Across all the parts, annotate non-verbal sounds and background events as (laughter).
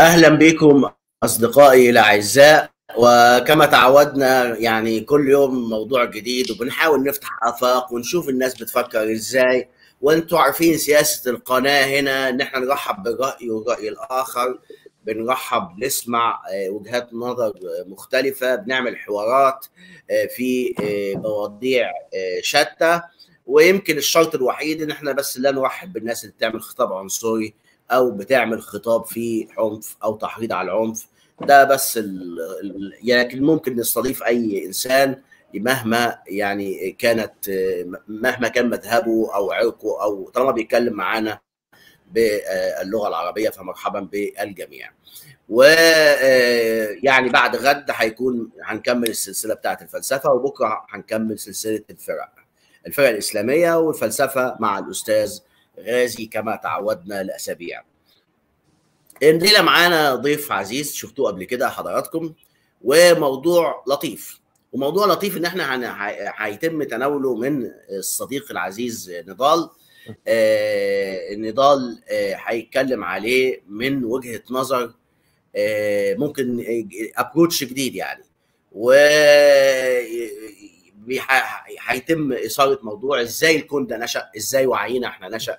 اهلا بكم اصدقائي الاعزاء وكما تعودنا يعني كل يوم موضوع جديد وبنحاول نفتح افاق ونشوف الناس بتفكر ازاي وانتوا عارفين سياسه القناه هنا ان احنا نرحب بالراي والراي الاخر بنرحب نسمع آه، وجهات نظر مختلفه بنعمل حوارات آه، في آه، مواضيع شتى ويمكن الشرط الوحيد ان احنا بس لا نرحب بالناس اللي بتعمل خطاب عنصري او بتعمل خطاب فيه عنف او تحريض على العنف ده بس الـ يعني ممكن نستضيف اي انسان مهما يعني كانت مهما كان مذهبه او عرقه او طالما بيتكلم معانا باللغه العربيه فمرحبا بالجميع. ويعني بعد غد هيكون هنكمل السلسله بتاعه الفلسفه وبكره هنكمل سلسله الفرق. الفرق الاسلاميه والفلسفه مع الاستاذ غازي كما تعودنا لاسابيع الليله معانا ضيف عزيز شفتوه قبل كده حضراتكم وموضوع لطيف وموضوع لطيف ان احنا هيتم تناوله من الصديق العزيز نضال آه نضال آه، هيتكلم آه عليه من وجهه نظر آه ممكن ابروتش جديد يعني و هيتم اثاره موضوع ازاي الكون ده نشا ازاي وعينا احنا نشا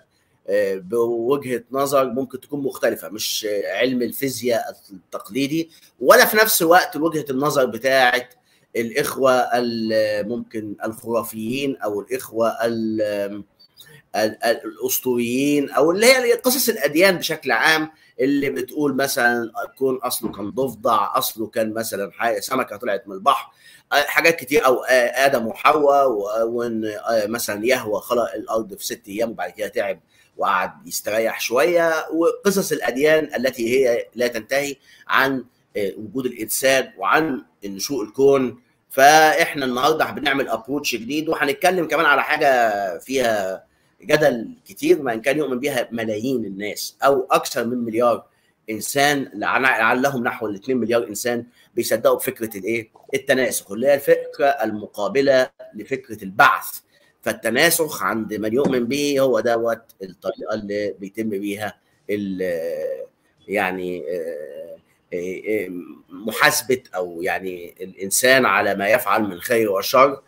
آه، بوجهه نظر ممكن تكون مختلفه مش علم الفيزياء التقليدي ولا في نفس الوقت وجهه النظر بتاعه الاخوه ممكن الخرافيين او الاخوه الاسطوريين او اللي هي قصص الاديان بشكل عام اللي بتقول مثلا الكون اصله كان ضفدع اصله كان مثلا سمكه طلعت من البحر آه، حاجات كتير او آه، ادم وحواء وان مثلا يهوى خلق الارض في ست ايام وبعد كده تعب وقعد يستريح شويه وقصص الاديان التي هي لا تنتهي عن آه، وجود الانسان وعن نشوء الكون فاحنا النهارده بنعمل ابروتش جديد وهنتكلم كمان على حاجه فيها جدل كتير ما ان كان يؤمن بها ملايين الناس او اكثر من مليار انسان لعلهم نحو ال 2 مليار انسان بيصدقوا بفكره الايه؟ التناسخ اللي هي الفكره المقابله لفكره البعث فالتناسخ عند من يؤمن به هو دوت الطريقه اللي بيتم بيها يعني آه، آه، آه، محاسبه او يعني الانسان على ما يفعل من خير وشر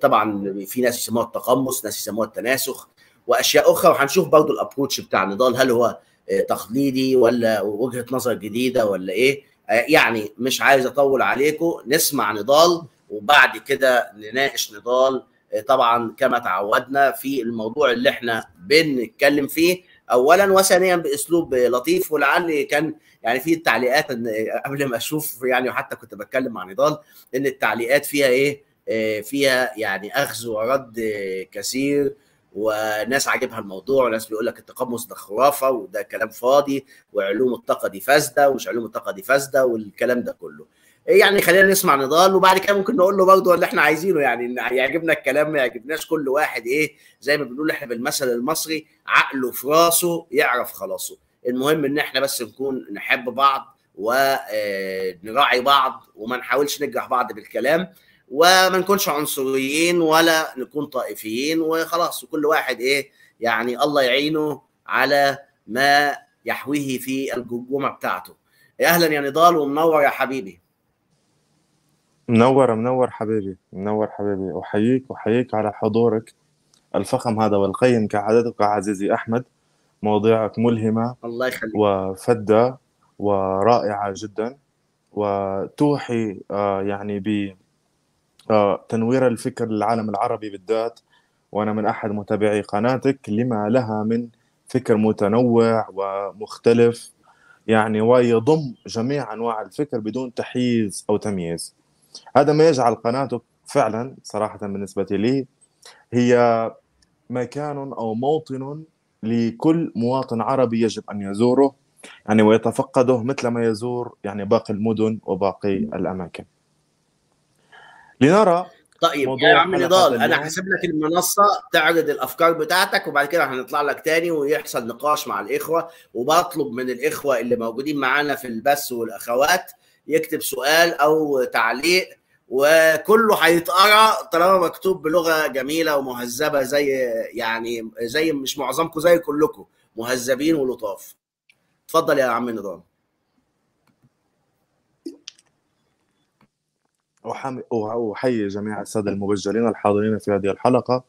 طبعا في ناس يسموها التقمص ناس يسموها التناسخ واشياء اخرى وهنشوف برضو الابروتش بتاع النضال هل هو تقليدي ولا وجهه نظر جديده ولا ايه يعني مش عايز اطول عليكم نسمع نضال وبعد كده نناقش نضال طبعا كما تعودنا في الموضوع اللي احنا بنتكلم فيه اولا وثانيا باسلوب لطيف ولعل كان يعني في التعليقات قبل ما اشوف يعني وحتى كنت بتكلم مع نضال ان التعليقات فيها ايه آه، فيها يعني اخذ ورد كثير وناس عاجبها الموضوع وناس بيقول لك التقمص ده خرافه وده كلام فاضي وعلوم الطاقه دي فاسده ومش علوم الطاقه دي فاسده والكلام ده كله. يعني خلينا نسمع نضال وبعد كده ممكن نقول له برضه اللي احنا عايزينه يعني ان يعجبنا الكلام ما يعجبناش كل واحد ايه زي ما بنقول احنا بالمثل المصري عقله في راسه يعرف خلاصه المهم ان احنا بس نكون نحب بعض ونراعي آه، بعض وما نحاولش نجرح بعض بالكلام وما نكونش عنصريين ولا نكون طائفيين وخلاص وكل واحد ايه يعني الله يعينه على ما يحويه في الجمجمه بتاعته اهلا يا نضال ومنور يا حبيبي منور منور حبيبي منور حبيبي احييك احييك على حضورك الفخم هذا والقيم كعادتك عزيزي احمد مواضيعك ملهمه الله يخليك وفده ورائعه جدا وتوحي آه، يعني ب آه، تنوير الفكر للعالم العربي بالذات وانا من احد متابعي قناتك لما لها من فكر متنوع ومختلف يعني ويضم جميع انواع الفكر بدون تحيز او تمييز هذا ما يجعل قناته فعلا صراحه بالنسبه لي هي مكان او موطن لكل مواطن عربي يجب ان يزوره يعني ويتفقده مثل ما يزور يعني باقي المدن وباقي الاماكن لنرى طيب يا عم نضال انا هسيب لك المنصه تعرض الافكار بتاعتك وبعد كده هنطلع لك تاني ويحصل نقاش مع الاخوه وبطلب من الاخوه اللي موجودين معانا في البث والاخوات يكتب سؤال او تعليق وكله هيتقرا طالما مكتوب بلغه جميله ومهذبه زي يعني زي مش معظمكم زي كلكم مهذبين ولطاف اتفضل يا عم نضال احيي جميع الساده المبجلين الحاضرين في هذه الحلقه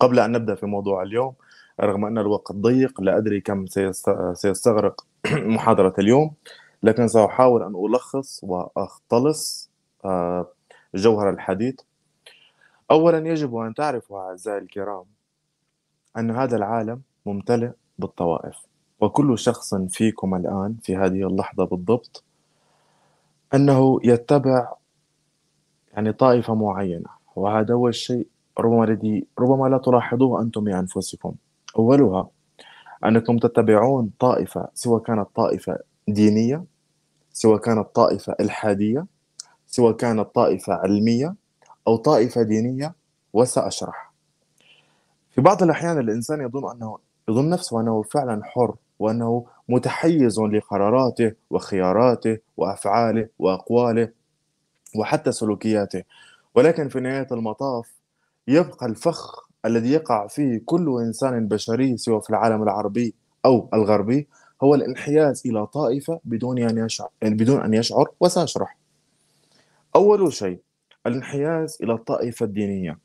قبل ان نبدا في موضوع اليوم رغم ان الوقت ضيق لا ادري كم سيستغرق (clears throat) محاضره اليوم لكن سأحاول أن ألخص وأختلص آه، جوهر الحديث أولا يجب أن تعرفوا أعزائي الكرام أن هذا العالم ممتلئ بالطوائف وكل شخص فيكم الآن في هذه اللحظة بالضبط أنه يتبع يعني طائفة معينة وهذا هو الشيء ربما الذي ربما لا تلاحظوه أنتم بأنفسكم أولها أنكم تتبعون طائفة سواء كانت طائفة دينية سواء كانت طائفة إلحادية سواء كانت طائفة علمية أو طائفة دينية وسأشرح في بعض الأحيان الإنسان يظن أنه يظن نفسه أنه فعلا حر وأنه متحيز لقراراته وخياراته وأفعاله وأقواله وحتى سلوكياته ولكن في نهاية المطاف يبقى الفخ الذي يقع فيه كل إنسان بشري سواء في العالم العربي أو الغربي هو الانحياز إلى طائفة بدون أن يشعر يعني بدون أن يشعر وسأشرح أول شيء الانحياز إلى الطائفة الدينية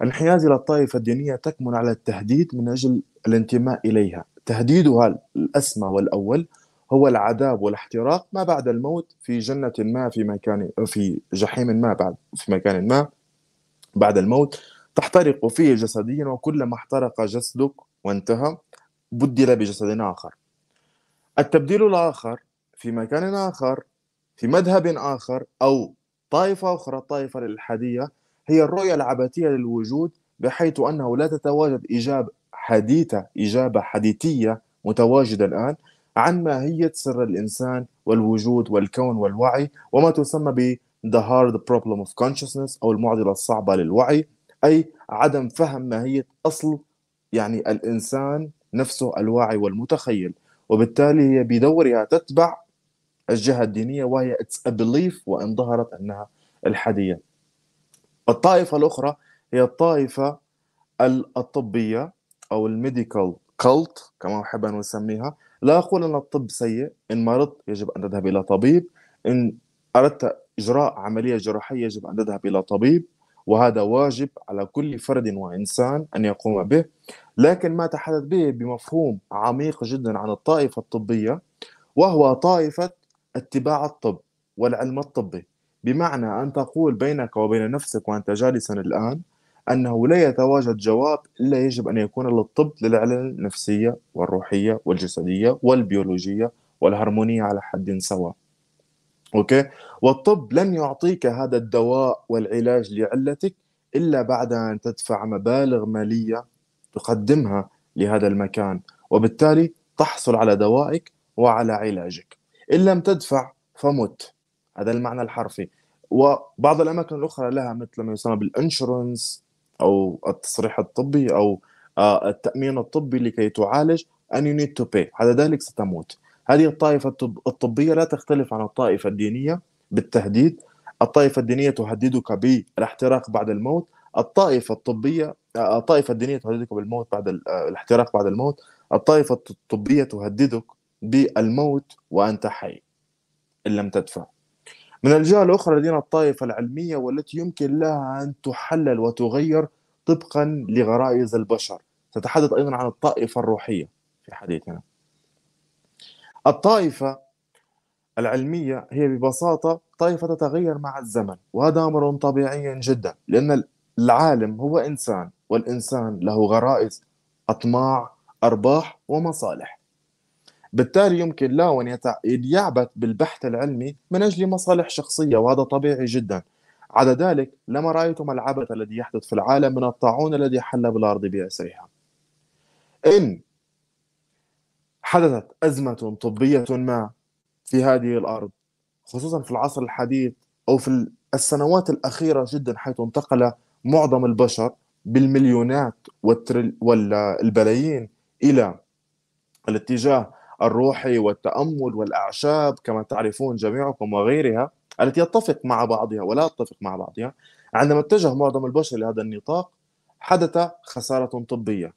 الانحياز إلى الطائفة الدينية تكمن على التهديد من أجل الانتماء إليها تهديدها الأسمى والأول هو العذاب والاحتراق ما بعد الموت في جنة ما في مكان في جحيم ما بعد في مكان ما بعد الموت تحترق فيه جسديا وكلما احترق جسدك وانتهى بدل بجسد آخر التبديل الآخر في مكان آخر في مذهب آخر أو طائفة أخرى الطائفة الإلحادية هي الرؤية العبثية للوجود بحيث أنه لا تتواجد إجابة حديثة إجابة حديثية متواجدة الآن عن ماهية سر الإنسان والوجود والكون والوعي وما تسمى ب The Hard Problem of Consciousness أو المعضلة الصعبة للوعي أي عدم فهم ماهية أصل يعني الإنسان نفسه الواعي والمتخيل وبالتالي هي بدورها تتبع الجهة الدينية وهي اتس بليف وإن ظهرت أنها الحادية الطائفة الأخرى هي الطائفة الطبية أو الميديكال كالت كما أحب أن أسميها لا أقول أن الطب سيء إن مرضت يجب أن تذهب إلى طبيب إن أردت إجراء عملية جراحية يجب أن تذهب إلى طبيب وهذا واجب على كل فرد وإنسان أن يقوم به لكن ما تحدث به بمفهوم عميق جدا عن الطائفة الطبية وهو طائفة اتباع الطب والعلم الطبي بمعنى أن تقول بينك وبين نفسك وأنت جالسا الآن أنه لا يتواجد جواب إلا يجب أن يكون للطب للعلل النفسية والروحية والجسدية والبيولوجية والهرمونية على حد سواء اوكي والطب لن يعطيك هذا الدواء والعلاج لعلتك الا بعد ان تدفع مبالغ ماليه تقدمها لهذا المكان وبالتالي تحصل على دوائك وعلى علاجك ان لم تدفع فمت هذا المعنى الحرفي وبعض الاماكن الاخرى لها مثل ما يسمى بالانشورنس او التصريح الطبي او آه، التامين الطبي لكي تعالج ان يو نيد تو باي على ذلك ستموت هذه الطائفة الطبية لا تختلف عن الطائفة الدينية بالتهديد الطائفة الدينية تهددك بالاحتراق بعد الموت الطائفة الطبية الطائفة الدينية تهددك بالموت بعد الاحتراق بعد الموت الطائفة الطبية تهددك بالموت وأنت حي إن لم تدفع من الجهة الأخرى لدينا الطائفة العلمية والتي يمكن لها أن تحلل وتغير طبقا لغرائز البشر تتحدث أيضا عن الطائفة الروحية في حديثنا الطائفة العلمية هي ببساطة طائفة تتغير مع الزمن وهذا أمر طبيعي جدا لأن العالم هو إنسان والإنسان له غرائز أطماع أرباح ومصالح بالتالي يمكن له أن يعبث بالبحث العلمي من أجل مصالح شخصية وهذا طبيعي جدا عدا ذلك لما رأيتم العبث الذي يحدث في العالم من الطاعون الذي حل بالأرض بأسرها إن حدثت أزمة طبية ما في هذه الأرض خصوصا في العصر الحديث أو في السنوات الأخيرة جدا حيث انتقل معظم البشر بالمليونات والبلايين إلى الاتجاه الروحي والتأمل والأعشاب كما تعرفون جميعكم وغيرها التي يتفق مع بعضها ولا تتفق مع بعضها عندما اتجه معظم البشر لهذا النطاق حدث خسارة طبية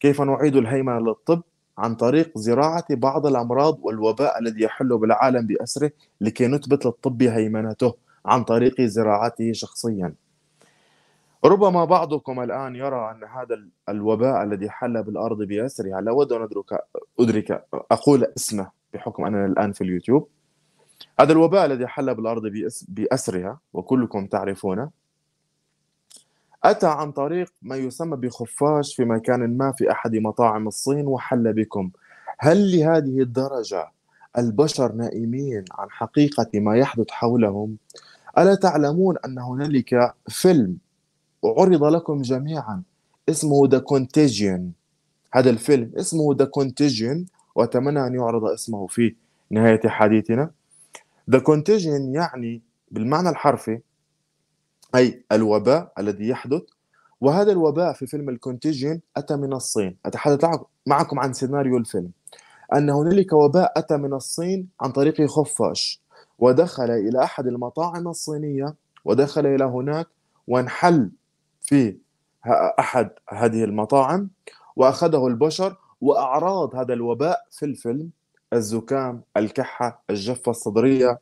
كيف نعيد الهيمنة للطب عن طريق زراعة بعض الأمراض والوباء الذي يحل بالعالم بأسره لكي نثبت للطب هيمنته عن طريق زراعته شخصيا ربما بعضكم الآن يرى أن هذا الوباء الذي حل بالأرض بأسرها لا أود أن أدرك, أدرك أقول اسمه بحكم أننا الآن في اليوتيوب هذا الوباء الذي حل بالأرض بأسرها وكلكم تعرفونه أتى عن طريق ما يسمى بخفاش في مكان ما في أحد مطاعم الصين وحل بكم هل لهذه الدرجة البشر نائمين عن حقيقة ما يحدث حولهم ألا تعلمون أن هنالك فيلم عرض لكم جميعا اسمه ذا كونتيجين هذا الفيلم اسمه ذا كونتيجين وأتمنى أن يعرض اسمه في نهاية حديثنا ذا كونتيجين يعني بالمعنى الحرفي أي الوباء الذي يحدث وهذا الوباء في فيلم الكونتيجين أتى من الصين أتحدث معكم عن سيناريو الفيلم أن هنالك وباء أتى من الصين عن طريق خفاش ودخل إلى أحد المطاعم الصينية ودخل إلى هناك وانحل في أحد هذه المطاعم وأخذه البشر وأعراض هذا الوباء في الفيلم الزكام الكحة الجفة الصدرية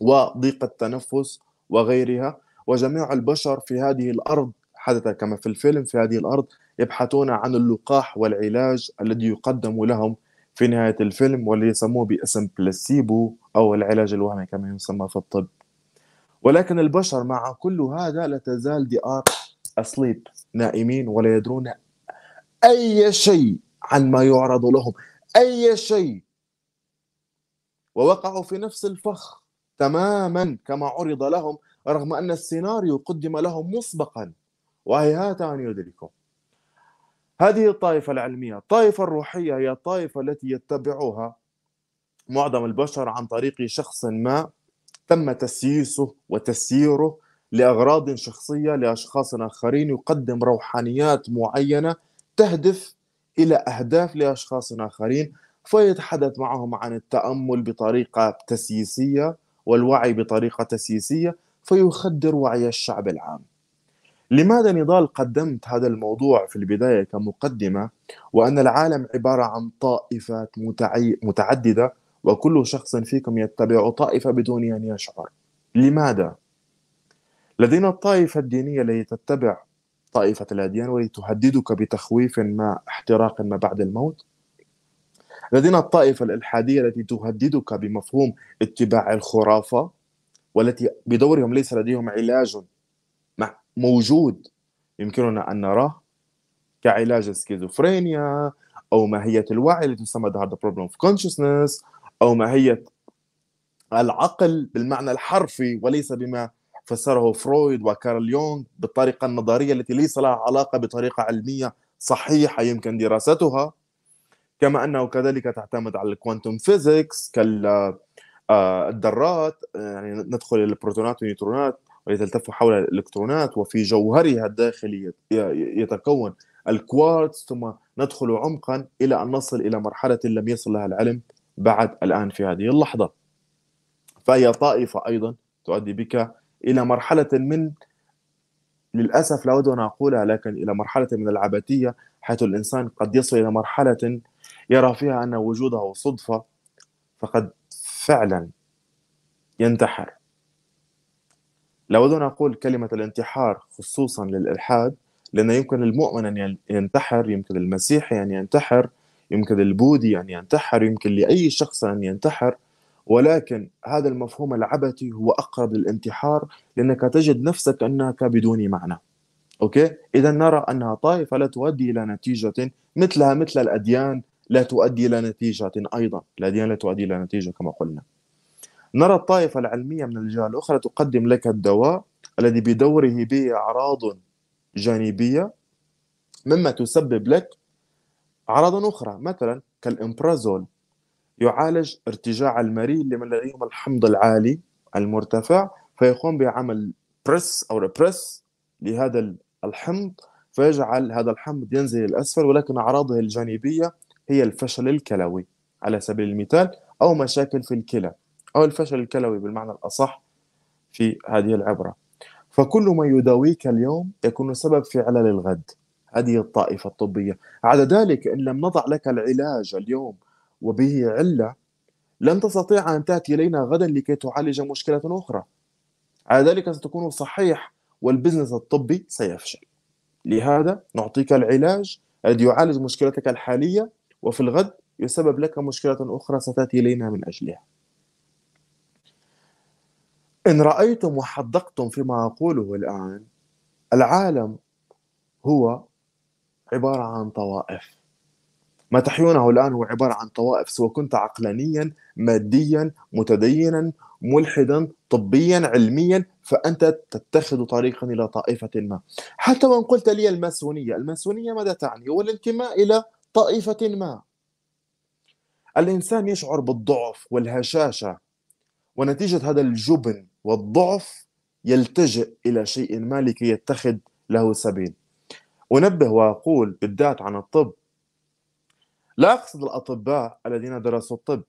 وضيق التنفس وغيرها وجميع البشر في هذه الارض حدث كما في الفيلم في هذه الارض يبحثون عن اللقاح والعلاج الذي يقدم لهم في نهايه الفيلم والذي يسموه باسم بلاسيبو او العلاج الوهمي كما يسمى في الطب ولكن البشر مع كل هذا لا تزال ار اسليب نائمين ولا يدرون أي شيء عن ما يعرض لهم أي شيء ووقعوا في نفس الفخ تماما كما عرض لهم رغم أن السيناريو قدم لهم مسبقا وهيهات أن يدركوا هذه الطائفة العلمية الطائفة الروحية هي الطائفة التي يتبعها معظم البشر عن طريق شخص ما تم تسييسه وتسييره لأغراض شخصية لأشخاص آخرين يقدم روحانيات معينة تهدف إلى أهداف لأشخاص آخرين فيتحدث معهم عن التأمل بطريقة تسييسية والوعي بطريقة تسييسية فيخدر وعي الشعب العام لماذا نضال قدمت هذا الموضوع في البدايه كمقدمه وان العالم عباره عن طائفات متعدده وكل شخص فيكم يتبع طائفه بدون ان يشعر لماذا لدينا الطائفه الدينيه التي تتبع طائفه الاديان والتي تهددك بتخويف ما احتراق ما بعد الموت لدينا الطائفه الالحاديه التي تهددك بمفهوم اتباع الخرافه والتي بدورهم ليس لديهم علاج موجود يمكننا أن نراه كعلاج السكيزوفرينيا أو ماهية الوعي التي تسمى the problem of consciousness أو ماهية العقل بالمعنى الحرفي وليس بما فسره فرويد وكارل يونغ بالطريقة النظرية التي ليس لها علاقة بطريقة علمية صحيحة يمكن دراستها كما أنه كذلك تعتمد على الكوانتم فيزيكس كال آه، الذرات آه، يعني ندخل البروتونات والنيوترونات ويتلتف حول الالكترونات وفي جوهرها الداخلي يتكون الكوارتز ثم ندخل عمقا الى ان نصل الى مرحله لم يصل لها العلم بعد الان في هذه اللحظه. فهي طائفه ايضا تؤدي بك الى مرحله من للاسف لا اود ان اقولها لكن الى مرحله من العبثيه حيث الانسان قد يصل الى مرحله يرى فيها ان وجوده صدفه فقد فعلا ينتحر لو أن أقول كلمة الانتحار خصوصا للإلحاد لأنه يمكن المؤمن أن ينتحر يمكن المسيحي أن ينتحر يمكن البوذي أن ينتحر يمكن لأي شخص أن ينتحر ولكن هذا المفهوم العبثي هو أقرب للانتحار لأنك تجد نفسك أنك بدون معنى أوكي؟ إذا نرى أنها طائفة لا تؤدي إلى نتيجة مثلها مثل الأديان لا تؤدي إلى نتيجة أيضا لدينا لا تؤدي إلى نتيجة كما قلنا نرى الطائفة العلمية من الجهة الأخرى تقدم لك الدواء الذي بدوره به أعراض جانبية مما تسبب لك أعراضا أخرى مثلا كالإمبرازول يعالج ارتجاع المريء لمن لديهم الحمض العالي المرتفع فيقوم بعمل بريس أو ريبريس لهذا الحمض فيجعل هذا الحمض ينزل الى الاسفل ولكن اعراضه الجانبيه هي الفشل الكلوي على سبيل المثال أو مشاكل في الكلى أو الفشل الكلوي بالمعنى الأصح في هذه العبرة فكل ما يداويك اليوم يكون سبب في علل الغد هذه الطائفة الطبية على ذلك إن لم نضع لك العلاج اليوم وبه علة لن تستطيع أن تأتي إلينا غدا لكي تعالج مشكلة أخرى على ذلك ستكون صحيح والبزنس الطبي سيفشل لهذا نعطيك العلاج الذي يعالج مشكلتك الحالية وفي الغد يسبب لك مشكلة أخرى ستأتي إلينا من أجلها إن رأيتم وحدقتم فيما أقوله الآن العالم هو عبارة عن طوائف ما تحيونه الآن هو عبارة عن طوائف سواء كنت عقلانيا ماديا متدينا ملحدا طبيا علميا فأنت تتخذ طريقا إلى طائفة ما حتى وإن قلت لي الماسونية الماسونية ماذا تعني؟ هو الانتماء إلى طائفة ما الإنسان يشعر بالضعف والهشاشة ونتيجة هذا الجبن والضعف يلتجئ إلى شيء ما لكي يتخذ له سبيل أنبه وأقول بالذات عن الطب لا أقصد الأطباء الذين درسوا الطب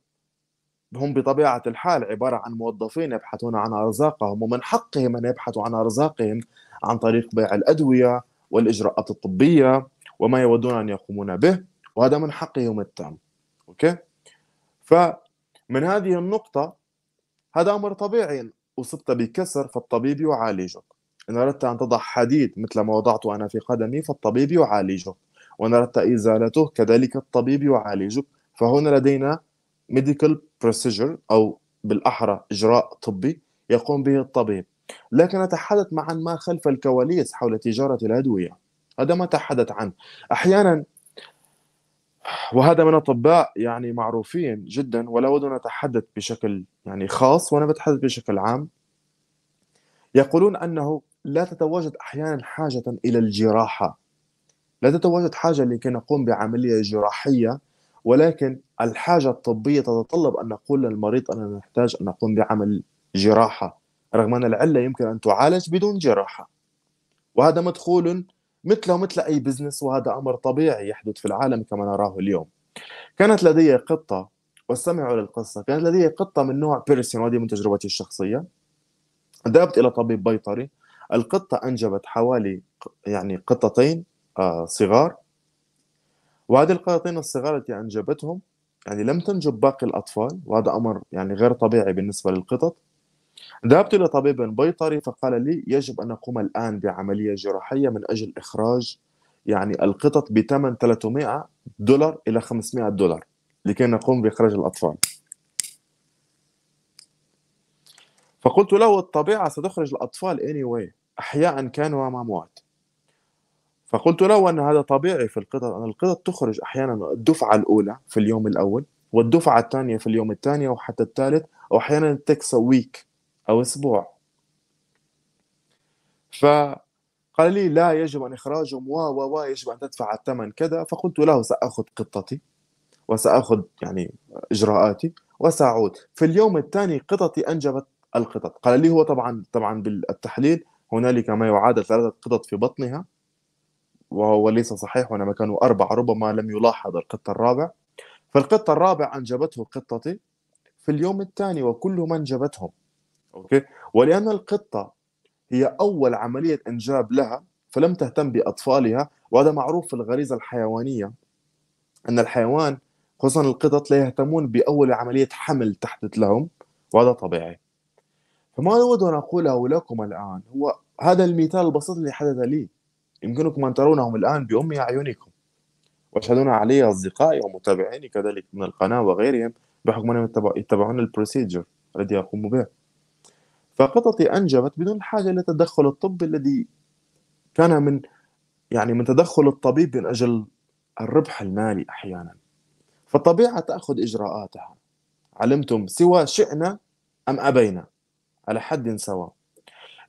هم بطبيعة الحال عبارة عن موظفين يبحثون عن أرزاقهم ومن حقهم أن يبحثوا عن أرزاقهم عن طريق بيع الأدوية والإجراءات الطبية وما يودون أن يقومون به وهذا من يوم التام اوكي فمن هذه النقطة هذا أمر طبيعي إن أصبت بكسر فالطبيب يعالجك إن أردت أن تضع حديد مثل ما وضعته أنا في قدمي فالطبيب يعالجك وإن أردت إزالته كذلك الطبيب يعالجك فهنا لدينا medical procedure أو بالأحرى إجراء طبي يقوم به الطبيب لكن نتحدث معا ما خلف الكواليس حول تجارة الأدوية هذا ما تحدث عنه أحيانا وهذا من اطباء يعني معروفين جدا ولا اود ان اتحدث بشكل يعني خاص وانا بتحدث بشكل عام يقولون انه لا تتواجد احيانا حاجه الى الجراحه لا تتواجد حاجه لكي نقوم بعمليه جراحيه ولكن الحاجه الطبيه تتطلب ان نقول للمريض اننا نحتاج ان نقوم بعمل جراحه رغم ان العله يمكن ان تعالج بدون جراحه وهذا مدخول مثله مثل أي بزنس وهذا أمر طبيعي يحدث في العالم كما نراه اليوم كانت لدي قطة واستمعوا للقصة كانت لدي قطة من نوع بيرسون وهذه من تجربتي الشخصية ذهبت إلى طبيب بيطري القطة أنجبت حوالي يعني قطتين آه، صغار وهذه القطتين الصغار التي أنجبتهم يعني لم تنجب باقي الأطفال وهذا أمر يعني غير طبيعي بالنسبة للقطط ذهبت إلى طبيب بيطري فقال لي يجب أن نقوم الآن بعملية جراحية من أجل إخراج يعني القطط بثمن 300 دولار إلى 500 دولار لكي نقوم بإخراج الأطفال فقلت له الطبيعة ستخرج الأطفال anyway أحياء كانوا وما أموات فقلت له أن هذا طبيعي في القطط أن القطط تخرج أحيانا الدفعة الأولى في اليوم الأول والدفعة الثانية في اليوم الثاني وحتى الثالث وأحيانا تكسا ويك أو أسبوع فقال لي لا يجب أن إخراجهم و و و يجب أن تدفع الثمن كذا فقلت له سأخذ قطتي وسأخذ يعني إجراءاتي وسأعود في اليوم الثاني قطتي أنجبت القطط قال لي هو طبعا طبعا بالتحليل هنالك ما يعادل ثلاثة قطط في بطنها وهو ليس صحيح وإنما كانوا أربعة ربما لم يلاحظ القط الرابع فالقطة الرابع أنجبته قطتي في اليوم الثاني وكل من جبتهم اوكي ولان القطه هي اول عمليه انجاب لها فلم تهتم باطفالها وهذا معروف في الغريزه الحيوانيه ان الحيوان خصوصا القطط لا يهتمون باول عمليه حمل تحدث لهم وهذا طبيعي فما أود أن أقوله لكم الآن هو هذا المثال البسيط اللي حدث لي يمكنكم أن ترونهم الآن بام أعينكم ويشهدون علي أصدقائي ومتابعيني كذلك من القناة وغيرهم بحكم أنهم يتبعون البروسيجر الذي أقوم به فقططي انجبت بدون حاجه الى تدخل الطب الذي كان من يعني من تدخل الطبيب من اجل الربح المالي احيانا فالطبيعه تاخذ اجراءاتها علمتم سوى شئنا ام ابينا على حد سواء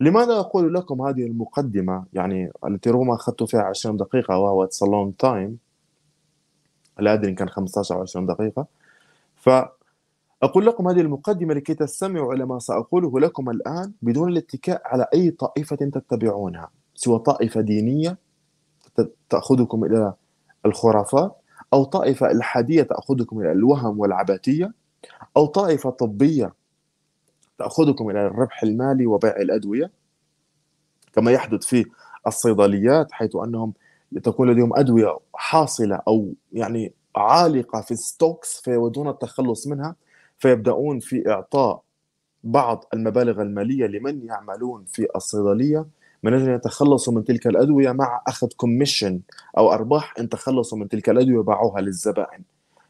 لماذا اقول لكم هذه المقدمه يعني التي ربما اخذت فيها 20 دقيقه وهو اتس لونج تايم لا ادري ان كان 15 او 20 دقيقه ف أقول لكم هذه المقدمة لكي تستمعوا إلى ما سأقوله لكم الآن بدون الاتكاء على أي طائفة تتبعونها سوى طائفة دينية تأخذكم إلى الخرافات أو طائفة إلحادية تأخذكم إلى الوهم والعبثية أو طائفة طبية تأخذكم إلى الربح المالي وبيع الأدوية كما يحدث في الصيدليات حيث أنهم تكون لديهم أدوية حاصلة أو يعني عالقة في ستوكس فيودون التخلص منها فيبدأون في إعطاء بعض المبالغ المالية لمن يعملون في الصيدلية من أجل أن يتخلصوا من تلك الأدوية مع أخذ كوميشن أو أرباح إن تخلصوا من تلك الأدوية وباعوها للزبائن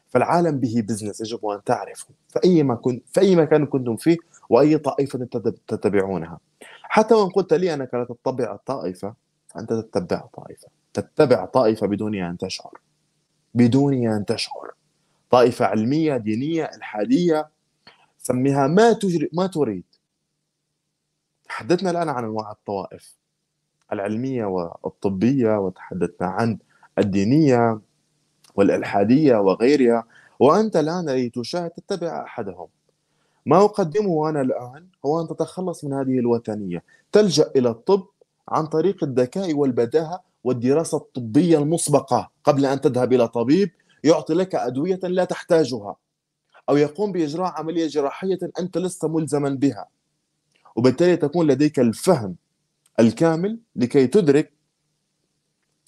فالعالم به بزنس يجب أن تعرفوا فأي ما كنت في أي مكان كنتم فيه وأي طائفة تتبعونها حتى وإن قلت لي أنك لا تتبع الطائفة أنت تتبع طائفة تتبع طائفة بدون أن تشعر بدون أن تشعر طائفه علميه دينيه الحاديه سميها ما تجري ما تريد تحدثنا الان عن انواع الطوائف العلميه والطبيه وتحدثنا عن الدينيه والالحاديه وغيرها وانت الان أي تشاهد تتبع احدهم ما اقدمه انا الان هو ان تتخلص من هذه الوثنيه تلجا الى الطب عن طريق الذكاء والبداهه والدراسه الطبيه المسبقه قبل ان تذهب الى طبيب يعطي لك أدوية لا تحتاجها أو يقوم بإجراء عملية جراحية أنت لست ملزما بها وبالتالي تكون لديك الفهم الكامل لكي تدرك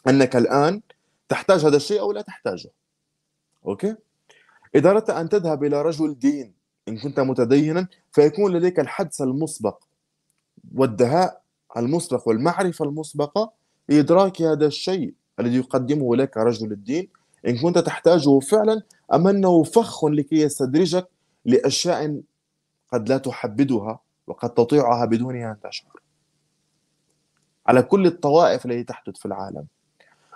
أنك الآن تحتاج هذا الشيء أو لا تحتاجه أوكي؟ إذا أردت أن تذهب إلى رجل دين إن كنت متدينا فيكون لديك الحدس المسبق والدهاء المسبق والمعرفة المسبقة لإدراك هذا الشيء الذي يقدمه لك رجل الدين إن كنت تحتاجه فعلا أم أنه فخ لكي يستدرجك لأشياء قد لا تحبدها وقد تطيعها بدون أن تشعر على كل الطوائف التي تحدث في العالم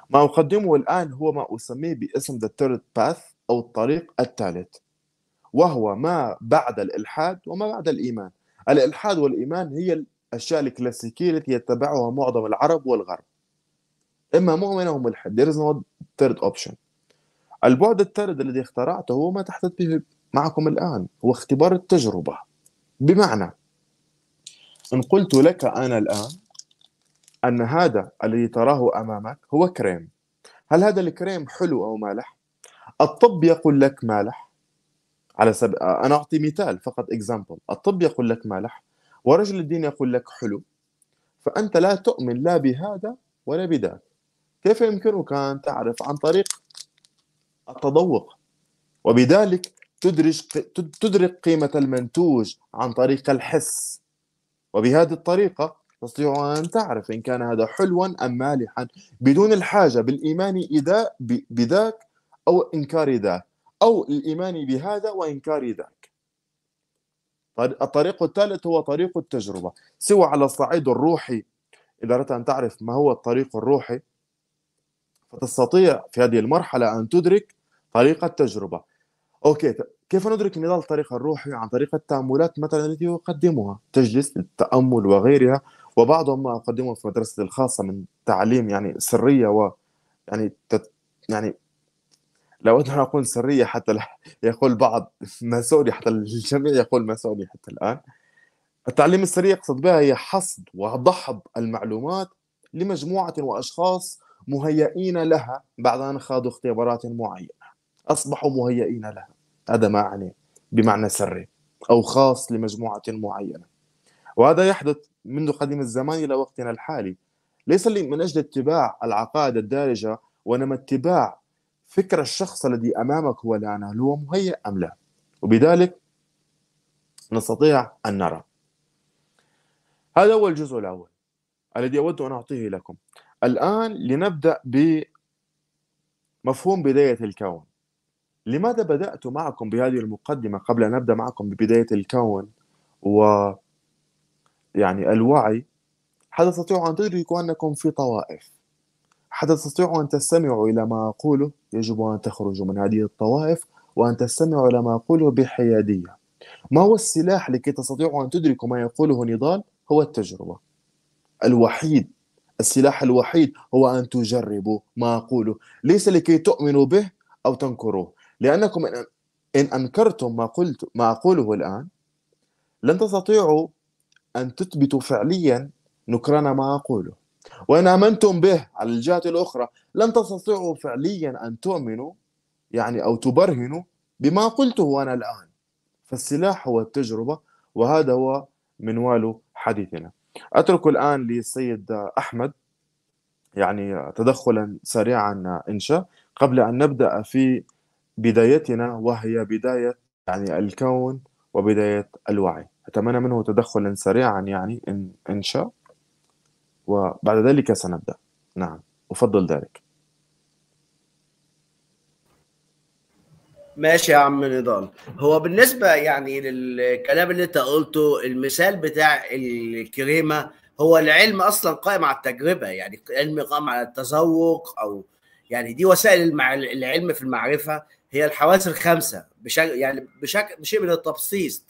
ما أقدمه الآن هو ما أسميه باسم The Third Path أو الطريق الثالث وهو ما بعد الإلحاد وما بعد الإيمان الإلحاد والإيمان هي الأشياء الكلاسيكية التي يتبعها معظم العرب والغرب إما مؤمن أو ملحد there is no third option البعد الثالث الذي اخترعته هو ما تحدث به معكم الآن هو اختبار التجربة بمعنى إن قلت لك أنا الآن أن هذا الذي تراه أمامك هو كريم هل هذا الكريم حلو أو مالح؟ الطب يقول لك مالح على سب... أنا أعطي مثال فقط إكزامبل الطب يقول لك مالح ورجل الدين يقول لك حلو فأنت لا تؤمن لا بهذا ولا بذاك كيف يمكنك أن تعرف عن طريق التذوق وبذلك تدرج تدرك قيمة المنتوج عن طريق الحس وبهذه الطريقة تستطيع أن تعرف إن كان هذا حلوا أم مالحا بدون الحاجة بالإيمان إذا بذاك أو إنكار ذاك أو الإيمان بهذا وإنكار ذاك الطريق الثالث هو طريق التجربة سواء على الصعيد الروحي إذا أردت أن تعرف ما هو الطريق الروحي فتستطيع في هذه المرحلة أن تدرك طريقة التجربة أوكي كيف ندرك النضال الطريقة الروحي عن طريق التأملات مثلا التي يقدمها تجلس للتأمل وغيرها وبعضهم ما أقدمه في مدرستي الخاصة من تعليم يعني سرية و يعني تت... يعني لا أود أن أقول سرية حتى ل... يقول بعض (laughs) ماسوني حتى الجميع يقول ماسوني حتى الآن التعليم السري يقصد بها هي حصد وضحب المعلومات لمجموعة وأشخاص مهيئين لها بعد أن خاضوا اختبارات معينة أصبحوا مهيئين لها هذا ما أعني بمعنى سري أو خاص لمجموعة معينة وهذا يحدث منذ قديم الزمان إلى وقتنا الحالي ليس من أجل اتباع العقائد الدارجة وإنما اتباع فكر الشخص الذي أمامك هو الان هل هو مهيئ أم لا وبذلك نستطيع أن نرى هذا هو الجزء الأول الذي أود أن أعطيه لكم الآن لنبدأ بمفهوم بداية الكون لماذا بدأت معكم بهذه المقدمة قبل أن أبدأ معكم ببداية الكون و يعني الوعي حتى تستطيعوا أن تدركوا أنكم في طوائف حتى تستطيعوا أن تستمعوا إلى ما أقوله يجب أن تخرجوا من هذه الطوائف وأن تستمعوا إلى ما أقوله بحيادية ما هو السلاح لكي تستطيعوا أن تدركوا ما يقوله نضال هو التجربة الوحيد السلاح الوحيد هو أن تجربوا ما أقوله ليس لكي تؤمنوا به أو تنكروه لأنكم إن أنكرتم ما قلت ما أقوله الآن لن تستطيعوا أن تثبتوا فعليا نكران ما أقوله وإن آمنتم به على الجهة الأخرى لن تستطيعوا فعليا أن تؤمنوا يعني أو تبرهنوا بما قلته أنا الآن فالسلاح هو التجربة وهذا هو منوال حديثنا أترك الآن للسيد أحمد يعني تدخلا سريعا انشا قبل أن نبدأ في بدايتنا وهي بداية يعني الكون وبداية الوعي أتمنى منه تدخلا سريعا يعني إن, إن شاء وبعد ذلك سنبدأ نعم أفضل ذلك ماشي يا عم نضال هو بالنسبه يعني للكلام اللي انت قلته المثال بتاع الكريمه هو العلم اصلا قائم على التجربه يعني علم قائم على التذوق او يعني دي وسائل المع... العلم في المعرفه هي الحواس الخمسه بشكل يعني بشكل بشيء من التبسيط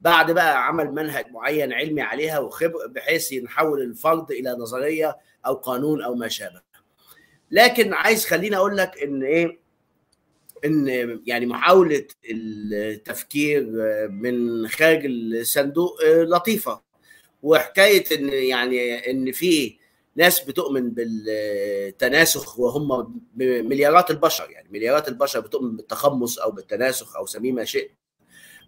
بعد بقى عمل منهج معين علمي عليها وخبر بحيث ينحول الفرض الى نظريه او قانون او ما شابه لكن عايز خليني اقول لك ان ايه ان يعني محاوله التفكير من خارج الصندوق آه، لطيفه وحكايه ان يعني ان في ناس بتؤمن بالتناسخ وهم مليارات البشر يعني مليارات البشر بتؤمن بالتخمص او بالتناسخ او سميه ما شئت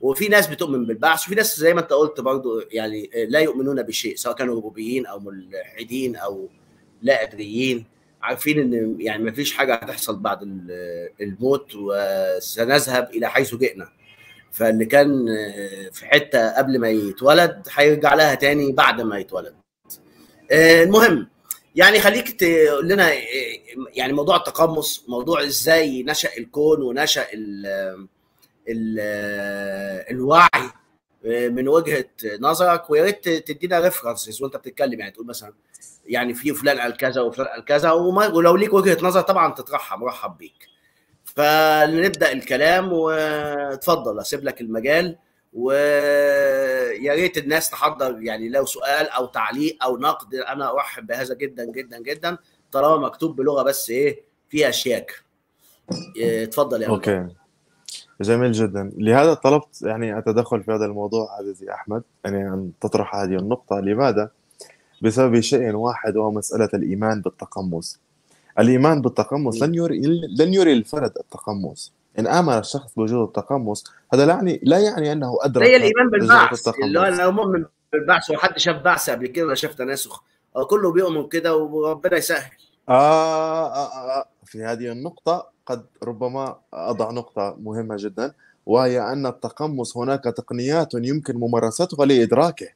وفي ناس بتؤمن بالبعث وفي ناس زي ما انت قلت برضو يعني لا يؤمنون بشيء سواء كانوا ربوبيين او ملحدين او لا ادريين عارفين ان يعني ما فيش حاجه هتحصل بعد الموت وسنذهب الى حيث جئنا فاللي كان في حته قبل ما يتولد هيرجع لها تاني بعد ما يتولد آه، المهم يعني خليك تقول لنا آه، يعني موضوع التقمص موضوع ازاي نشا الكون ونشا الـ ال الوعي آه، من وجهه نظرك ويا ريت تدينا ريفرنسز وانت بتتكلم يعني تقول مثلا يعني في فلان قال كذا وفلان قال كذا ولو ليك وجهه نظر طبعا تطرحها مرحب بيك. فنبدا الكلام واتفضل اسيب لك المجال ويا ريت الناس تحضر يعني لو سؤال او تعليق او نقد انا ارحب بهذا جدا جدا جدا طالما مكتوب بلغه بس ايه فيها شياكه آه، اتفضل يا اوكي جميل جدا لهذا طلبت يعني أتدخل في هذا الموضوع عزيزي أحمد يعني أن تطرح هذه النقطة لماذا؟ بسبب شيء واحد وهو مسألة الإيمان بالتقمص الإيمان بالتقمص لن يري لن يري الفرد التقمص إن آمن الشخص بوجود التقمص هذا لا يعني لا يعني أنه أدرك هي الإيمان بالبعث اللي هو أنا مؤمن بالبعث وحد شاف بعث قبل كده ولا شاف تناسخ كله بيؤمن كده وربنا يسهل آه, آه, آه, آه في هذه النقطة قد ربما أضع نقطة مهمة جدا وهي أن التقمص هناك تقنيات يمكن ممارستها لإدراكه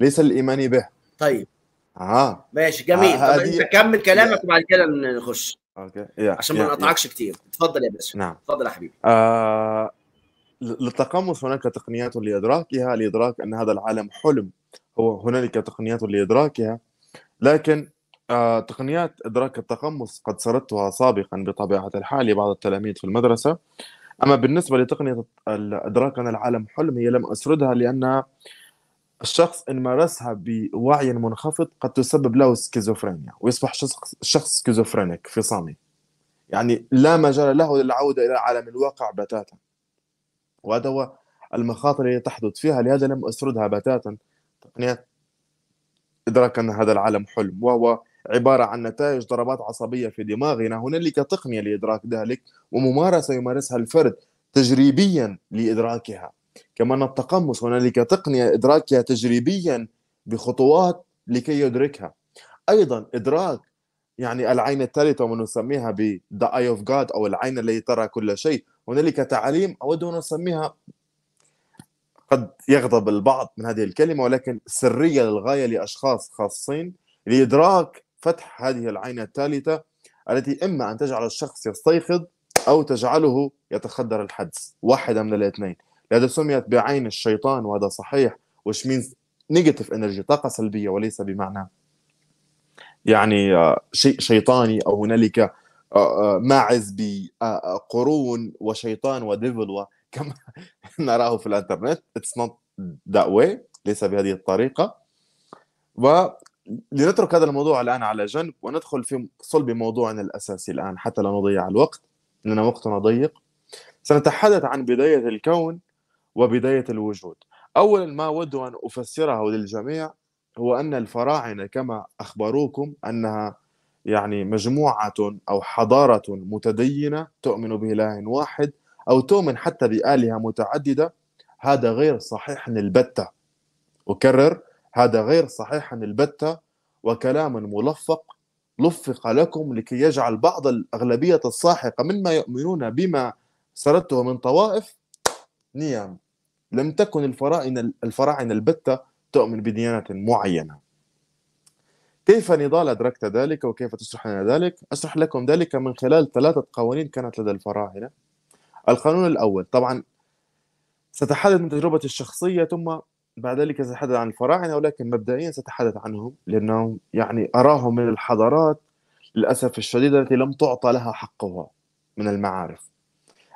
ليس الإيمان به طيب اه ماشي جميل آه هذه... انت كمل كلامك وبعد كده نخش اوكي عشان ما نقطعكش كتير تفضل يا باشا نعم تفضل يا حبيبي آه... للتقمص هناك تقنيات لادراكها لادراك ان هذا العالم حلم هو هنالك تقنيات لادراكها لكن آه، تقنيات إدراك التقمص قد سردتها سابقا بطبيعة الحال لبعض التلاميذ في المدرسة أما بالنسبة لتقنية إدراك أن العالم حلم هي لم أسردها لأنها الشخص إن مارسها بوعي منخفض قد تسبب له سكيزوفرينيا ويصبح شخص سكيزوفرينيك في صامي يعني لا مجال له للعودة إلى عالم الواقع بتاتا وهذا هو المخاطر التي تحدث فيها لهذا لم أسردها بتاتا تقنيات إدراك أن هذا العالم حلم وهو عبارة عن نتائج ضربات عصبية في دماغنا هنالك تقنية لإدراك ذلك وممارسة يمارسها الفرد تجريبيا لإدراكها كما أن التقمص هنالك تقنية إدراكها تجريبيا بخطوات لكي يدركها أيضا إدراك يعني العين الثالثة ونسميها ب The Eye of God أو العين التي ترى كل شيء هنالك تعاليم أود أن أسميها قد يغضب البعض من هذه الكلمة ولكن سرية للغاية لأشخاص خاصين لإدراك فتح هذه العين الثالثة التي إما أن تجعل الشخص يستيقظ أو تجعله يتخدر الحدس واحدة من الاثنين لهذا سميت بعين الشيطان وهذا صحيح وش مينز نيجاتيف انرجي طاقة سلبية وليس بمعنى يعني آه، شيء شيطاني أو هنالك آه، آه، ماعز بقرون وشيطان وديفل وكما (laughs) نراه في الانترنت اتس نوت ذات واي ليس بهذه الطريقه و لنترك هذا الموضوع الان على جنب وندخل في صلب موضوعنا الاساسي الان حتى لا نضيع الوقت لان وقتنا ضيق سنتحدث عن بدايه الكون وبدايه الوجود اولا ما اود ان افسره للجميع هو ان الفراعنه كما اخبروكم انها يعني مجموعه او حضاره متدينه تؤمن باله واحد او تؤمن حتى بالهه متعدده هذا غير صحيح البته اكرر هذا غير صحيح البتة وكلاما ملفق لفق لكم لكي يجعل بعض الأغلبية الساحقة مما يؤمنون بما سردته من طوائف نيام لم تكن الفراعنة الفراعنة البتة تؤمن بديانة معينة كيف نضال أدركت ذلك وكيف تشرح لنا ذلك؟ أشرح لكم ذلك من خلال ثلاثة قوانين كانت لدى الفراعنة القانون الأول طبعا ستحدد من تجربتي الشخصية ثم بعد ذلك سأتحدث عن الفراعنة ولكن مبدئيا سأتحدث عنهم لأنهم يعني أراهم من الحضارات للأسف الشديد التي لم تعطى لها حقها من المعارف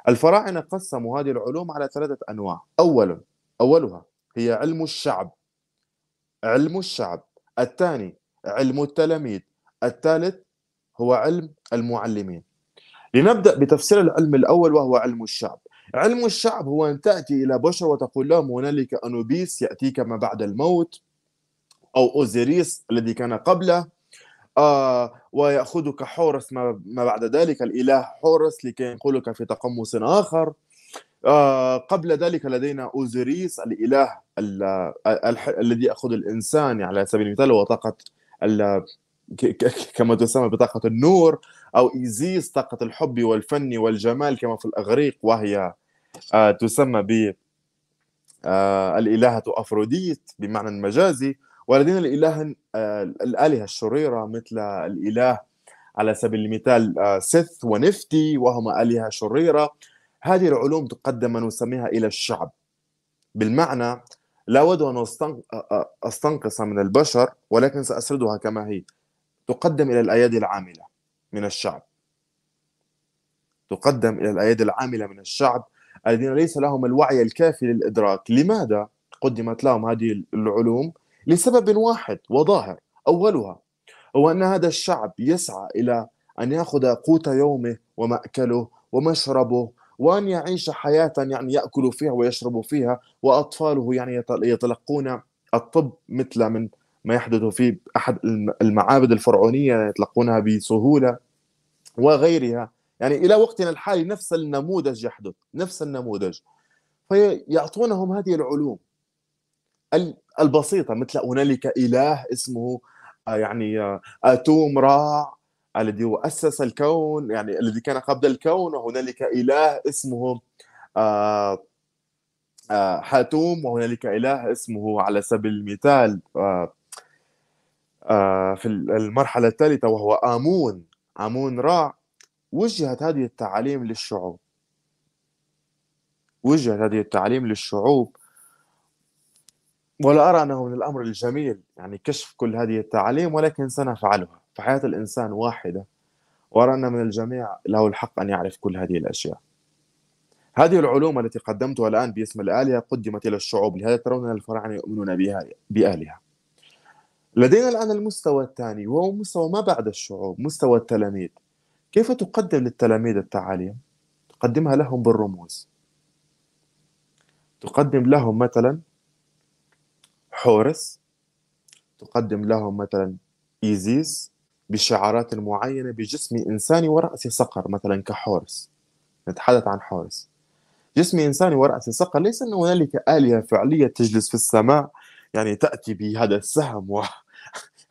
الفراعنة قسموا هذه العلوم على ثلاثة أنواع أولا أولها هي علم الشعب علم الشعب الثاني علم التلاميذ الثالث هو علم المعلمين لنبدأ بتفسير العلم الأول وهو علم الشعب علم الشعب هو أن تأتي إلى بشر وتقول لهم هنالك أنوبيس يأتيك ما بعد الموت أو أوزيريس الذي كان قبله آه ويأخذك حورس ما, ما بعد ذلك الإله حورس لكي ينقلك في تقمص آخر آه قبل ذلك لدينا أوزيريس الإله الذي يأخذ الإنسان على سبيل المثال وطاقة كما تسمى بطاقة النور أو ايزيس طاقة الحب والفن والجمال كما في الإغريق وهي آه، تسمى ب آه، الإلهة أفروديت بمعنى المجازي ولدينا الإله آه، الآلهة الشريرة مثل الإله على سبيل المثال سيث ونفتي وهما آلهة شريرة هذه العلوم تقدم ونسميها إلى الشعب بالمعنى لا أود أن أستنقص من البشر ولكن سأسردها كما هي تقدم إلى الأيادي العاملة من الشعب تقدم إلى الأيادي العاملة من الشعب الذين ليس لهم الوعي الكافي للإدراك لماذا قدمت لهم هذه العلوم لسبب واحد وظاهر أولها هو أن هذا الشعب يسعى إلى أن يأخذ قوت يومه ومأكله ومشربه وأن يعيش حياة يعني يأكل فيها ويشرب فيها وأطفاله يعني يتلقون الطب مثل من ما يحدث في احد المعابد الفرعونيه يطلقونها بسهوله وغيرها يعني الى وقتنا الحالي نفس النموذج يحدث نفس النموذج فيعطونهم هذه العلوم البسيطه مثل هنالك اله اسمه آه، يعني آه، اتوم راع الذي هو اسس الكون يعني الذي كان قبل الكون وهنالك اله اسمه آه، حاتوم وهنالك اله اسمه على سبيل المثال آه، في المرحلة الثالثة وهو آمون آمون راع وجهت هذه التعاليم للشعوب وجهت هذه التعاليم للشعوب ولا أرى أنه من الأمر الجميل يعني كشف كل هذه التعاليم ولكن سنفعلها فحياة الإنسان واحدة وأرى أن من الجميع له الحق أن يعرف كل هذه الأشياء هذه العلوم التي قدمتها الآن باسم الآلهة قدمت إلى الشعوب لهذا ترون الفراعنة يؤمنون بها بآلهة لدينا الآن المستوى الثاني وهو مستوى ما بعد الشعوب مستوى التلاميذ كيف تقدم للتلاميذ التعاليم؟ تقدمها لهم بالرموز تقدم لهم مثلا حورس تقدم لهم مثلا إيزيس بشعارات معينة بجسم إنساني ورأس صقر مثلا كحورس نتحدث عن حورس جسم إنساني ورأس صقر ليس أن هنالك آلهة فعلية تجلس في السماء يعني تاتي بهذا السهم و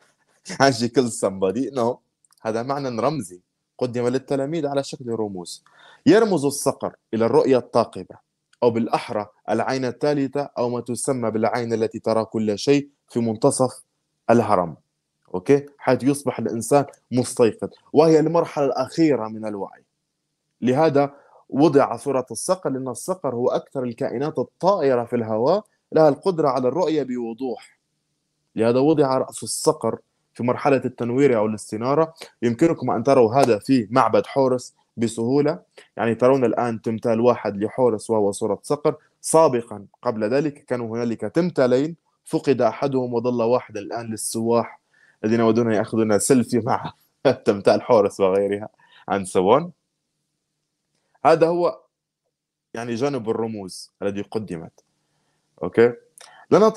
(laughs) كل سمبادي نو هذا معنى رمزي قدم للتلاميذ على شكل رموز يرمز الصقر الى الرؤيه الطاقبه او بالاحرى العين الثالثه او ما تسمى بالعين التي ترى كل شيء في منتصف الهرم اوكي حيث يصبح الانسان مستيقظ وهي المرحله الاخيره من الوعي لهذا وضع صوره الصقر لان الصقر هو اكثر الكائنات الطائره في الهواء لها القدرة على الرؤية بوضوح لهذا وضع رأس الصقر في مرحلة التنوير أو الاستنارة يمكنكم أن تروا هذا في معبد حورس بسهولة يعني ترون الآن تمثال واحد لحورس وهو صورة صقر سابقا قبل ذلك كانوا هنالك تمثالين فقد أحدهم وظل واحد الآن للسواح الذين يودون يأخذون سيلفي مع (laughs) تمثال حورس وغيرها عن سوان هذا هو يعني جانب الرموز الذي قدمت اوكي لن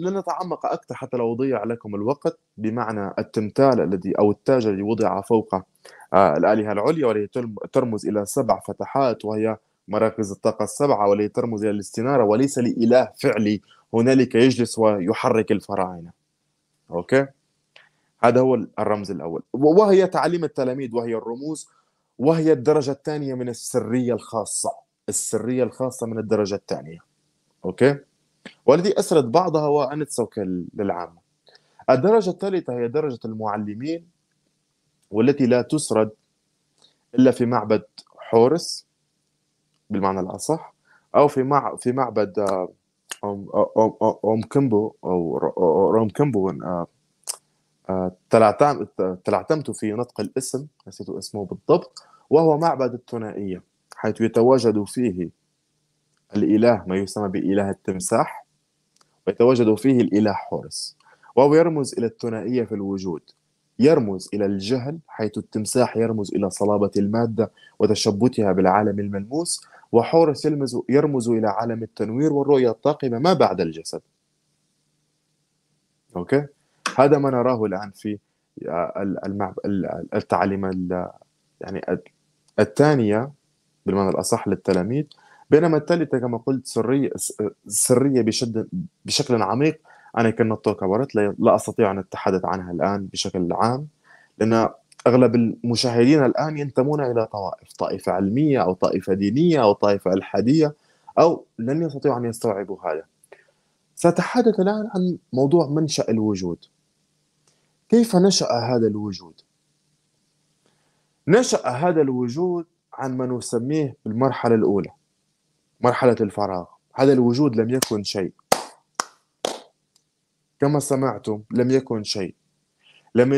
لن اكثر حتى لو اضيع عليكم الوقت بمعنى التمثال الذي او التاج الذي وضع فوق آه، الالهه العليا والتي ترمز الى سبع فتحات وهي مراكز الطاقة السبعة والتي ترمز إلى الاستنارة وليس لإله فعلي هنالك يجلس ويحرك الفراعنة أوكي هذا هو الرمز الأول وهي تعليم التلاميذ وهي الرموز وهي الدرجة الثانية من السرية الخاصة السرية الخاصة من الدرجة الثانية أوكي والذي أسرد بعضها وعنت تسوك للعامة الدرجة الثالثة هي درجة المعلمين والتي لا تسرد إلا في معبد حورس بالمعنى الأصح أو في مع في معبد آه، أم أم كمبو أو روم كمبو آه، آه، تلعتمت في نطق الاسم نسيت اسمه بالضبط وهو معبد الثنائية حيث يتواجد فيه الإله ما يسمى بإله التمساح ويتواجد فيه الإله حورس وهو يرمز إلى الثنائية في الوجود يرمز إلى الجهل حيث التمساح يرمز إلى صلابة المادة وتشبتها بالعالم الملموس وحورس يرمز إلى عالم التنوير والرؤية الطاقمة ما بعد الجسد أوكي هذا ما نراه الآن في آه، التعليم يعني الثانية بالمعنى الأصح للتلاميذ بينما الثالثه كما قلت سريه سريه بشد بشكل عميق انا كالنطور كبرت لا استطيع ان اتحدث عنها الان بشكل عام لان اغلب المشاهدين الان ينتمون الى طوائف، طائفه علميه او طائفه دينيه او طائفه الحاديه او لن يستطيعوا ان يستوعبوا هذا. ساتحدث الان عن موضوع منشا الوجود. كيف نشا هذا الوجود؟ نشا هذا الوجود عن ما نسميه بالمرحله الاولى مرحلة الفراغ هذا الوجود لم يكن شيء كما سمعتم لم يكن شيء لم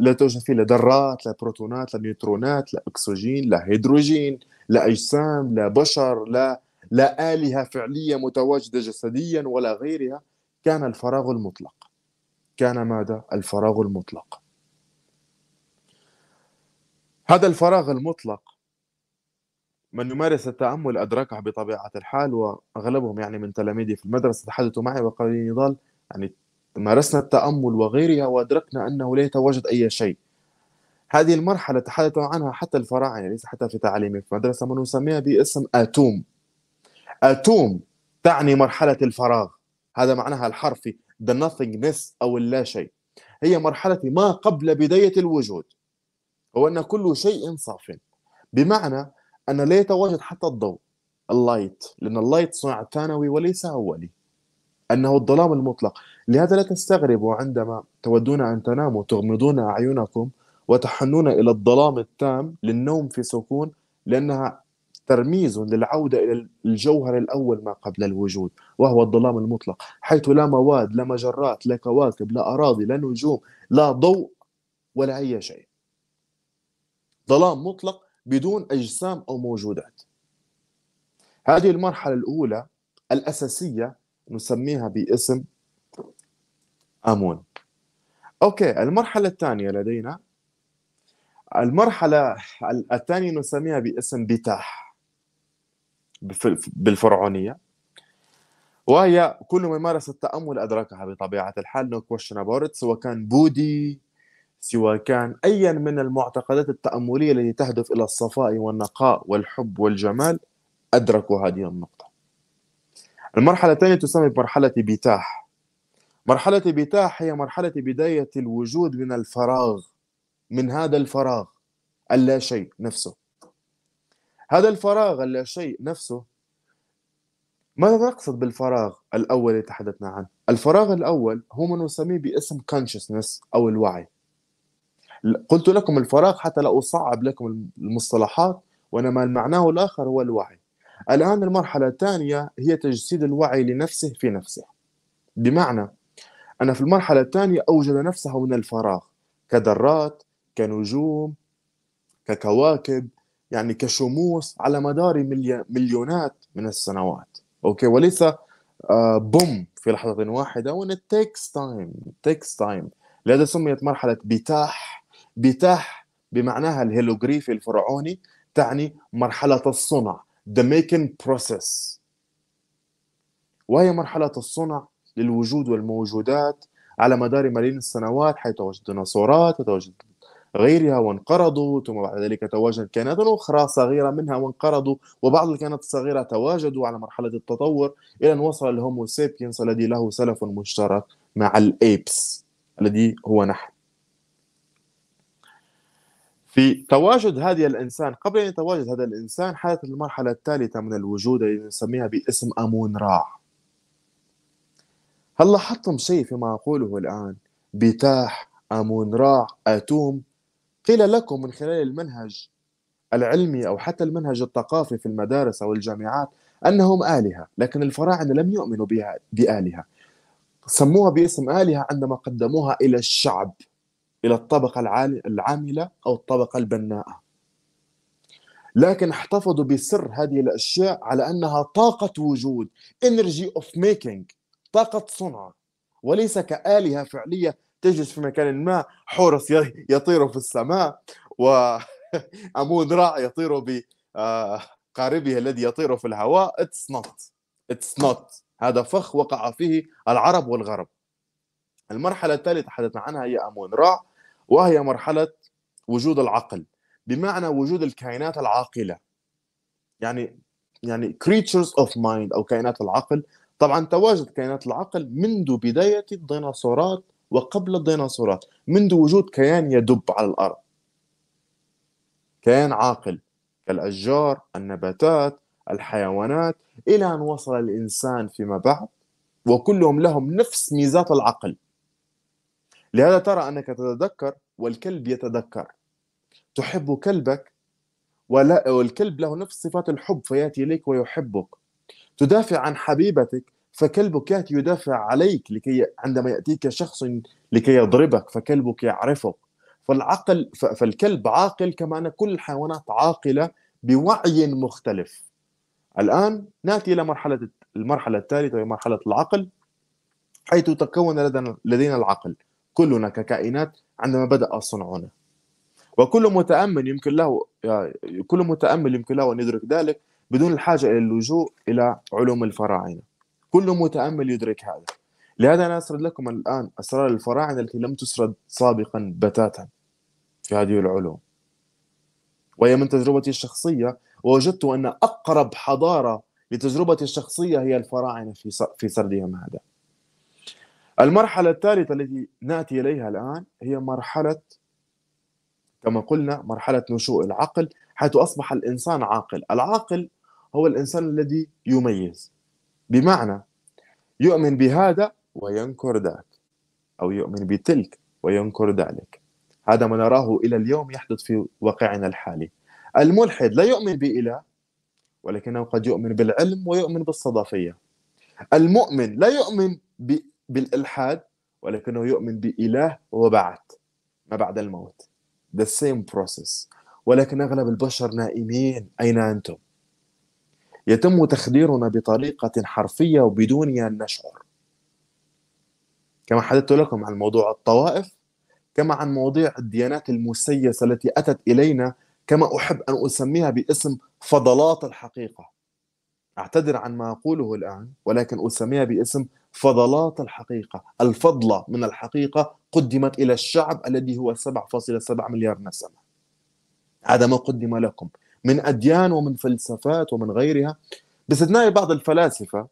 لا توجد فيه لا ذرات لا بروتونات لا نيوترونات لا اكسجين لا هيدروجين لا اجسام لا بشر لا لا الهه فعليه متواجده جسديا ولا غيرها كان الفراغ المطلق كان ماذا الفراغ المطلق هذا الفراغ المطلق من يمارس التأمل أدركه بطبيعة الحال وأغلبهم يعني من تلاميذي في المدرسة تحدثوا معي وقالوا لي نضال يعني مارسنا التأمل وغيرها وأدركنا أنه لا يتواجد أي شيء هذه المرحلة تحدثوا عنها حتى الفراعنة يعني ليس حتى في تعليمي في المدرسة ما نسميها باسم آتوم آتوم تعني مرحلة الفراغ هذا معناها الحرفي the nothingness أو اللا شيء هي مرحلة ما قبل بداية الوجود هو أن كل شيء صاف بمعنى أنا ليه تواجد حتى الضوء اللايت لأن اللايت صنع ثانوي وليس أولي أنه الظلام المطلق لهذا لا تستغربوا عندما تودون أن تناموا تغمضون أعينكم وتحنون إلى الظلام التام للنوم في سكون لأنها ترميز للعودة إلى الجوهر الأول ما قبل الوجود وهو الظلام المطلق حيث لا مواد لا مجرات لا كواكب لا أراضي لا نجوم لا ضوء ولا أي شيء ظلام مطلق بدون اجسام او موجودات هذه المرحله الاولى الاساسيه نسميها باسم امون اوكي المرحله الثانيه لدينا المرحله الثانيه نسميها باسم بتاح بالفرعونيه وهي كل من مارس التامل ادركها بطبيعه الحال نو no سواء كان بودي سواء كان أيا من المعتقدات التأملية التي تهدف إلى الصفاء والنقاء والحب والجمال أدركوا هذه النقطة المرحلة الثانية تسمى بمرحلة بتاح. مرحلة بتاح هي مرحلة بداية الوجود من الفراغ من هذا الفراغ اللا شيء نفسه هذا الفراغ اللا شيء نفسه ماذا نقصد بالفراغ الأول اللي تحدثنا عنه؟ الفراغ الأول هو ما نسميه باسم consciousness أو الوعي قلت لكم الفراغ حتى لا أصعب لكم المصطلحات وإنما معناه الآخر هو الوعي الآن المرحلة الثانية هي تجسيد الوعي لنفسه في نفسه بمعنى أن في المرحلة الثانية أوجد نفسه من الفراغ كذرات كنجوم ككواكب يعني كشموس على مدار مليونات من السنوات أوكي وليس آه، بوم في لحظة واحدة وأن تايم تايم time لهذا سميت مرحلة بتاح بتاح بمعناها الهيلوغريفي الفرعوني تعني مرحلة الصنع the making process وهي مرحلة الصنع للوجود والموجودات على مدار ملايين السنوات حيث توجد ديناصورات وتوجد غيرها وانقرضوا ثم بعد ذلك تواجد كائنات أخرى صغيرة منها وانقرضوا وبعض الكائنات الصغيرة تواجدوا على مرحلة التطور إلى أن وصل الهومو سيبينس الذي له سلف مشترك مع الأيبس الذي هو نحن في تواجد هذه الانسان قبل ان يتواجد هذا الانسان حدثت المرحله الثالثه من الوجود اللي نسميها باسم امون راع هل لاحظتم شيء فيما اقوله الان بتاح امون راع اتوم قيل لكم من خلال المنهج العلمي او حتى المنهج الثقافي في المدارس او الجامعات انهم الهه لكن الفراعنه لم يؤمنوا بها بالهه سموها باسم الهه عندما قدموها الى الشعب إلى الطبقة العاملة أو الطبقة البناءة لكن احتفظوا بسر هذه الأشياء على أنها طاقة وجود energy of making طاقة صنع وليس كآلهة فعلية تجلس في مكان ما حورس يطير في السماء وعمود (laughs) راع يطير بقاربه آه، الذي يطير في الهواء it's not it's not هذا فخ وقع فيه العرب والغرب المرحلة الثالثه تحدثنا عنها هي أمون راع وهي مرحله وجود العقل بمعنى وجود الكائنات العاقله يعني يعني creatures of mind او كائنات العقل طبعا تواجد كائنات العقل منذ بدايه الديناصورات وقبل الديناصورات منذ وجود كيان يدب على الارض كيان عاقل كالاشجار النباتات الحيوانات الى ان وصل الانسان فيما بعد وكلهم لهم نفس ميزات العقل لهذا ترى أنك تتذكر والكلب يتذكر تحب كلبك ولا والكلب له نفس صفات الحب فياتي اليك ويحبك تدافع عن حبيبتك فكلبك ياتي يدافع عليك لكي عندما ياتيك شخص لكي يضربك فكلبك يعرفك فالعقل فالكلب عاقل كما ان كل الحيوانات عاقله بوعي مختلف الان ناتي الى مرحله المرحله الثالثه وهي مرحله العقل حيث تكون لدينا العقل كلنا ككائنات عندما بدأ صنعنا وكل متأمل يمكن له يعني كل متأمل يمكن له أن يدرك ذلك بدون الحاجة إلى اللجوء إلى علوم الفراعنة كل متأمل يدرك هذا لهذا أنا أسرد لكم الآن أسرار الفراعنة التي لم تسرد سابقا بتاتا في هذه العلوم وهي من تجربتي الشخصية ووجدت أن أقرب حضارة لتجربتي الشخصية هي الفراعنة في سردهم هذا المرحلة الثالثة التي نأتي إليها الآن هي مرحلة كما قلنا مرحلة نشوء العقل حيث أصبح الإنسان عاقل العاقل هو الإنسان الذي يميز بمعنى يؤمن بهذا وينكر ذاك أو يؤمن بتلك وينكر ذلك هذا ما نراه إلى اليوم يحدث في واقعنا الحالي الملحد لا يؤمن بإله ولكنه قد يؤمن بالعلم ويؤمن بالصدفية المؤمن لا يؤمن بالإلحاد ولكنه يؤمن بإله وبعث ما بعد الموت the same process ولكن أغلب البشر نائمين أين أنتم؟ يتم تخديرنا بطريقة حرفية وبدون أن نشعر كما حدثت لكم عن موضوع الطوائف كما عن مواضيع الديانات المسيسة التي أتت إلينا كما أحب أن أسميها باسم فضلات الحقيقة أعتذر عن ما أقوله الآن ولكن أسميها باسم فضلات الحقيقة الفضلة من الحقيقة قدمت إلى الشعب الذي هو 7.7 مليار نسمة هذا ما قدم لكم من أديان ومن فلسفات ومن غيرها باستثناء بعض الفلاسفة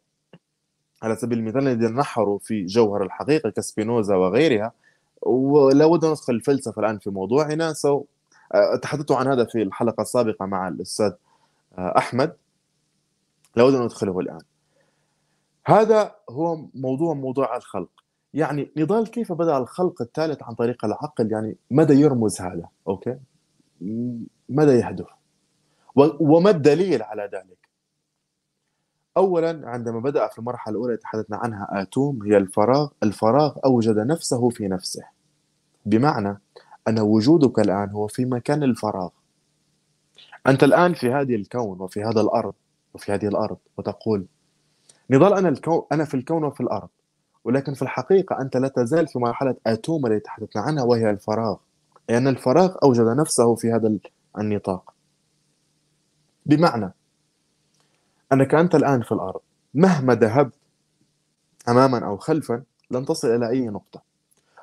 على سبيل المثال الذين نحروا في جوهر الحقيقة كسبينوزا وغيرها ولو بدنا ندخل الفلسفة الآن في موضوعنا سو آه، تحدثت عن هذا في الحلقة السابقة مع الأستاذ آه، أحمد لو بدنا ندخله الآن هذا هو موضوع موضوع الخلق يعني نضال كيف بدا الخلق الثالث عن طريق العقل يعني ماذا يرمز هذا اوكي ماذا يهدف وما الدليل على ذلك اولا عندما بدا في المرحله الاولى تحدثنا عنها اتوم هي الفراغ الفراغ اوجد نفسه في نفسه بمعنى ان وجودك الان هو في مكان الفراغ انت الان في هذه الكون وفي هذا الارض وفي هذه الارض وتقول نضال انا الكون انا في الكون وفي الارض ولكن في الحقيقه انت لا تزال في مرحله اتوم التي تحدثنا عنها وهي الفراغ لان يعني الفراغ اوجد نفسه في هذا النطاق بمعنى انك انت الان في الارض مهما ذهبت اماما او خلفا لن تصل الى اي نقطه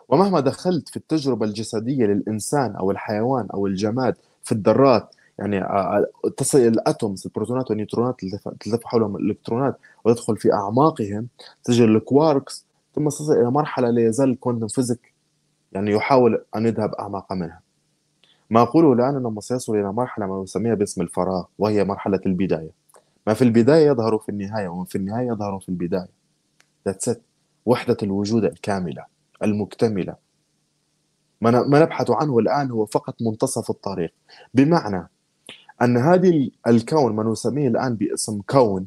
ومهما دخلت في التجربه الجسديه للانسان او الحيوان او الجماد في الذرات يعني تصل الى الاتومز البروتونات والنيوترونات تلف حولهم الالكترونات وتدخل في اعماقهم تسجل الكواركس ثم تصل الى مرحله لا يزال الكوانتم فيزيك يعني يحاول ان يذهب اعماق منها ما اقوله الان انه سيصل الى مرحله ما نسميها باسم الفراغ وهي مرحله البدايه ما في البدايه يظهر في النهايه وما في النهايه يظهر في البدايه ذاتس ات وحده الوجود الكامله المكتمله ما نبحث عنه الان هو فقط منتصف الطريق بمعنى ان هذه الكون ما نسميه الان باسم كون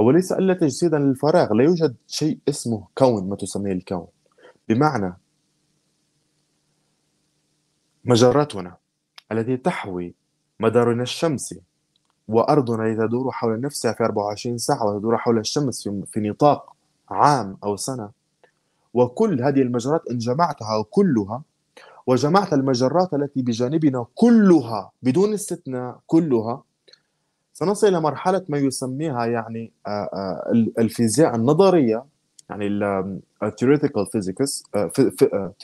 هو ليس الا تجسيدا للفراغ لا يوجد شيء اسمه كون ما تسميه الكون بمعنى مجرتنا التي تحوي مدارنا الشمسي وأرضنا التي تدور حول نفسها في 24 ساعة وتدور حول الشمس في نطاق عام أو سنة وكل هذه المجرات إن جمعتها كلها وجمعت المجرات التي بجانبنا كلها بدون استثناء كلها سنصل إلى مرحلة ما يسميها يعني آه، آه، الفيزياء النظرية يعني الثيوريتيكال آه، فيزيكس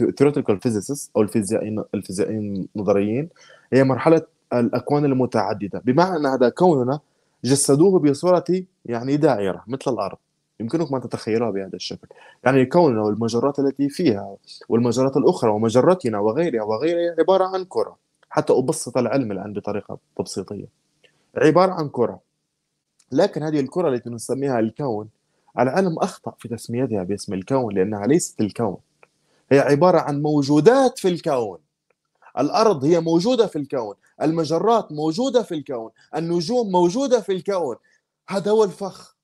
theoretical physicists أو الفيزيائيين الفيزيائيين النظريين هي مرحلة الأكوان المتعددة بمعنى أن هذا كوننا جسدوه بصورة يعني دائرة مثل الأرض يمكنكم أن تتخيلوها بهذا الشكل يعني كوننا والمجرات التي فيها والمجرات الأخرى ومجرتنا وغيرها وغيرها عبارة عن كرة حتى أبسط العلم الآن بطريقة تبسيطية عبارة عن كرة لكن هذه الكرة التي نسميها الكون العلم أخطأ في تسميتها باسم الكون لأنها ليست الكون هي عبارة عن موجودات في الكون الأرض هي موجودة في الكون المجرات موجودة في الكون النجوم موجودة في الكون هذا هو الفخ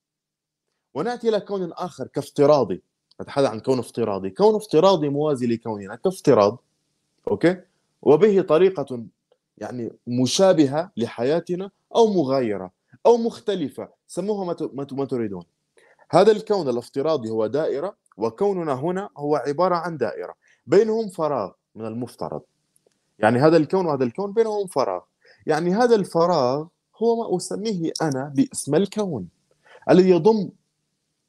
وناتي الى كون اخر كافتراضي نتحدث عن كون افتراضي كون افتراضي موازي لكوننا كافتراض اوكي وبه طريقه يعني مشابهه لحياتنا او مغايره او مختلفه سموها ما تريدون هذا الكون الافتراضي هو دائره وكوننا هنا هو عباره عن دائره بينهم فراغ من المفترض يعني هذا الكون وهذا الكون بينهم فراغ يعني هذا الفراغ هو ما اسميه انا باسم الكون الذي يضم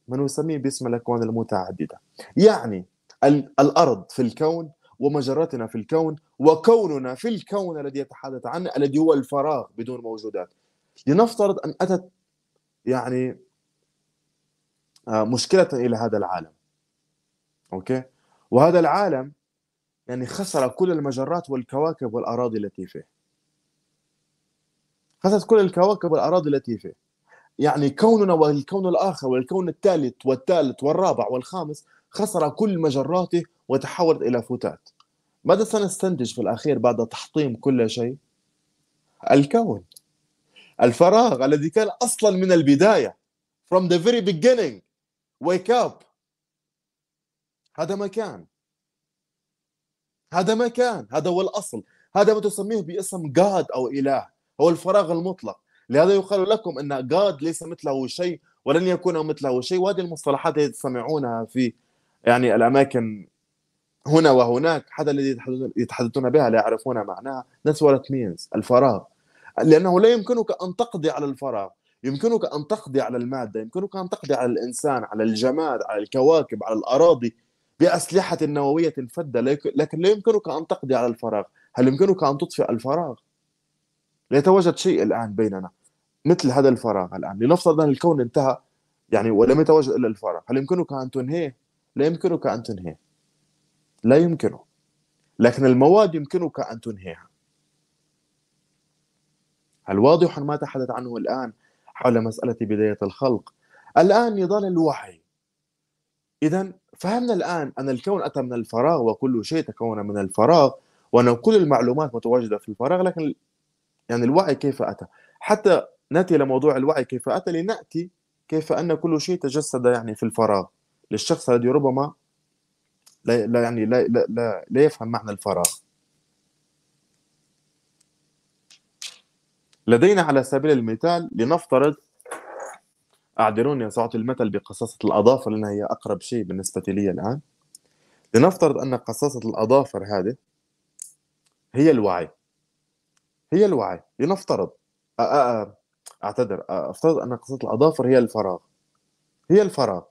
ما نسميه باسم الاكوان المتعدده يعني الارض في الكون ومجرتنا في الكون وكوننا في الكون الذي يتحدث عنه الذي هو الفراغ بدون موجودات لنفترض ان اتت يعني آه، مشكله الى هذا العالم اوكي وهذا العالم يعني خسر كل المجرات والكواكب والاراضي التي فيه خسرت كل الكواكب والاراضي التي فيه يعني كوننا والكون الآخر والكون الثالث والثالث والرابع والخامس خسر كل مجراته وتحولت إلى فتات ماذا سنستنتج في الأخير بعد تحطيم كل شيء؟ الكون الفراغ الذي كان أصلا من البداية from the very beginning wake up هذا مكان هذا مكان هذا هو الأصل هذا ما تسميه باسم God أو إله هو الفراغ المطلق لهذا يقال لكم ان جاد ليس مثله شيء ولن يكون مثله شيء وهذه المصطلحات التي تسمعونها في يعني الاماكن هنا وهناك حتى الذي يتحدثون بها لا يعرفون معناها that's وات مينز الفراغ لانه لا يمكنك ان تقضي على الفراغ يمكنك ان تقضي على الماده يمكنك ان تقضي على الانسان على الجماد على الكواكب على الاراضي باسلحه نوويه فده لكن لا يمكنك ان تقضي على الفراغ هل يمكنك ان تطفئ الفراغ لا يتواجد شيء الآن بيننا مثل هذا الفراغ الآن لنفترض أن الكون انتهى يعني ولم يتواجد إلا الفراغ هل يمكنك أن تنهيه؟ لا يمكنك أن تنهيه لا يمكنه لكن المواد يمكنك أن تنهيها هل واضح ما تحدث عنه الآن حول مسألة بداية الخلق الآن نضال الوحي إذا فهمنا الآن أن الكون أتى من الفراغ وكل شيء تكون من الفراغ وأن كل المعلومات متواجدة في الفراغ لكن يعني الوعي كيف أتى حتى نأتي لموضوع الوعي كيف أتى لنأتي كيف أن كل شيء تجسد يعني في الفراغ للشخص الذي ربما لا, لا يعني لا, لا, لا, لا يفهم معنى الفراغ لدينا على سبيل المثال لنفترض أعذروني يا المثل بقصاصة الأظافر لأنها هي أقرب شيء بالنسبة لي الآن لنفترض أن قصاصة الأظافر هذه هي الوعي هي الوعي لنفترض اعتذر افترض ان قصه الاظافر هي الفراغ هي الفراغ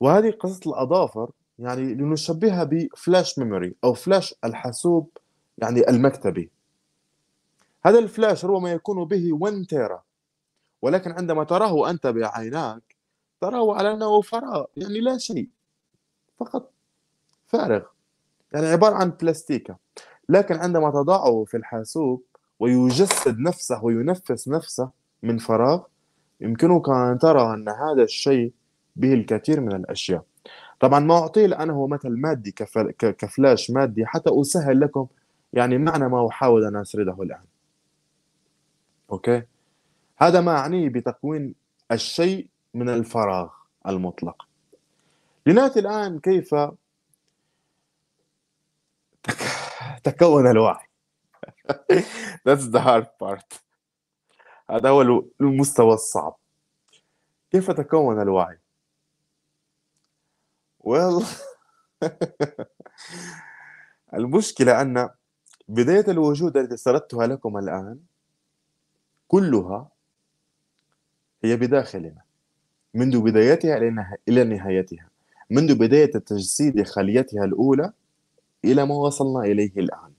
وهذه قصه الاظافر يعني لنشبهها بفلاش ميموري او فلاش الحاسوب يعني المكتبي هذا الفلاش ربما يكون به 1 تيرا ولكن عندما تراه انت بعيناك تراه على انه فراغ يعني لا شيء فقط فارغ يعني عباره عن بلاستيكه لكن عندما تضعه في الحاسوب ويجسد نفسه وينفس نفسه من فراغ يمكنك أن ترى أن هذا الشيء به الكثير من الأشياء طبعا ما أعطيه لأنه هو مثل مادي كفلاش مادي حتى أسهل لكم يعني معنى ما أحاول أن أسرده الآن أوكي هذا ما أعنيه بتكوين الشيء من الفراغ المطلق لنأتي الآن كيف تكون الوعي (laughs) That's the hard part هذا هو المستوى الصعب كيف تكون الوعي؟ well (laughs) المشكلة أن بداية الوجود التي سردتها لكم الآن كلها هي بداخلنا منذ بدايتها إلى نهايتها منذ بداية تجسيد خليتها الأولى إلى ما وصلنا إليه الآن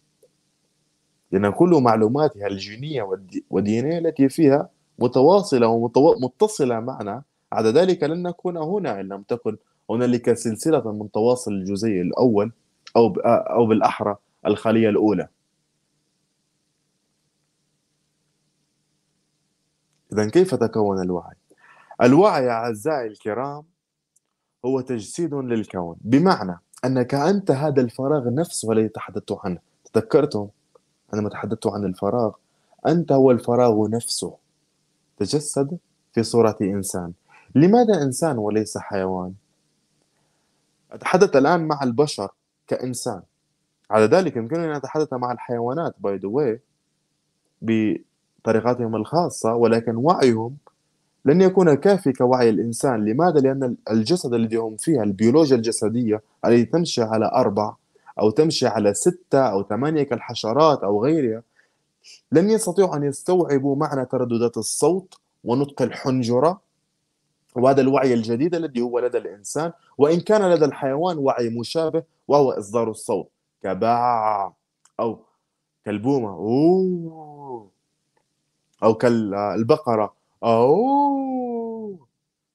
لأن كل معلوماتها الجينية والدينية التي فيها متواصلة ومتصلة معنا بعد ذلك لن نكون هنا إن لم تكن هنالك سلسلة من تواصل الجزيء الأول أو أو بالأحرى الخلية الأولى إذا كيف تكون الوعي؟ الوعي أعزائي الكرام هو تجسيد للكون بمعنى انك انت هذا الفراغ نفسه الذي تحدثت عنه تذكرتم عندما تحدثت عن الفراغ انت هو الفراغ نفسه تجسد في صوره انسان لماذا انسان وليس حيوان اتحدث الان مع البشر كانسان على ذلك يمكنني ان اتحدث مع الحيوانات باي ذا بطريقتهم الخاصه ولكن وعيهم لن يكون كافي كوعي الإنسان لماذا؟ لأن الجسد الذي هم فيها البيولوجيا الجسدية التي تمشي على أربع أو تمشي على ستة أو ثمانية كالحشرات أو غيرها لن يستطيعوا أن يستوعبوا معنى ترددات الصوت ونطق الحنجرة وهذا الوعي الجديد الذي هو لدى الإنسان وإن كان لدى الحيوان وعي مشابه وهو إصدار الصوت كباع أو كالبومة أوه أو كالبقرة أوه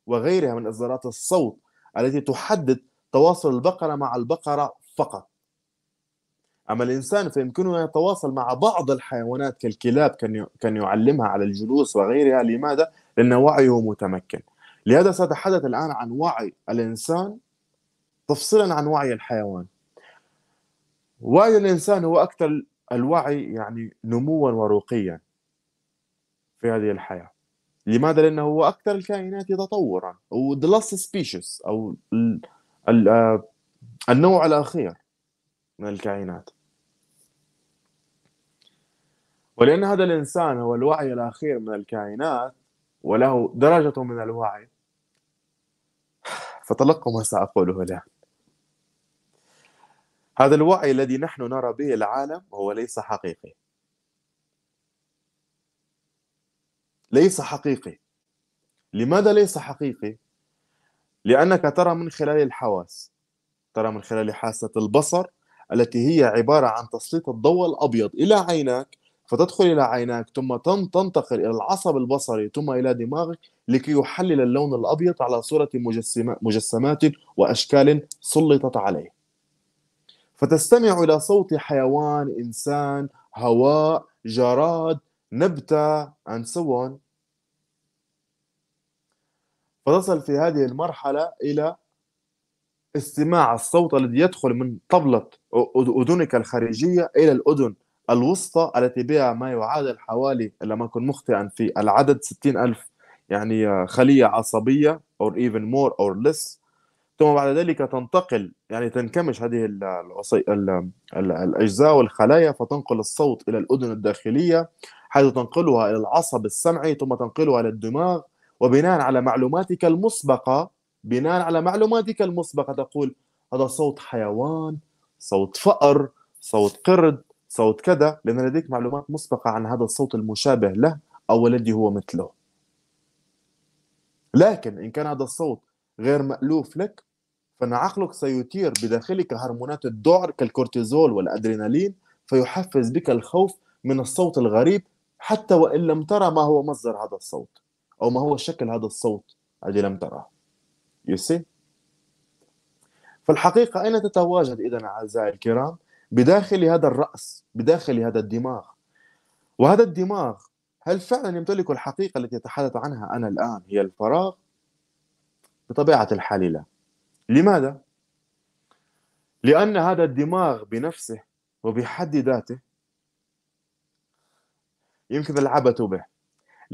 وغيرها من إصدارات الصوت التي تحدد تواصل البقرة مع البقرة فقط أما الإنسان فيمكنه أن يتواصل مع بعض الحيوانات كالكلاب كان يعلمها على الجلوس وغيرها لماذا؟ لأن وعيه متمكن لهذا سأتحدث الآن عن وعي الإنسان تفصيلا عن وعي الحيوان وعي الإنسان هو أكثر الوعي يعني نموا ورقيا في هذه الحياة لماذا؟ لانه هو اكثر الكائنات تطورا وذا لاست سبيشيز او الـ الـ آه، النوع الاخير من الكائنات ولان هذا الانسان هو الوعي الاخير من الكائنات وله درجه من الوعي فتلقوا ما ساقوله له هذا الوعي الذي نحن نرى به العالم هو ليس حقيقي ليس حقيقي لماذا ليس حقيقي؟ لأنك ترى من خلال الحواس ترى من خلال حاسة البصر التي هي عبارة عن تسليط الضوء الأبيض إلى عينك فتدخل إلى عينك ثم تنتقل إلى العصب البصري ثم إلى دماغك لكي يحلل اللون الأبيض على صورة مجسمات وأشكال سلطت عليه فتستمع إلى صوت حيوان إنسان هواء جراد نبتة and so on فتصل في هذه المرحله الى استماع الصوت الذي يدخل من طبلة أذنك الخارجية إلى الأذن الوسطى التي بها ما يعادل حوالي لما أكن مخطئا في العدد 60 ألف يعني خلية عصبية or even more or less ثم بعد ذلك تنتقل يعني تنكمش هذه العصي... الأجزاء والخلايا فتنقل الصوت إلى الأذن الداخلية حيث تنقلها إلى العصب السمعي ثم تنقلها إلى الدماغ وبناء على معلوماتك المسبقة بناء على معلوماتك المسبقة تقول هذا صوت حيوان صوت فأر صوت قرد صوت كذا لأن لديك معلومات مسبقة عن هذا الصوت المشابه له أو الذي هو مثله لكن إن كان هذا الصوت غير مألوف لك فإن عقلك سيثير بداخلك هرمونات الذعر كالكورتيزول والأدرينالين فيحفز بك الخوف من الصوت الغريب حتى وإن لم ترى ما هو مصدر هذا الصوت أو ما هو شكل هذا الصوت الذي لم تراه you see فالحقيقة أين تتواجد إذا أعزائي الكرام بداخل هذا الرأس بداخل هذا الدماغ وهذا الدماغ هل فعلا يمتلك الحقيقة التي أتحدث عنها أنا الآن هي الفراغ بطبيعة الحال لا لماذا؟ لأن هذا الدماغ بنفسه وبحد ذاته يمكن العبث به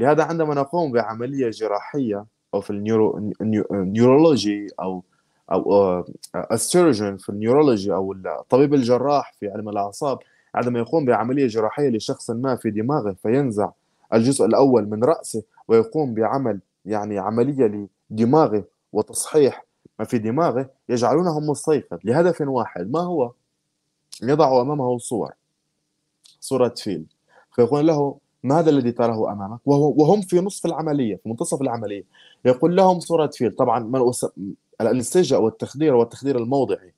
لهذا عندما نقوم بعمليه جراحيه او في النيورو النيورولوجي او او آه، السيرجن في النيورولوجي او الطبيب الجراح في علم الاعصاب عندما يقوم بعمليه جراحيه لشخص ما في دماغه فينزع الجزء الاول من راسه ويقوم بعمل يعني عمليه لدماغه وتصحيح ما في دماغه يجعلونه مستيقظ لهدف واحد ما هو؟ يضع امامه صور صوره فيل فيقول له ماذا الذي تراه امامك وهم في نصف العمليه في منتصف العمليه يقول لهم صوره فيل طبعا الانسجه والتخدير والتخدير الموضعي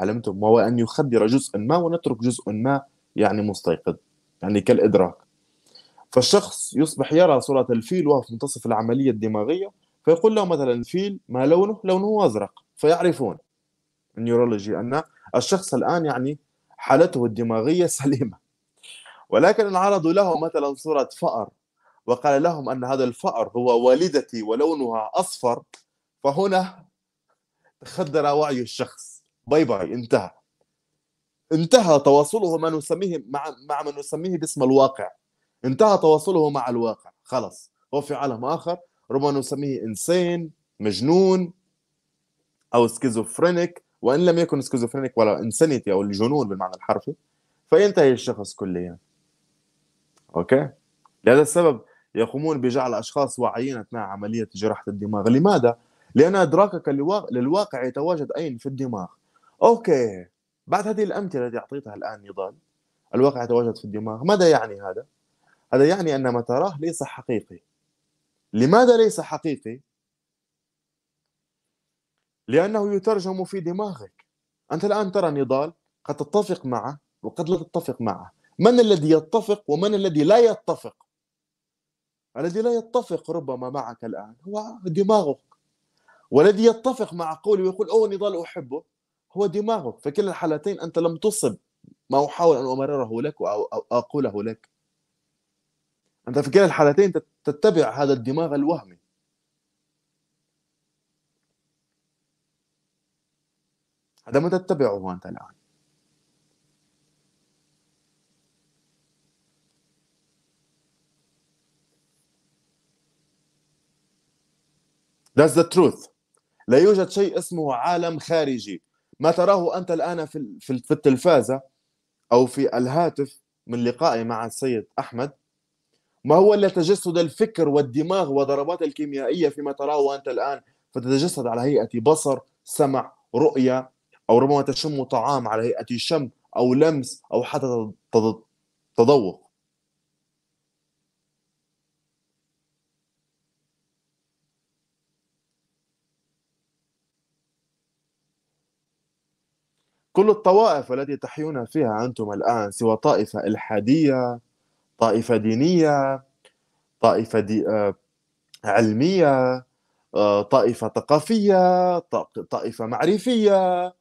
علمتم وهو ان يخدر جزء ما ونترك جزء ما يعني مستيقظ يعني كالادراك فالشخص يصبح يرى صوره الفيل وهو في منتصف العمليه الدماغيه فيقول له مثلا الفيل ما لونه؟ لونه ازرق فيعرفون النيورولوجي ان الشخص الان يعني حالته الدماغيه سليمه ولكن عرضوا له مثلا صورة فأر وقال لهم أن هذا الفأر هو والدتي ولونها أصفر فهنا تخدر وعي الشخص باي باي انتهى انتهى تواصله ما نسميه مع مع ما نسميه باسم الواقع انتهى تواصله مع الواقع خلص هو في عالم آخر ربما نسميه إنسان مجنون أو سكيزوفرينيك وإن لم يكن سكيزوفرينيك ولا إنسانيتي أو الجنون بالمعنى الحرفي فينتهي الشخص كليا اوكي لهذا السبب يقومون بجعل اشخاص واعيين اثناء عمليه جراحه الدماغ لماذا لان ادراكك للواقع يتواجد اين في الدماغ اوكي بعد هذه الامثله التي اعطيتها الان نضال الواقع يتواجد في الدماغ ماذا يعني هذا هذا يعني ان ما تراه ليس حقيقي لماذا ليس حقيقي لانه يترجم في دماغك انت الان ترى نضال قد تتفق معه وقد لا تتفق معه من الذي يتفق ومن الذي لا يتفق الذي لا يتفق ربما معك الآن هو دماغك والذي يتفق مع قولي ويقول أو نضال أحبه هو دماغك فكل الحالتين أنت لم تصب ما أحاول أن أمرره لك أو أقوله لك أنت في كلا الحالتين تتبع هذا الدماغ الوهمي هذا ما تتبعه أنت الآن That's the truth لا يوجد شيء اسمه عالم خارجي ما تراه أنت الآن في, في التلفازة أو في الهاتف من لقائي مع السيد أحمد ما هو إلا تجسد الفكر والدماغ وضربات الكيميائية فيما تراه أنت الآن فتتجسد على هيئة بصر سمع رؤية أو ربما تشم طعام على هيئة شم أو لمس أو حتى تذوق كل الطوائف التي تحيون فيها أنتم الآن سوى طائفة إلحادية طائفة دينية طائفة دي آه، علمية آه، طائفة ثقافية طائفة معرفية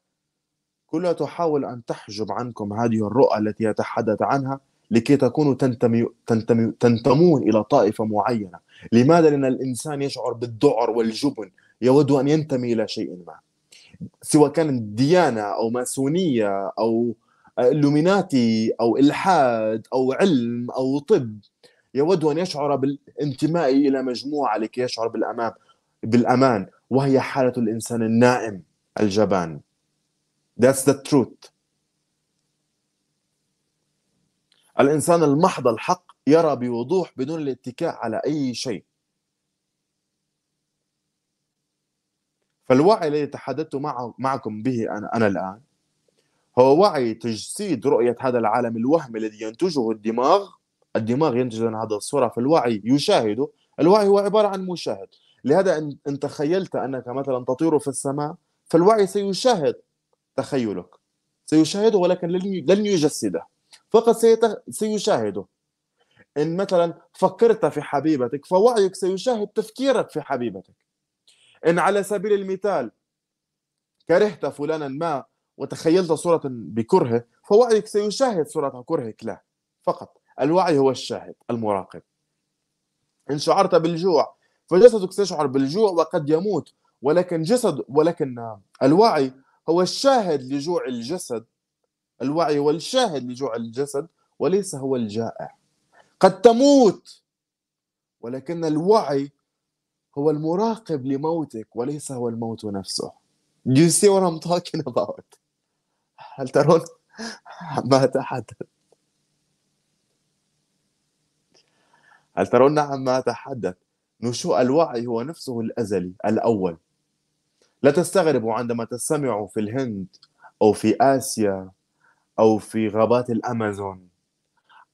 كلها تحاول أن تحجب عنكم هذه الرؤى التي يتحدث عنها لكي تكونوا تنتمي تنتمي تنتمون إلى طائفة معينة لماذا؟ لأن الإنسان يشعر بالذعر والجبن يود أن ينتمي إلى شيء ما سواء كانت ديانه او ماسونيه او آه، لوميناتي او الحاد او علم او طب يود ان يشعر بالانتماء الى مجموعه لكي يشعر بالامان بالامان وهي حاله الانسان النائم الجبان That's the truth الانسان المحض الحق يرى بوضوح بدون الاتكاء على اي شيء فالوعي الذي تحدثت معكم به أنا, أنا الآن هو وعي تجسيد رؤية هذا العالم الوهمي الذي ينتجه الدماغ الدماغ ينتج لنا هذه الصورة فالوعي يشاهده الوعي هو عبارة عن مشاهد لهذا إن تخيلت أنك مثلا تطير في السماء فالوعي سيشاهد تخيلك سيشاهده ولكن لن يجسده فقط سيشاهده إن مثلا فكرت في حبيبتك فوعيك سيشاهد تفكيرك في حبيبتك إن على سبيل المثال كرهت فلانا ما وتخيلت صورة بكرهه فوعيك سيشاهد صورة كرهك له فقط الوعي هو الشاهد المراقب إن شعرت بالجوع فجسدك سيشعر بالجوع وقد يموت ولكن جسد ولكن الوعي هو الشاهد لجوع الجسد الوعي هو الشاهد لجوع الجسد وليس هو الجائع قد تموت ولكن الوعي هو المراقب لموتك وليس هو الموت نفسه Do you see what I'm talking about هل ترون ما أتحدث هل ترون عما نعم أتحدث نشوء الوعي هو نفسه الأزلي الأول لا تستغربوا عندما تستمعوا في الهند أو في آسيا أو في غابات الأمازون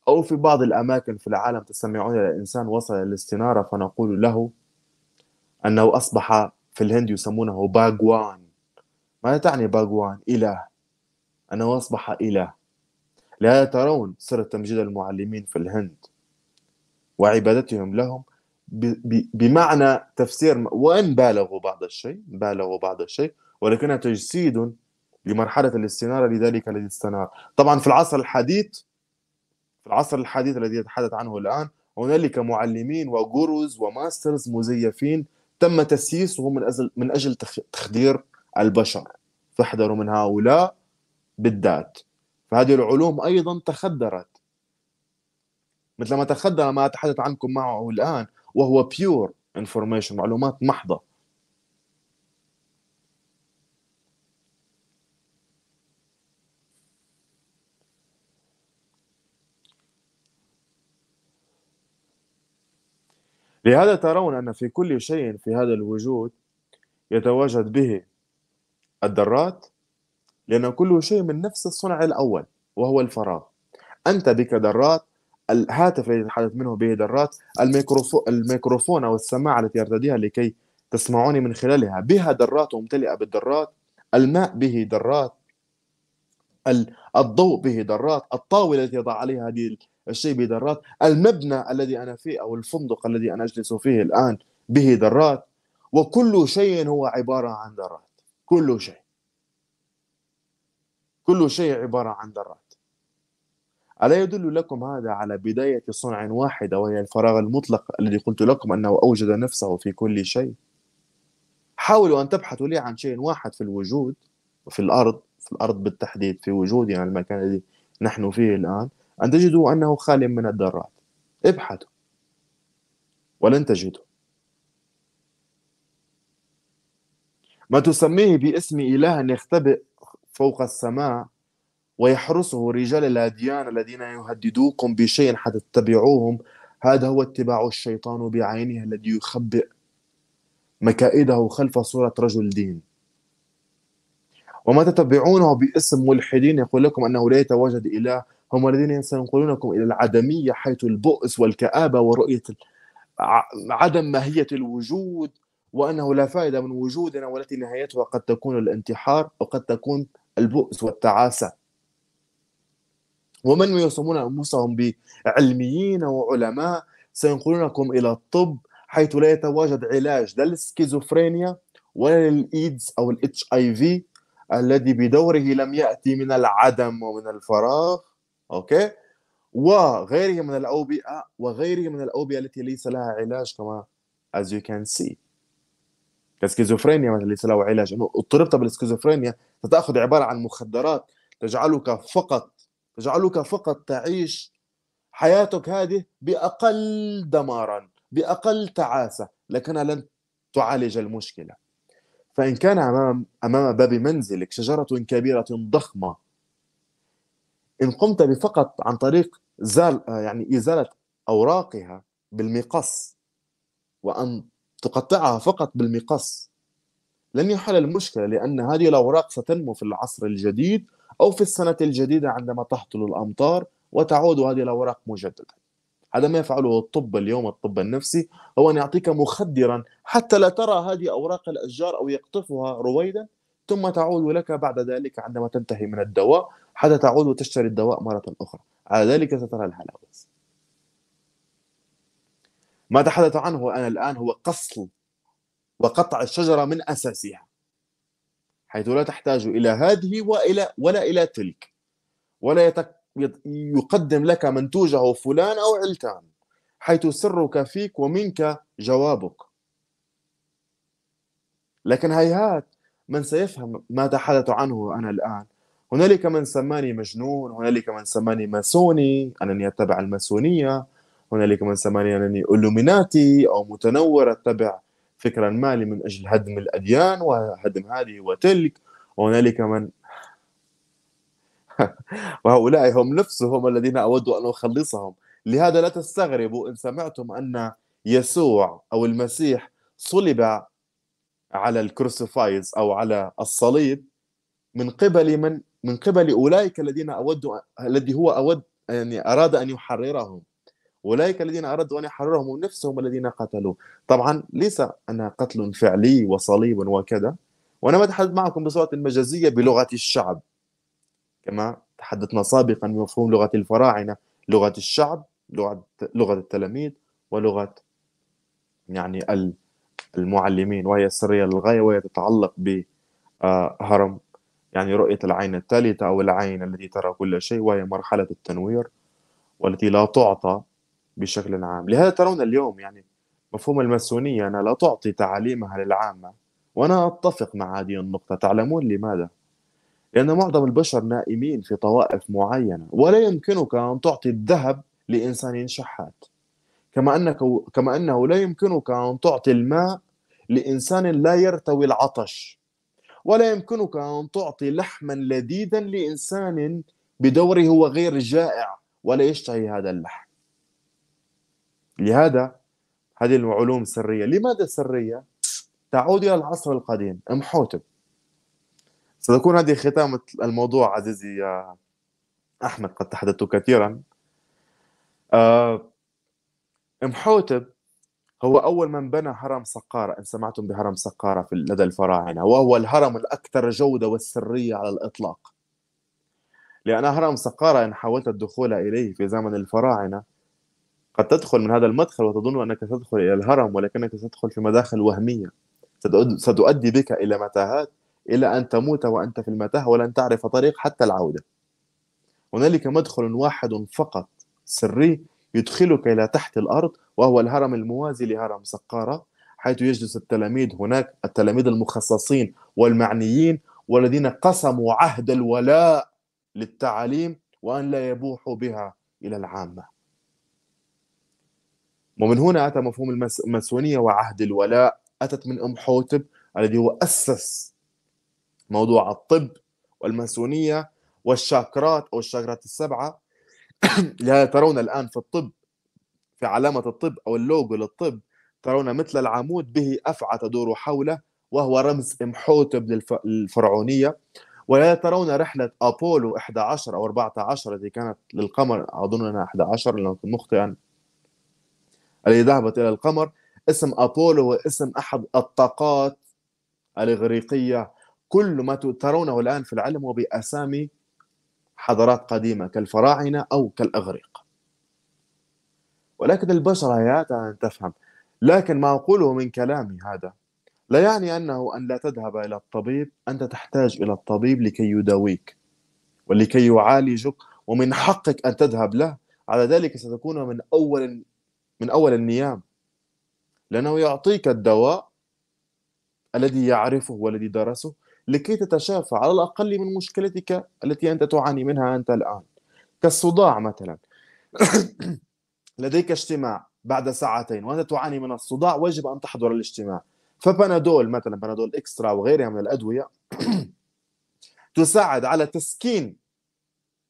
أو في بعض الأماكن في العالم تستمعون إلى إنسان وصل للاستنارة فنقول له أنه أصبح في الهند يسمونه باغوان ماذا تعني باغوان؟ إله أنه أصبح إله لا ترون سر تمجيد المعلمين في الهند وعبادتهم لهم بمعنى تفسير وإن بالغوا بعض الشيء بالغوا بعض الشيء ولكنها تجسيد لمرحلة الاستنارة لذلك الذي استنار طبعا في العصر الحديث في العصر الحديث الذي يتحدث عنه الآن هنالك معلمين وجوروز وماسترز مزيفين تم تسييسه من أجل من أجل تخدير البشر فاحذروا من هؤلاء بالذات فهذه العلوم أيضا تخدرت مثل ما تخدر ما أتحدث عنكم معه الآن وهو بيور انفورميشن معلومات محضة لهذا ترون أن في كل شيء في هذا الوجود يتواجد به الذرات لأن كل شيء من نفس الصنع الأول وهو الفراغ أنت بك ذرات الهاتف الذي تحدث منه به ذرات الميكروفون أو السماعة التي أرتديها لكي تسمعوني من خلالها بها ذرات ممتلئة بالذرات الماء به ذرات الضوء به ذرات الطاولة التي يضع عليها هذه الشيء ذرات المبنى الذي أنا فيه أو الفندق الذي أنا أجلس فيه الآن به ذرات وكل شيء هو عبارة عن ذرات كل شيء كل شيء عبارة عن ذرات ألا يدل لكم هذا على بداية صنع واحده وهي الفراغ المطلق الذي قلت لكم أنه أوجد نفسه في كل شيء حاولوا أن تبحثوا لي عن شيء واحد في الوجود وفي الأرض في الأرض بالتحديد في وجودنا يعني المكان الذي نحن فيه الآن أن تجدوا أنه خال من الذرات ابحثوا ولن تجدوا ما تسميه باسم إله يختبئ فوق السماء ويحرسه رجال الأديان الذين يهددوكم بشيء حتى تتبعوهم هذا هو اتباع الشيطان بعينه الذي يخبئ مكائده خلف صورة رجل دين وما تتبعونه باسم ملحدين يقول لكم أنه لا يتواجد إله هم الذين سينقلونكم إلى العدمية حيث البؤس والكآبة ورؤية عدم ماهية الوجود وأنه لا فائدة من وجودنا والتي نهايتها قد تكون الانتحار وقد تكون البؤس والتعاسة ومن يسمون أنفسهم بعلميين وعلماء سينقلونكم إلى الطب حيث لا يتواجد علاج لا للسكيزوفرينيا ولا للإيدز أو الإتش آي في الذي بدوره لم يأتي من العدم ومن الفراغ اوكي وغيره من الاوبئه وغيره من الاوبئه التي ليس لها علاج كما as you can see كسكيزوفرينيا مثلا ليس له علاج انه اضطربت بالسكيزوفرينيا ستاخذ عباره عن مخدرات تجعلك فقط تجعلك فقط تعيش حياتك هذه باقل دمارا باقل تعاسه لكنها لن تعالج المشكله فان كان امام امام باب منزلك شجره كبيره ضخمه إن قمت بفقط عن طريق زال آه، يعني إزالة أوراقها بالمقص وأن تقطعها فقط بالمقص لن يحل المشكلة لأن هذه الأوراق ستنمو في العصر الجديد أو في السنة الجديدة عندما تهطل الأمطار وتعود هذه الأوراق مجددا هذا ما يفعله الطب اليوم الطب النفسي هو أن يعطيك مخدرا حتى لا ترى هذه أوراق الأشجار أو يقطفها رويدا ثم تعود لك بعد ذلك عندما تنتهي من الدواء حتى تعود وتشتري الدواء مرة أخرى على ذلك سترى الحلاوة ما تحدث عنه أنا الآن هو قصل وقطع الشجرة من أساسها حيث لا تحتاج إلى هذه وإلى ولا إلى تلك ولا يقدم لك منتوجه فلان أو علتان حيث سرك فيك ومنك جوابك لكن هيهات من سيفهم ما تحدث عنه أنا الآن هنالك من سماني مجنون هنالك من سماني ماسوني انني اتبع الماسونيه هنالك من سماني انني الوميناتي او متنور اتبع فكرا ما من اجل هدم الاديان وهدم هذه وتلك وهنالك من (laughs) وهؤلاء هم نفسهم الذين اود ان اخلصهم لهذا لا تستغربوا ان سمعتم ان يسوع او المسيح صلب على الكروسيفايز او على الصليب من قبل من من قبل أولئك الذين أود الذي هو أود يعني أراد أن يحررهم أولئك الذين أرادوا أن يحررهم نفسهم الذين قتلوا طبعا ليس انا قتل فعلي وصليب وكذا وأنا ما أتحدث معكم بصورة مجازية بلغة الشعب كما تحدثنا سابقا بمفهوم لغة الفراعنة لغة الشعب لغة لغة التلاميذ ولغة يعني المعلمين وهي سرية للغاية وهي تتعلق بهرم يعني رؤية العين الثالثة أو العين التي ترى كل شيء وهي مرحلة التنوير والتي لا تعطى بشكل عام لهذا ترون اليوم يعني مفهوم الماسونية أنا لا تعطي تعاليمها للعامة وأنا أتفق مع هذه النقطة تعلمون لماذا؟ لأن معظم البشر نائمين في طوائف معينة ولا يمكنك أن تعطي الذهب لإنسان شحات كما أنك كما أنه لا يمكنك أن تعطي الماء لإنسان لا يرتوي العطش ولا يمكنك أن تعطي لحما لذيذا لإنسان بدوره هو غير جائع ولا يشتهي هذا اللحم لهذا هذه العلوم سرية لماذا سرية؟ تعود إلى العصر القديم أم حوتب ستكون هذه ختامة الموضوع عزيزي يا أحمد قد تحدثت كثيرا آه، أم حوتب هو أول من بنى هرم سقارة إن سمعتم بهرم سقارة في لدى الفراعنة وهو الهرم الأكثر جودة والسرية على الإطلاق لأن هرم سقارة إن حاولت الدخول إليه في زمن الفراعنة قد تدخل من هذا المدخل وتظن أنك تدخل إلى الهرم ولكنك ستدخل في مداخل وهمية ستؤدي بك إلى متاهات إلى أن تموت وأنت في المتاهة ولن تعرف طريق حتى العودة هنالك مدخل واحد فقط سري يدخلك إلى تحت الأرض وهو الهرم الموازي لهرم سقارة حيث يجلس التلاميذ هناك التلاميذ المخصصين والمعنيين والذين قسموا عهد الولاء للتعاليم وأن لا يبوحوا بها إلى العامة ومن هنا أتى مفهوم الماسونية وعهد الولاء أتت من أم حوتب الذي هو أسس موضوع الطب والماسونية والشاكرات أو الشاكرات السبعة (clears throat) لا ترون الآن في الطب في علامة الطب أو اللوجو للطب ترون مثل العمود به أفعى تدور حوله وهو رمز إمحوتب للفرعونية ولا ترون رحلة أبولو 11 أو 14 التي كانت للقمر أظن أنها 11 لو كنت مخطئا التي ذهبت إلى القمر اسم أبولو هو اسم أحد الطاقات الإغريقية كل ما ترونه الآن في العلم هو بأسامي حضارات قديمة كالفراعنة أو كالأغريق ولكن البشر هيات أن تفهم لكن ما أقوله من كلامي هذا لا يعني أنه أن لا تذهب إلى الطبيب أنت تحتاج إلى الطبيب لكي يداويك ولكي يعالجك ومن حقك أن تذهب له على ذلك ستكون من أول من أول النيام لأنه يعطيك الدواء الذي يعرفه والذي درسه لكي تتشافى على الأقل من مشكلتك التي أنت تعاني منها أنت الآن كالصداع مثلا (coughs) لديك اجتماع بعد ساعتين وأنت تعاني من الصداع ويجب أن تحضر الاجتماع فبنادول مثلا بنادول إكسترا وغيرها من الأدوية (coughs) تساعد على تسكين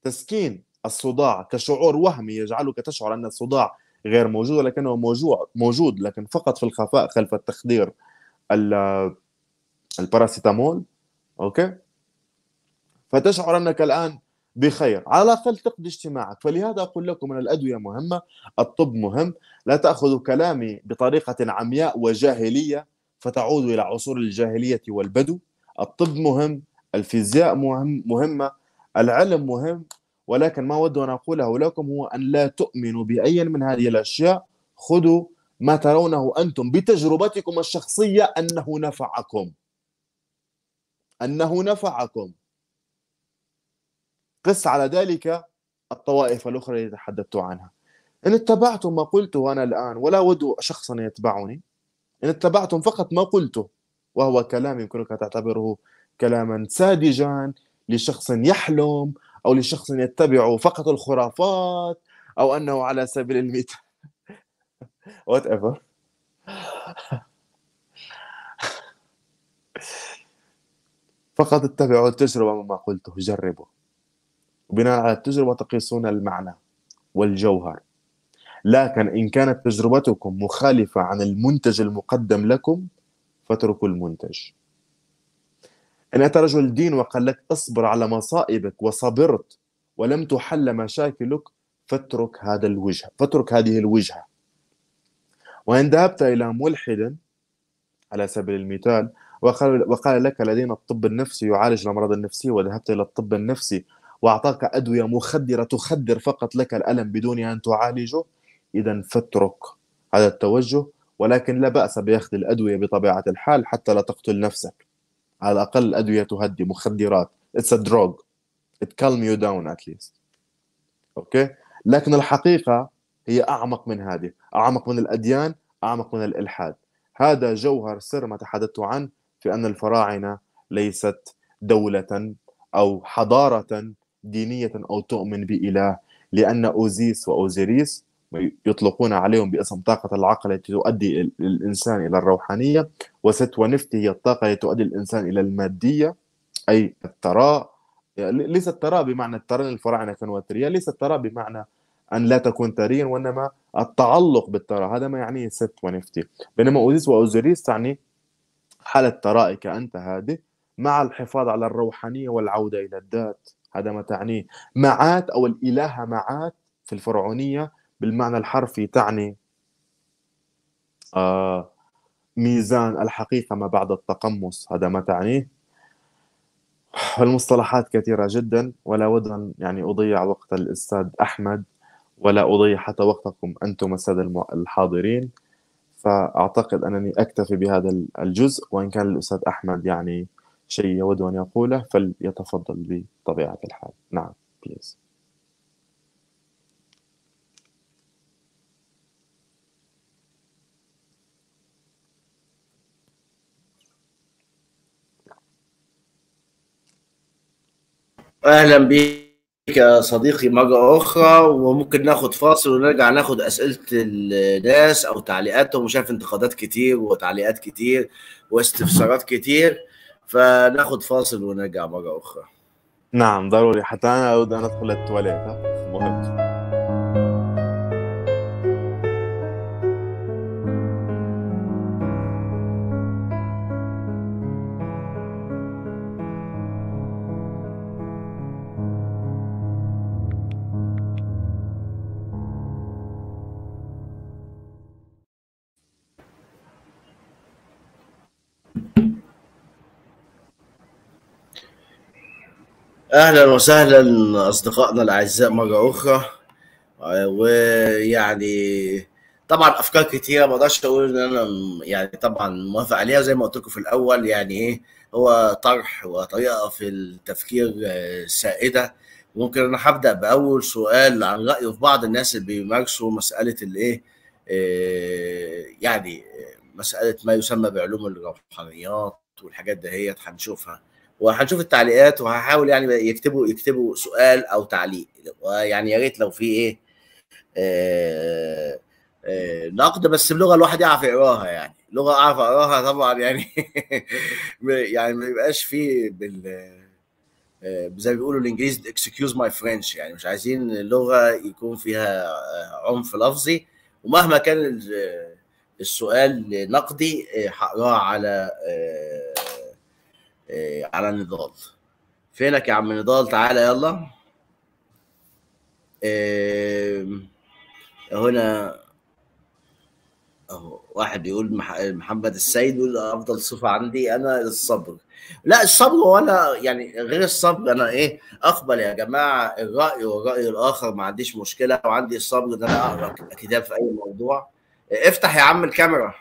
تسكين الصداع كشعور وهمي يجعلك تشعر أن الصداع غير موجود لكنه موجود موجود لكن فقط في الخفاء خلف التخدير الباراسيتامول اوكي فتشعر انك الان بخير على الاقل تقضي اجتماعك فلهذا اقول لكم ان الادويه مهمه الطب مهم لا تاخذوا كلامي بطريقه عمياء وجاهليه فتعود الى عصور الجاهليه والبدو الطب مهم الفيزياء مهم مهمه العلم مهم ولكن ما اود ان اقوله لكم هو ان لا تؤمنوا باي من هذه الاشياء خذوا ما ترونه انتم بتجربتكم الشخصيه انه نفعكم أنه نفعكم قس على ذلك الطوائف الأخرى التي تحدثت عنها إن اتبعتم ما قلته أنا الآن ولا ود شخصا يتبعني إن اتبعتم فقط ما قلته وهو كلام يمكنك تعتبره كلاما ساذجا لشخص يحلم أو لشخص يتبع فقط الخرافات أو أنه على سبيل المثال (laughs) whatever (laughs) فقط اتبعوا التجربة مما قلته جربوا وبناء على التجربة تقيسون المعنى والجوهر لكن إن كانت تجربتكم مخالفة عن المنتج المقدم لكم فاتركوا المنتج إن أتى رجل دين وقال لك اصبر على مصائبك وصبرت ولم تحل مشاكلك فاترك هذا الوجه فاترك هذه الوجهة وإن ذهبت إلى ملحد على سبيل المثال وقال, وقال لك لدينا الطب النفسي يعالج الأمراض النفسية وذهبت إلى الطب النفسي وأعطاك أدوية مخدرة تخدر فقط لك الألم بدون أن تعالجه إذا فاترك هذا التوجه ولكن لا بأس بأخذ الأدوية بطبيعة الحال حتى لا تقتل نفسك على الأقل الأدوية تهدي مخدرات it's a drug it calm you down at least أوكي لكن الحقيقة هي أعمق من هذه أعمق من الأديان أعمق من الإلحاد هذا جوهر سر ما تحدثت عنه في أن الفراعنة ليست دولة أو حضارة دينية أو تؤمن بإله لأن أوزيس وأوزيريس يطلقون عليهم باسم طاقة العقل التي تؤدي الإنسان إلى الروحانية وست ونفت هي الطاقة التي تؤدي الإنسان إلى المادية أي الثراء ليس الثراء بمعنى الثراء الفراعنة كانوا أثرياء ليس الثراء بمعنى أن لا تكون ثريا وإنما التعلق بالثراء هذا ما يعنيه ست ونفتي بينما أوزيس وأوزيريس تعني حالة ترائك أنت هذه مع الحفاظ على الروحانية والعودة إلى الذات هذا ما تعنيه معات أو الإلهة معات في الفرعونية بالمعنى الحرفي تعني آه، ميزان الحقيقة ما بعد التقمص هذا ما تعنيه المصطلحات كثيرة جدا ولا ود أن يعني أضيع وقت الأستاذ أحمد ولا أضيع حتى وقتكم أنتم السادة الحاضرين فأعتقد أنني أكتفي بهذا الجزء وإن كان الأستاذ أحمد يعني شيء يود أن يقوله فليتفضل بطبيعة الحال نعم بليز اهلا بك يا صديقي مرة أخرى وممكن ناخد فاصل ونرجع ناخد أسئلة الناس أو تعليقاتهم وشايف انتقادات كتير وتعليقات كتير واستفسارات كتير فناخد فاصل ونرجع مرة أخرى نعم ضروري حتى أنا أود أن أدخل التواليت مهم اهلا وسهلا اصدقائنا الاعزاء مره اخرى ويعني طبعا افكار كتيره ما اقدرش اقول ان انا يعني طبعا موافق عليها زي ما قلت لكم في الاول يعني ايه هو طرح وطريقه في التفكير آه، سائده ممكن انا هبدا باول سؤال عن رايه في بعض الناس اللي بيمارسوا مساله الايه آه، يعني آه، مساله ما يسمى بعلوم الروحانيات والحاجات دهيت هنشوفها وهنشوف التعليقات وهحاول يعني يكتبوا يكتبوا سؤال او تعليق ويعني يا ريت لو في ايه آه، آه، نقد بس بلغه الواحد يعرف يقراها يعني لغه اعرف اقراها طبعا يعني (laughs) يعني ما يبقاش فيه بال آه، زي ما بيقولوا الانجليزي اكسكيوز ماي فرنش يعني مش عايزين اللغه يكون فيها عنف لفظي ومهما كان السؤال نقدي هقراه على آه، على نضال فينك يا عم نضال تعالى يلا آه، هنا اهو واحد بيقول محمد السيد بيقول افضل صفه عندي انا الصبر لا الصبر وانا يعني غير الصبر انا ايه اقبل يا جماعه الراي والراي الاخر ما عنديش مشكله وعندي الصبر ان انا اقرا كتاب في اي موضوع آه، افتح يا عم الكاميرا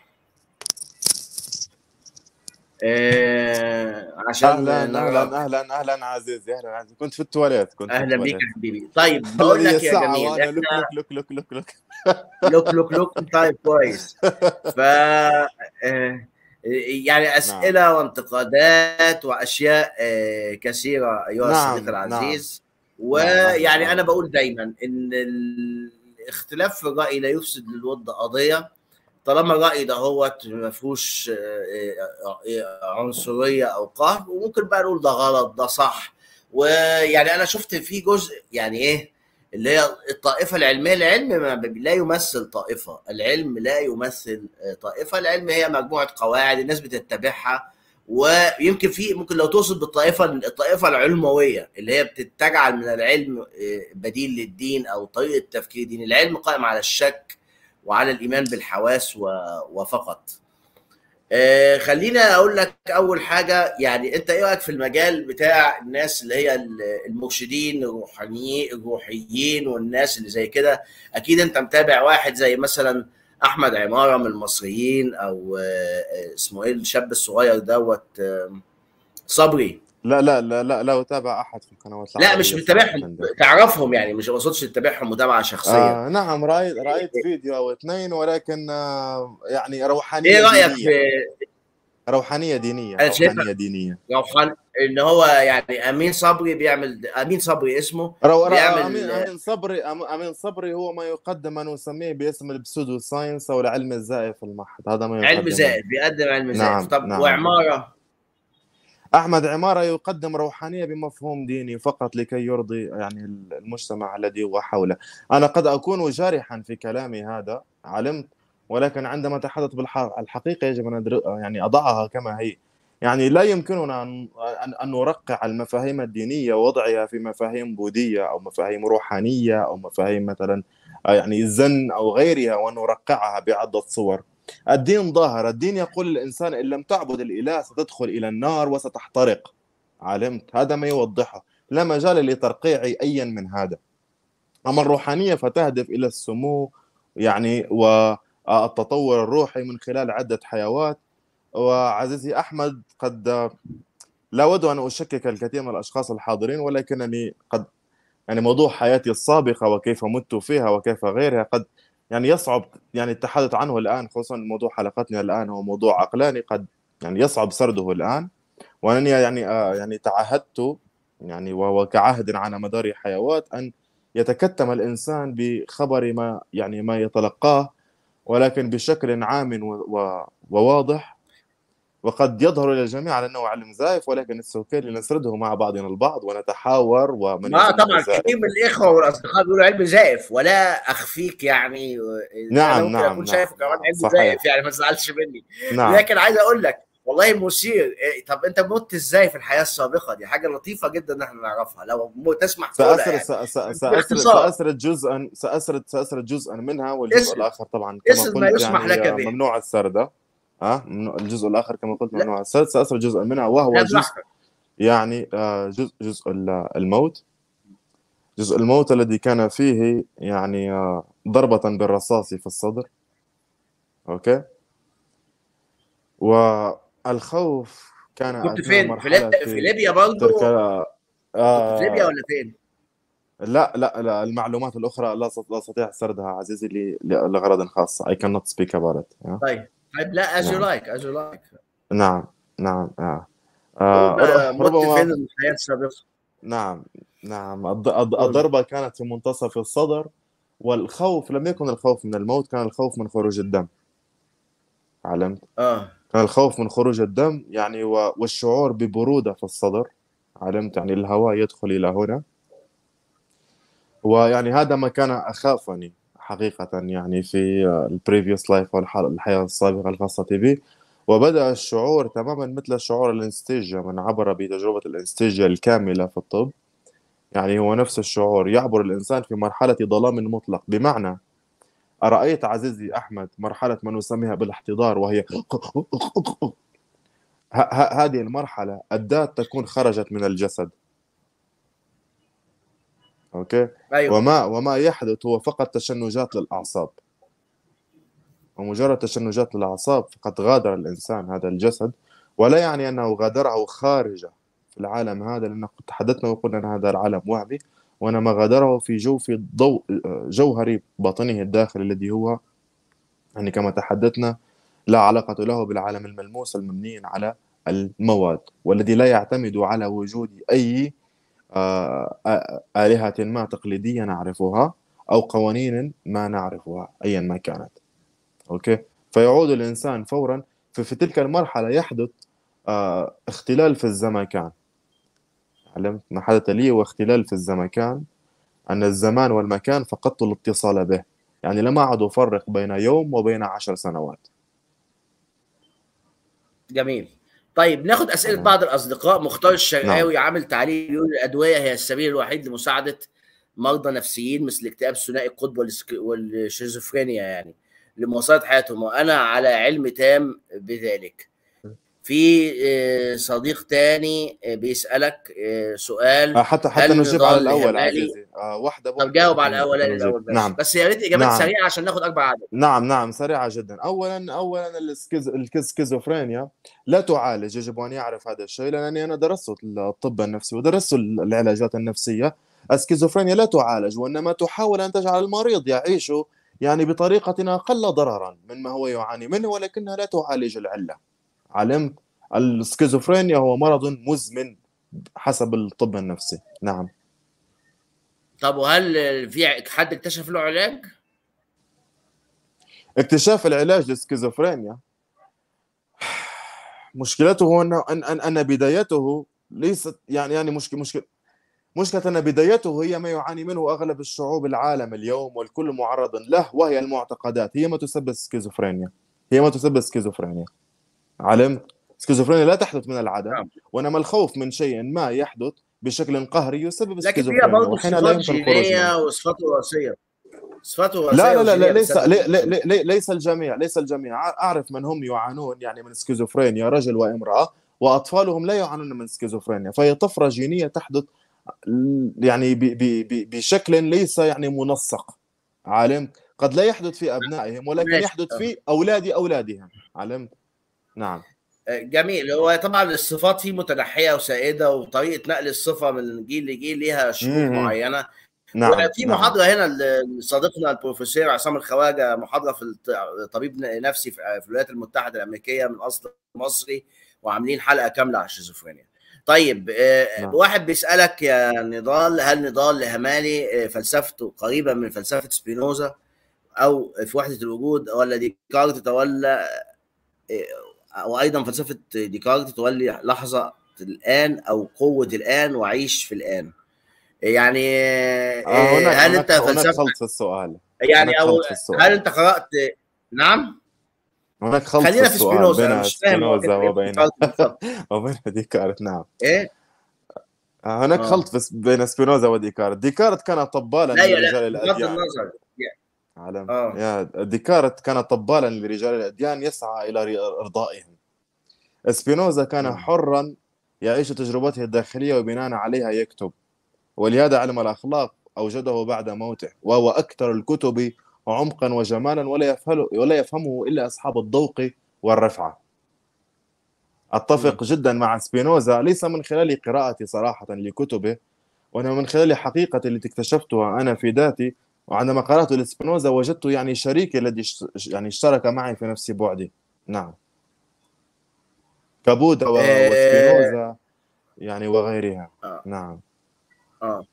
إيه عشان اهلا اهلا اهلا اهلا عزيزي اهلا عزيزي كنت في التواليت كنت اهلا بك حبيبي طيب بقول لك يا جميل احنا لوك لوك لوك لوك لوك لوك لوك طيب كويس (laughs) ف آه، يعني اسئله نعم. وانتقادات واشياء آه، كثيره ايها نعم. الصديق نعم. العزيز نعم،, نعم. ويعني نعم. انا بقول دايما ان الاختلاف في الراي لا يفسد للود قضيه طالما الراي ده هو ما فيهوش آه، آه، آه، عنصريه او قهر وممكن بقى نقول ده غلط ده صح ويعني انا شفت في جزء يعني ايه اللي هي الطائفه العلميه العلم لا يمثل طائفه العلم لا يمثل طائفه العلم هي مجموعه قواعد الناس بتتبعها ويمكن في ممكن لو تقصد بالطائفه الطائفه العلمويه اللي هي بتتجعل من العلم بديل للدين او طريقه تفكير دين العلم قائم على الشك وعلى الايمان بالحواس وفقط آه، خلينا اقول لك اول حاجه يعني انت ايه رايك في المجال بتاع الناس اللي هي المرشدين الروحانيين الروحيين والناس اللي زي كده اكيد انت متابع واحد زي مثلا احمد عماره من المصريين او آه، اسمه ايه الشاب الصغير دوت آه، صبري لا لا لا لا لا اتابع احد في القنوات لا مش متابعهم تعرفهم يعني مش اقصدش تتابعهم متابعه شخصيه آه نعم رايت (laughs) رايت فيديو او اثنين ولكن آه، يعني روحانيه ايه رايك في روحانيه دينيه أنا روحانيه دينيه روحان ان هو يعني امين صبري بيعمل امين صبري اسمه رو... بيعمل امين امين صبري امين صبري هو ما يقدم ما نسميه باسم البسودو ساينس او العلم الزائف المحض هذا ما يقدم علم زائف بيقدم علم نعم. زائف طب نعم. وعماره احمد عماره يقدم روحانيه بمفهوم ديني فقط لكي يرضي يعني المجتمع الذي هو حوله انا قد اكون جارحا في كلامي هذا علمت ولكن عندما اتحدث بالحقيقه يجب ان يعني اضعها كما هي يعني لا يمكننا ان ان نرقع المفاهيم الدينيه ووضعها في مفاهيم بوذيه او مفاهيم روحانيه او مفاهيم مثلا يعني الزن او غيرها ونرقعها بعده صور الدين ظاهر الدين يقول الإنسان إن لم تعبد الإله ستدخل إلى النار وستحترق علمت هذا ما يوضحه لا مجال لترقيع أيا من هذا أما الروحانية فتهدف إلى السمو يعني والتطور الروحي من خلال عدة حيوات وعزيزي أحمد قد لا أود أن أشكك الكثير من الأشخاص الحاضرين ولكنني قد يعني موضوع حياتي السابقة وكيف مت فيها وكيف غيرها قد يعني يصعب يعني التحدث عنه الان خصوصا موضوع حلقتنا الان هو موضوع عقلاني قد يعني يصعب سرده الان وانني يعني آه يعني تعهدت يعني وهو كعهد على مدار حيوات ان يتكتم الانسان بخبر ما يعني ما يتلقاه ولكن بشكل عام وواضح وقد يظهر للجميع على انه علم زائف ولكن السوكي لنسرده مع بعضنا البعض ونتحاور ومن اه طبعا كثير من الاخوه والاصدقاء بيقولوا علم زائف ولا اخفيك يعني نعم ممكن نعم اكون نعم شايف كمان علم صحيح. زائف يعني ما تزعلش مني نعم. لكن عايز اقول لك والله مثير إيه، طب انت مت ازاي في الحياه السابقه دي حاجه لطيفه جدا ان احنا نعرفها لو تسمح سأسرد يعني. سأسرد سأسرد جزءا سأسرد سأسرد جزءا منها والجزء الاخر طبعا كما قلت ما يسمح يعني لك به ممنوع السرده ها الجزء الاخر كما قلت ممنوع السادس ساصل جزء منها وهو جزء يعني آه، جزء جزء الموت جزء الموت الذي كان فيه يعني آه، ضربة بالرصاص في الصدر اوكي والخوف كان كنت فين في, ليبيا في ليبيا برضه ترك... آه... في ليبيا ولا فين؟ لا لا لا المعلومات الاخرى لا استطيع سردها عزيزي لغرض خاص I cannot speak about it طيب طيب، لا از يو لايك از يو لايك نعم نعم نعم آه, آه، ربما الحياه السابقه نعم نعم طيب، الضربه كانت في منتصف الصدر والخوف لم يكن الخوف من الموت كان الخوف من خروج الدم علمت اه كان الخوف من خروج الدم يعني والشعور ببروده في الصدر علمت يعني الهواء يدخل الى هنا ويعني هذا ما كان اخافني حقيقة يعني في البريفيوس لايف والحياة السابقة الخاصة بي وبدأ الشعور تماما مثل شعور الانستيجيا من عبر بتجربة الانستيجيا الكاملة في الطب يعني هو نفس الشعور يعبر الإنسان في مرحلة ظلام مطلق بمعنى أرأيت عزيزي أحمد مرحلة ما نسميها بالاحتضار وهي (laughs) هذه المرحلة الذات تكون خرجت من الجسد اوكي أيوة. وما وما يحدث هو فقط تشنجات للاعصاب ومجرد تشنجات للاعصاب فقد غادر الانسان هذا الجسد ولا يعني انه غادره خارجه في العالم هذا لان تحدثنا وقلنا ان هذا العالم وهمي وانما غادره في جوف ضوء جوهري باطنه الداخلي الذي هو يعني كما تحدثنا لا علاقة له بالعالم الملموس المبني على المواد والذي لا يعتمد على وجود أي آه، آلهة ما تقليدية نعرفها أو قوانين ما نعرفها أيا ما كانت أوكي فيعود الإنسان فورا ففي تلك المرحلة يحدث آه، اختلال في الزمكان علمت ما حدث لي هو اختلال في الزمكان أن الزمان والمكان فقدت الاتصال به يعني لم أعد أفرق بين يوم وبين عشر سنوات جميل طيب ناخد اسئله بعض الاصدقاء مختار نعم. الشرقاوي نعم. عامل تعليق بيقول الادويه هي السبيل الوحيد لمساعده مرضى نفسيين مثل اكتئاب ثنائي القطب والشيزوفرينيا يعني لمواصله حياتهم وانا على علم تام بذلك في آه، صديق تاني آه، بيسالك آه، سؤال حتى حتى نجيب على الاول عزيزي إيه؟ آه واحده طب جاوب على نعم، الاول نعم، الاول بس نعم. بس يا ريت اجابات نعم. سريعه عشان ناخد اكبر عدد نعم نعم سريعه جدا اولا اولا السكيزوفرينيا لا تعالج يجب ان يعرف هذا الشيء لانني انا درست الطب النفسي ودرست العلاجات النفسيه السكيزوفرينيا لا تعالج وانما تحاول ان تجعل المريض يعيش يعني بطريقه اقل ضررا من ما هو يعاني منه ولكنها لا تعالج العله علمت السكيزوفرينيا هو مرض مزمن حسب الطب النفسي نعم طب وهل في حد اكتشف له علاج؟ اكتشاف العلاج للسكيزوفرينيا مشكلته انه ان ان ان بدايته ليست يعني يعني مشكله مشكله مشكلة أن بدايته هي ما يعاني منه أغلب الشعوب العالم اليوم والكل معرض له وهي المعتقدات هي ما تسبب السكيزوفرينيا هي ما تسبب السكيزوفرينيا علمت سكيزوفرينيا لا تحدث من العدم نعم. وانما الخوف من شيء ما يحدث بشكل قهري يسبب سكيزوفرينيا لكن فيها برضه صفات جينيه وصفات وراثيه صفات وراثيه لا لا لا ليس لي لي لي ليس الجميع ليس الجميع اعرف من هم يعانون يعني من سكيزوفرينيا رجل وامراه واطفالهم لا يعانون من سكيزوفرينيا فهي طفره جينيه تحدث يعني بي بي بي بشكل ليس يعني منسق علمت قد لا يحدث في ابنائهم ولكن يحدث في اولاد اولادهم علمت نعم آه، جميل هو طبعا الصفات فيه متنحيه وسائده وطريقه نقل الصفه من جيل لجيل ليها شروط معينه نعم وفي نعم. محاضره هنا لصديقنا البروفيسور عصام الخواجه محاضره في طبيب نفسي في الولايات المتحده الامريكيه من اصل مصري وعاملين حلقه كامله على الشيزوفرينيا. طيب آه، نعم. واحد بيسالك يا نضال هل نضال الهمالي فلسفته قريبه من فلسفه سبينوزا او في وحده الوجود ولا ديكارت تولى آه، وايضا فلسفه ديكارت تولي لحظه الان او قوه الان وعيش في الان يعني آه, آه، هل انت فلسفه في السؤال يعني او السؤال. هل انت قرات نعم هناك خلط خلينا في سبينوزا مش فاهم وبين (laughs) وبين ديكارت نعم ايه هناك آه. آه. خلط بين سبينوزا وديكارت ديكارت كان طبالا لا لا بغض النظر عالم آه. يا ديكارت كان طبالا لرجال الأديان يسعى إلى إرضائهم اسبينوزا كان نعم. حرا يعيش تجربته الداخلية وبناء عليها يكتب ولهذا علم الأخلاق أوجده بعد موته وهو أكثر الكتب عمقا وجمالا ولا يفهمه ولا يفهمه إلا أصحاب الذوق والرفعة أتفق نعم. جدا مع سبينوزا ليس من خلال قراءتي صراحة لكتبه وأنا من خلال حقيقة التي اكتشفتها أنا في ذاتي وعندما قرأت لسبينوزا وجدت يعني شريكي الذي يعني اشترك معي في نفس بعدي نعم كابودا وسبينوزا آه. يعني وغيرها آه. نعم اه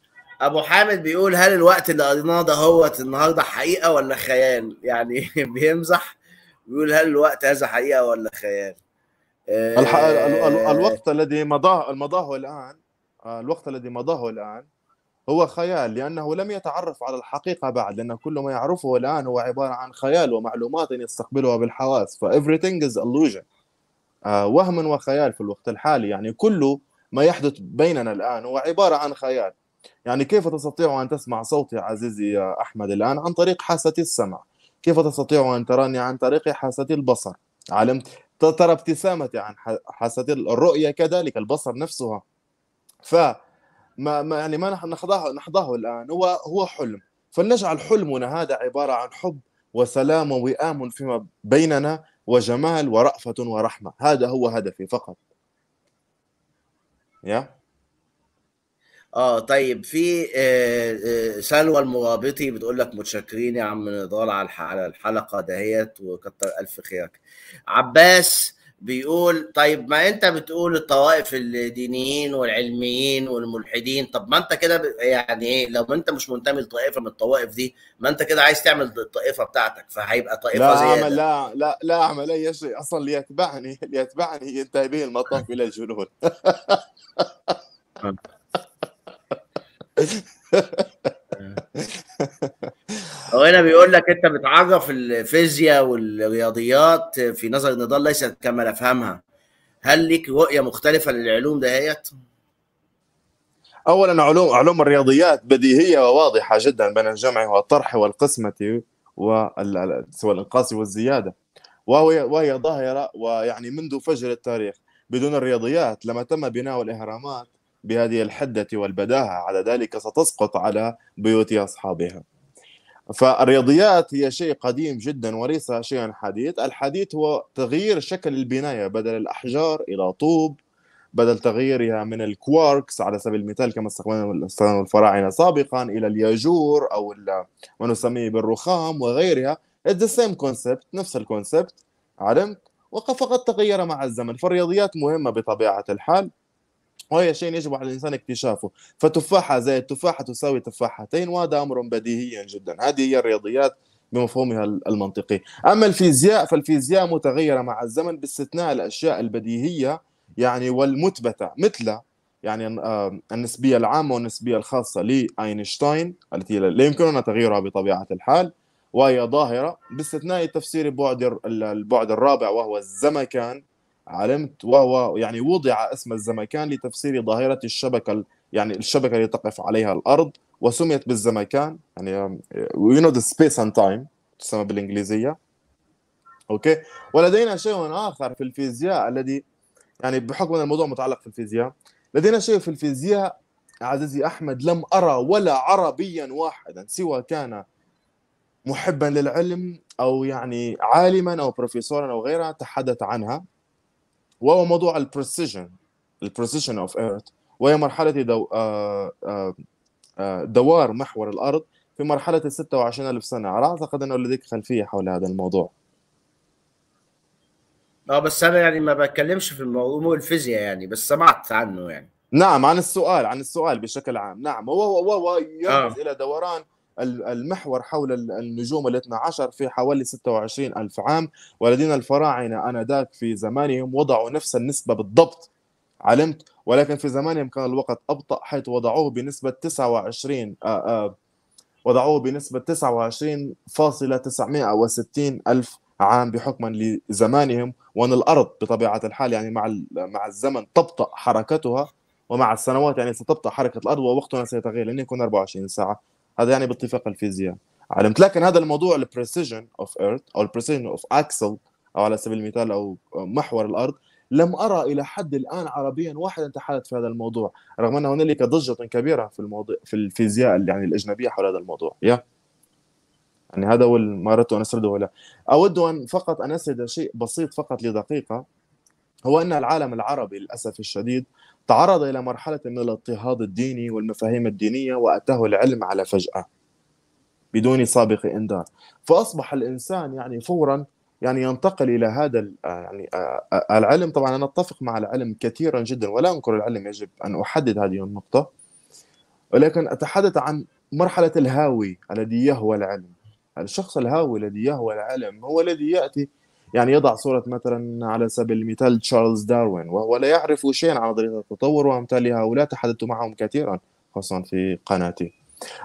ابو حامد بيقول هل الوقت اللي قضيناه ده هوت النهارده حقيقه ولا خيال يعني (laughs) بيمزح بيقول هل الوقت هذا حقيقه ولا خيال آه. الوقت الذي مضاه مضاه الان آه، الوقت الذي مضاه الان هو خيال لأنه لم يتعرف على الحقيقة بعد لأن كل ما يعرفه الآن هو عبارة عن خيال ومعلومات يستقبلها بالحواس ف everything is illusion آه، وهم وخيال في الوقت الحالي يعني كل ما يحدث بيننا الآن هو عبارة عن خيال يعني كيف تستطيع أن تسمع صوتي عزيزي يا أحمد الآن عن طريق حاسة السمع كيف تستطيع أن تراني عن طريق حاسة البصر علمت ترى ابتسامتي عن حاسة الرؤية كذلك البصر نفسها ف ما, ما يعني ما نحضاه نحضاه الان هو هو حلم فلنجعل حلمنا هذا عباره عن حب وسلام ووئام فيما بيننا وجمال ورأفة ورحمة هذا هو هدفي فقط يا اه طيب في آه، آه، سلوى المرابطي بتقول لك متشكرين يا عم نضال على الحلقه دهيت وكتر الف خيرك عباس بيقول طيب ما انت بتقول الطوائف الدينيين والعلميين والملحدين طب ما انت كده يعني ايه لو انت مش منتمي لطائفه من الطوائف دي ما انت كده عايز تعمل الطائفه بتاعتك فهيبقى طائفه لا زياده لا لا لا اعمل اي شيء اصلا ليتبعني ليتبعني ينتهي به المطاف الى الجنون (laughs) آه. (laughs) هو هنا بيقول لك انت بتعرف الفيزياء والرياضيات في نظر نضال ليست كما نفهمها هل ليك رؤيه مختلفه للعلوم دهيت؟ اولا علوم علوم الرياضيات بديهيه وواضحه جدا بين الجمع والطرح والقسمه سواء القاس والزياده وهي وهي ظاهره ويعني منذ فجر التاريخ بدون الرياضيات لما تم بناء الاهرامات بهذه الحده والبداهه على ذلك ستسقط على بيوت اصحابها فالرياضيات هي شيء قديم جدا وليس شيئا حديث الحديث هو تغيير شكل البنايه بدل الاحجار الى طوب بدل تغييرها من الكواركس على سبيل المثال كما استخدمنا الفراعنه سابقا الى الياجور او ما نسميه بالرخام وغيرها ذا سيم كونسبت نفس الكونسبت عرفت وفقط فقط تغير مع الزمن فالرياضيات مهمه بطبيعه الحال وهي شيء يجب على الانسان اكتشافه فتفاحه زائد تفاحه تساوي تفاحتين وهذا امر بديهي جدا هذه هي الرياضيات بمفهومها المنطقي اما الفيزياء فالفيزياء متغيره مع الزمن باستثناء الاشياء البديهيه يعني والمثبته مثل يعني آه، النسبيه العامه والنسبيه الخاصه لاينشتاين التي لا يمكننا تغييرها بطبيعه الحال وهي ظاهره باستثناء تفسير البعد البعد الرابع وهو الزمكان علمت و يعني وضع اسم الزمكان لتفسير ظاهرة الشبكة يعني الشبكة اللي تقف عليها الأرض وسميت بالزمكان يعني you نو ذا سبيس اند تايم تسمى بالإنجليزية أوكي ولدينا شيء آخر في الفيزياء الذي يعني بحكم أن الموضوع متعلق في الفيزياء لدينا شيء في الفيزياء عزيزي أحمد لم أرى ولا عربيا واحدا سوى كان محبا للعلم أو يعني عالما أو بروفيسورا أو غيرها تحدث عنها وهو موضوع البريسيجن البريسيجن اوف ايرث وهي مرحله دو... آه، آه، آه، دوار محور الارض في مرحله ال 26000 سنه على اعتقد انه لديك خلفيه حول هذا الموضوع اه بس انا يعني ما بتكلمش في الموضوع الفيزياء يعني بس سمعت عنه يعني نعم عن السؤال عن السؤال بشكل عام نعم هو هو يرمز آه. الى دوران المحور حول النجوم الاثنى عشر في حوالي 26 ألف عام ولدينا الفراعنة آنذاك في زمانهم وضعوا نفس النسبة بالضبط علمت ولكن في زمانهم كان الوقت أبطأ حيث وضعوه بنسبة 29 آآ آآ وضعوه بنسبة 29.960 ألف عام بحكما لزمانهم وأن الأرض بطبيعة الحال يعني مع مع الزمن تبطأ حركتها ومع السنوات يعني ستبطأ حركة الأرض ووقتنا سيتغير لن يكون 24 ساعة هذا يعني باتفاق الفيزياء علمت لكن هذا الموضوع البريسيجن اوف ايرث او البريسيجن اوف اكسل او على سبيل المثال او محور الارض لم ارى الى حد الان عربيا واحد تحدث في هذا الموضوع رغم ان هنالك ضجه كبيره في الموضوع في الفيزياء يعني الاجنبيه حول هذا الموضوع يا يعني هذا هو ما اردت ان اسرده له اود ان فقط ان اسرد شيء بسيط فقط لدقيقه هو أن العالم العربي للأسف الشديد تعرض إلى مرحلة من الاضطهاد الديني والمفاهيم الدينية وأتاه العلم على فجأة بدون سابق إنذار فأصبح الإنسان يعني فورا يعني ينتقل الى هذا آه، يعني آه، آه، العلم طبعا انا اتفق مع العلم كثيرا جدا ولا انكر العلم يجب ان احدد هذه النقطه ولكن اتحدث عن مرحله الهاوي الذي يهوى العلم الشخص الهاوي الذي يهوى العلم هو الذي ياتي يعني يضع صورة مثلا على سبيل المثال تشارلز داروين وهو لا يعرف شيئا عن نظرية التطور وأمثالها هؤلاء تحدثت معهم كثيرا خاصة في قناتي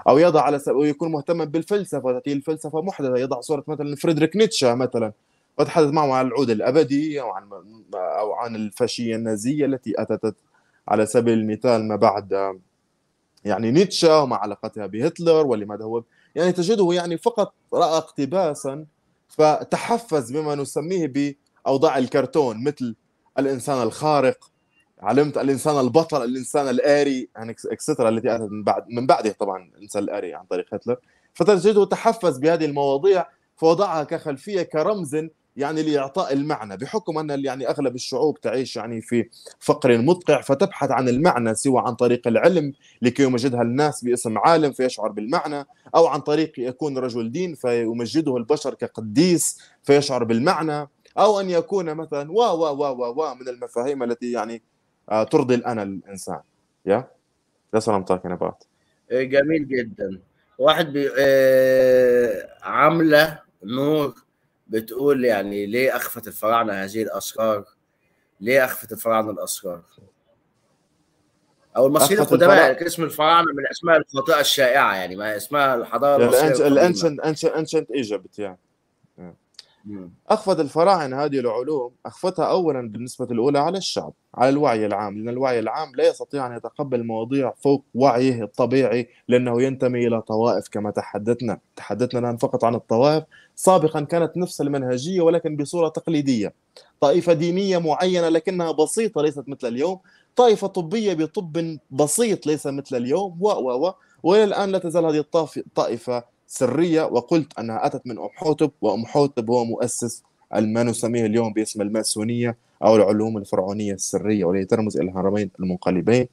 أو يضع على سبيل ويكون مهتما بالفلسفة تأتي الفلسفة محدثة يضع صورة مثلا فريدريك نيتشا مثلا وتحدث معه عن العود الأبدي أو عن أو عن الفاشية النازية التي أتت على سبيل المثال ما بعد يعني نيتشا وما علاقتها بهتلر ولماذا هو يعني تجده يعني فقط رأى اقتباسا فتحفز بما نسميه باوضاع الكرتون مثل الانسان الخارق علمت الانسان البطل الانسان الاري يعني اكسترا التي اتت من بعد من بعده طبعا الانسان الاري عن طريق هتلر فتجده تحفز بهذه المواضيع فوضعها كخلفيه كرمز يعني لاعطاء المعنى بحكم ان يعني اغلب الشعوب تعيش يعني في فقر مدقع فتبحث عن المعنى سواء عن طريق العلم لكي يمجدها الناس باسم عالم فيشعر بالمعنى او عن طريق يكون رجل دين فيمجده البشر كقديس فيشعر بالمعنى او ان يكون مثلا وا وا وا وا, وا من المفاهيم التي يعني آه، ترضي الانا الانسان يا يا سلام تاك نبات إيه، جميل جدا واحد بي... إيه، عامله نور بتقول يعني ليه اخفت الفراعنه هذه الاسرار؟ ليه اخفت الفراعنه الاسرار؟ او المصريين القدماء يعني اسم الفراعنه من الاسماء الخاطئه الشائعه يعني ما اسمها الحضاره المصريه الانسنت ايجيبت يعني نعم. اخفت الفراعنه هذه العلوم اخفتها اولا بالنسبه الاولى على الشعب على الوعي العام لان الوعي العام لا يستطيع ان يتقبل مواضيع فوق وعيه الطبيعي لانه ينتمي الى طوائف كما تحدثنا تحدثنا الان فقط عن الطوائف سابقا كانت نفس المنهجيه ولكن بصوره تقليديه طائفه دينيه معينه لكنها بسيطه ليست مثل اليوم طائفه طبيه بطب بسيط ليس مثل اليوم و و و والى الان لا تزال هذه الطائفه سريه وقلت انها اتت من ام حوتب وام حوتب هو مؤسس ما نسميه اليوم باسم الماسونيه او العلوم الفرعونيه السريه والتي ترمز الى الهرمين المنقلبين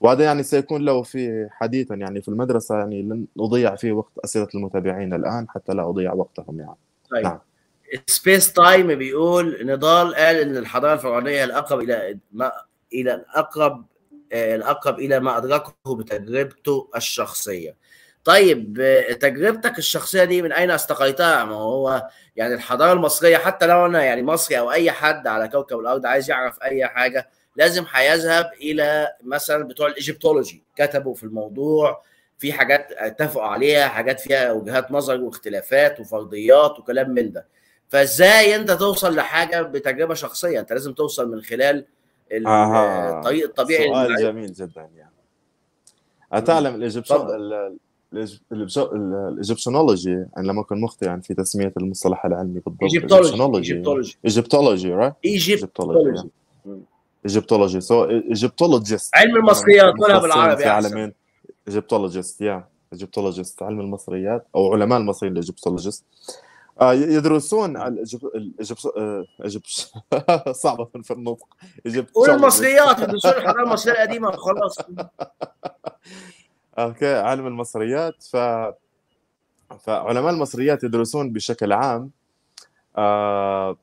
وهذا يعني سيكون له في حديثا يعني في المدرسه يعني لن اضيع فيه وقت اسئله المتابعين الان حتى لا اضيع وقتهم يعني طيب. نعم سبيس تايم بيقول نضال قال ان الحضاره الفرعونيه الاقرب الى ما الى الاقرب آه، الاقرب الى ما ادركه بتجربته الشخصيه طيب تجربتك الشخصيه دي من اين استقيتها؟ ما هو يعني الحضاره المصريه حتى لو انا يعني مصري او اي حد على كوكب الارض عايز يعرف اي حاجه لازم هيذهب الى مثلا بتوع الايجيبتولوجي كتبوا في الموضوع في حاجات اتفقوا عليها حاجات فيها وجهات نظر واختلافات وفرضيات وكلام من ده فازاي انت توصل لحاجه بتجربه شخصيه انت لازم توصل من خلال الطريق الطبيعي سؤال جميل جدا يعني اتعلم الايجيبتولوجي الايجيبسونولوجي انا يعني لما اكون مخطئ يعني في تسميه المصطلح العلمي بالضبط ايجيبتولوجي ايجيبتولوجي رايت ايجيبتولوجي ايجيبتولوجي سو ايجيبتولوجيست علم المصريات قولها يعني بالعربي في عالمين ايجيبتولوجيست يا ايجيبتولوجيست علم المصريات او علماء المصريين الايجيبتولوجيست آه، يدرسون نعم. الايجيبتولوجيست آه، (laughs) صعبه في النطق قول المصريات يدرسون الحضاره المصريه القديمه خلاص (laughs) اوكي علم المصريات ف فعلماء المصريات يدرسون بشكل عام آه،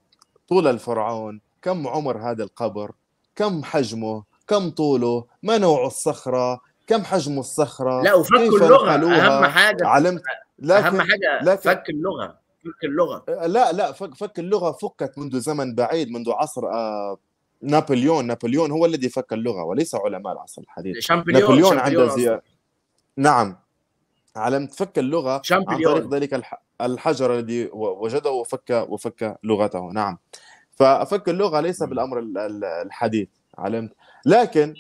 طول الفرعون كم عمر هذا القبر كم حجمه كم طوله ما نوع الصخره كم حجم الصخره لا وفك اللغه اهم حاجه علمت لكن اهم حاجه لكن فك اللغه فك اللغه لا لا فك, فك اللغه فكت منذ زمن بعيد منذ عصر آه نابليون نابليون هو الذي فك اللغه وليس علماء العصر الحديث نابليون شامبليون عنده زياده نعم على فك اللغه عن طريق ذلك الحجر الذي وجده وفك وفك لغته نعم ففك اللغه ليس بالامر الحديث علمت لكن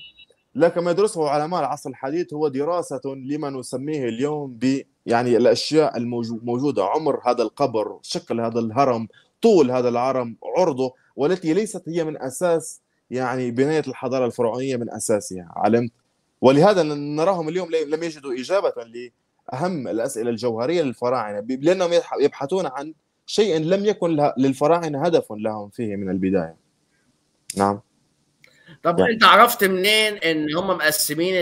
لكن ما يدرسه علماء العصر الحديث هو دراسة لما نسميه اليوم ب يعني الأشياء الموجودة عمر هذا القبر شكل هذا الهرم طول هذا الهرم عرضه والتي ليست هي من أساس يعني بناية الحضارة الفرعونية من أساسها علمت ولهذا نراهم اليوم لم يجدوا إجابة لأهم الأسئلة الجوهرية للفراعنة لأنهم يبحثون عن شيء لم يكن للفراعنة هدف لهم فيه من البداية نعم طب يعني. انت عرفت منين ان هم مقسمين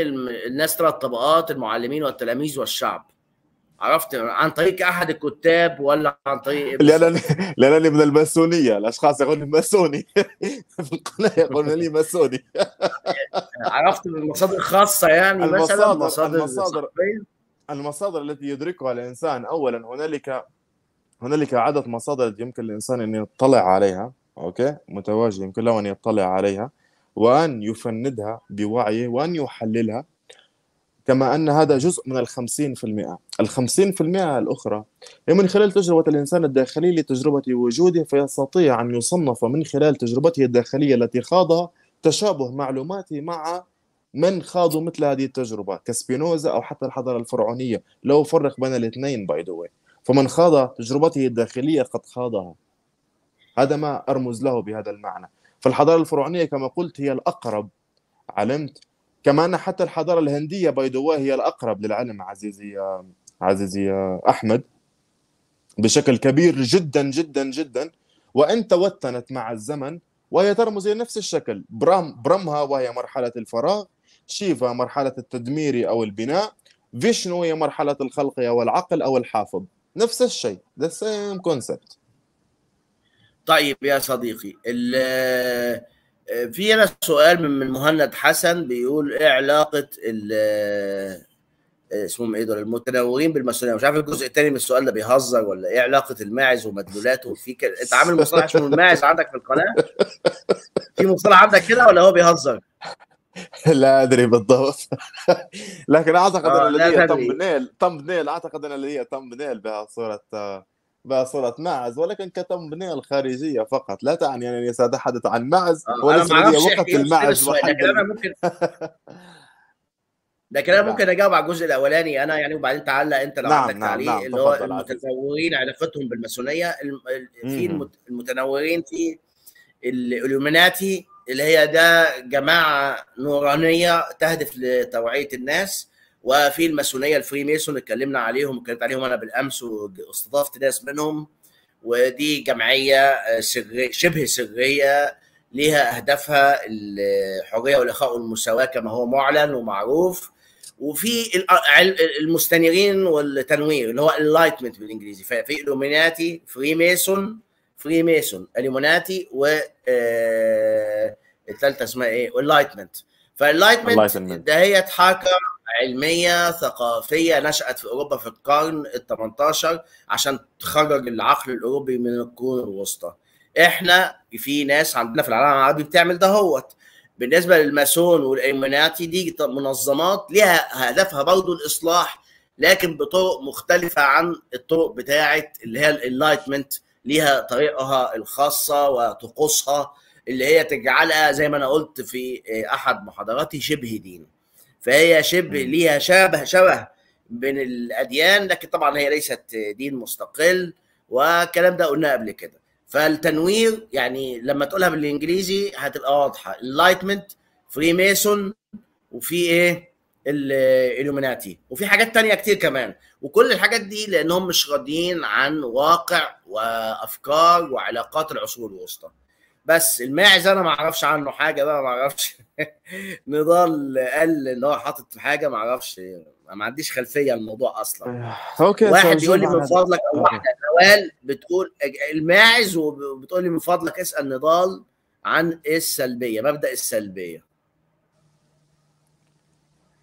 الناس ثلاث طبقات المعلمين والتلاميذ والشعب عرفت عن طريق احد الكتاب ولا عن طريق لا لا لا لا من الماسونيه الاشخاص يقولون ماسوني (laughs) في القناه يقولون لي ماسوني (laughs) عرفت من مصادر خاصه يعني المصادر مثلا مصادر المصادر, المصادر التي يدركها الانسان اولا هنالك هنالك عدد مصادر يمكن للانسان ان يطلع عليها اوكي متواجد يمكن له ان يطلع عليها وان يفندها بوعيه وان يحللها كما أن هذا جزء من الخمسين في المئة الخمسين في المئة الأخرى هي من خلال تجربة الإنسان الداخلي لتجربة وجوده فيستطيع أن يصنف من خلال تجربته الداخلية التي خاضها تشابه معلوماته مع من خاضوا مثل هذه التجربة كسبينوزا أو حتى الحضارة الفرعونية لو أفرق بين الاثنين باي ذا فمن خاض تجربته الداخلية قد خاضها هذا ما أرمز له بهذا المعنى فالحضارة الفرعونية كما قلت هي الأقرب علمت كما ان حتى الحضاره الهنديه باي ذا هي الاقرب للعلم عزيزي عزيزي احمد بشكل كبير جدا جدا جدا وان توتنت مع الزمن وهي ترمز الى نفس الشكل برام برمها وهي مرحله الفراغ شيفا مرحله التدمير او البناء فيشنو هي مرحله الخلق او العقل او الحافظ نفس الشيء ذا سيم كونسبت طيب يا صديقي في هنا سؤال من مهند حسن بيقول ايه علاقه ال اسمهم ايه دول المتنورين بالماسونيه مش عارف الجزء الثاني من السؤال ده بيهزر ولا ايه علاقه الماعز ومدلولاته وفي كده انت عامل مصطلح اسمه الماعز عندك في القناه في مصطلح عندك كده ولا هو بيهزر؟ لا ادري بالضبط لكن اعتقد آه، ان اللي هي تم نيل تم نيل اعتقد ان اللي هي تم نيل بها صوره بصورة معز ولكن كتمنية الخارجية فقط لا تعني أنني سأتحدث عن معز آه، ولا وقت المعز (laughs) لكن أنا ممكن لكن انا ممكن اجاوب على الجزء الاولاني انا يعني وبعدين تعلق انت لو نعم، عندك نعم تعليق نعم اللي هو المتنورين علاقتهم بالماسونيه في المتنورين في الالوميناتي اللي هي ده جماعه نورانيه تهدف لتوعيه الناس وفي الماسونيه الفري ميسون اتكلمنا عليهم اتكلمت عليهم انا بالامس واستضفت ناس منهم ودي جمعيه آه، سرية شبه سريه ليها اهدافها الحريه والاخاء والمساواه كما هو معلن ومعروف وفي المستنيرين والتنوير اللي هو اللايتمنت بالانجليزي ففي الوميناتي فري ميسون فري ميسون اليموناتي و آه، الثالثه اسمها ايه واللايتمنت فاللايتمنت ده هي حركه علميه ثقافيه نشات في اوروبا في القرن ال 18 عشان تخرج العقل الاوروبي من القرون الوسطى احنا في ناس عندنا في العالم العربي بتعمل ده هوت. بالنسبه للماسون والايموناتي دي منظمات ليها هدفها برضه الاصلاح لكن بطرق مختلفه عن الطرق بتاعه اللي هي الانلايتمنت ليها طريقها الخاصه وطقوسها اللي هي تجعلها زي ما انا قلت في آه، احد محاضراتي شبه دين فهي شبه ليها شبه شبه بين الاديان لكن طبعا هي ليست دين مستقل والكلام ده قلناه قبل كده فالتنوير يعني لما تقولها بالانجليزي هتبقى واضحه اللايتمنت فري ميسون وفي ايه الالوميناتي وفي حاجات تانية كتير كمان وكل الحاجات دي لانهم مش راضيين عن واقع وافكار وعلاقات العصور الوسطى بس الماعز انا ما اعرفش عنه حاجه بقى ما اعرفش (laughs) نضال قال ان هو حاطط في حاجه ما اعرفش ما عنديش خلفيه الموضوع اصلا اوكي واحد يقول لي من فضلك او واحده نوال بتقول الماعز وبتقول لي من فضلك اسال نضال عن ايه السلبيه مبدا السلبيه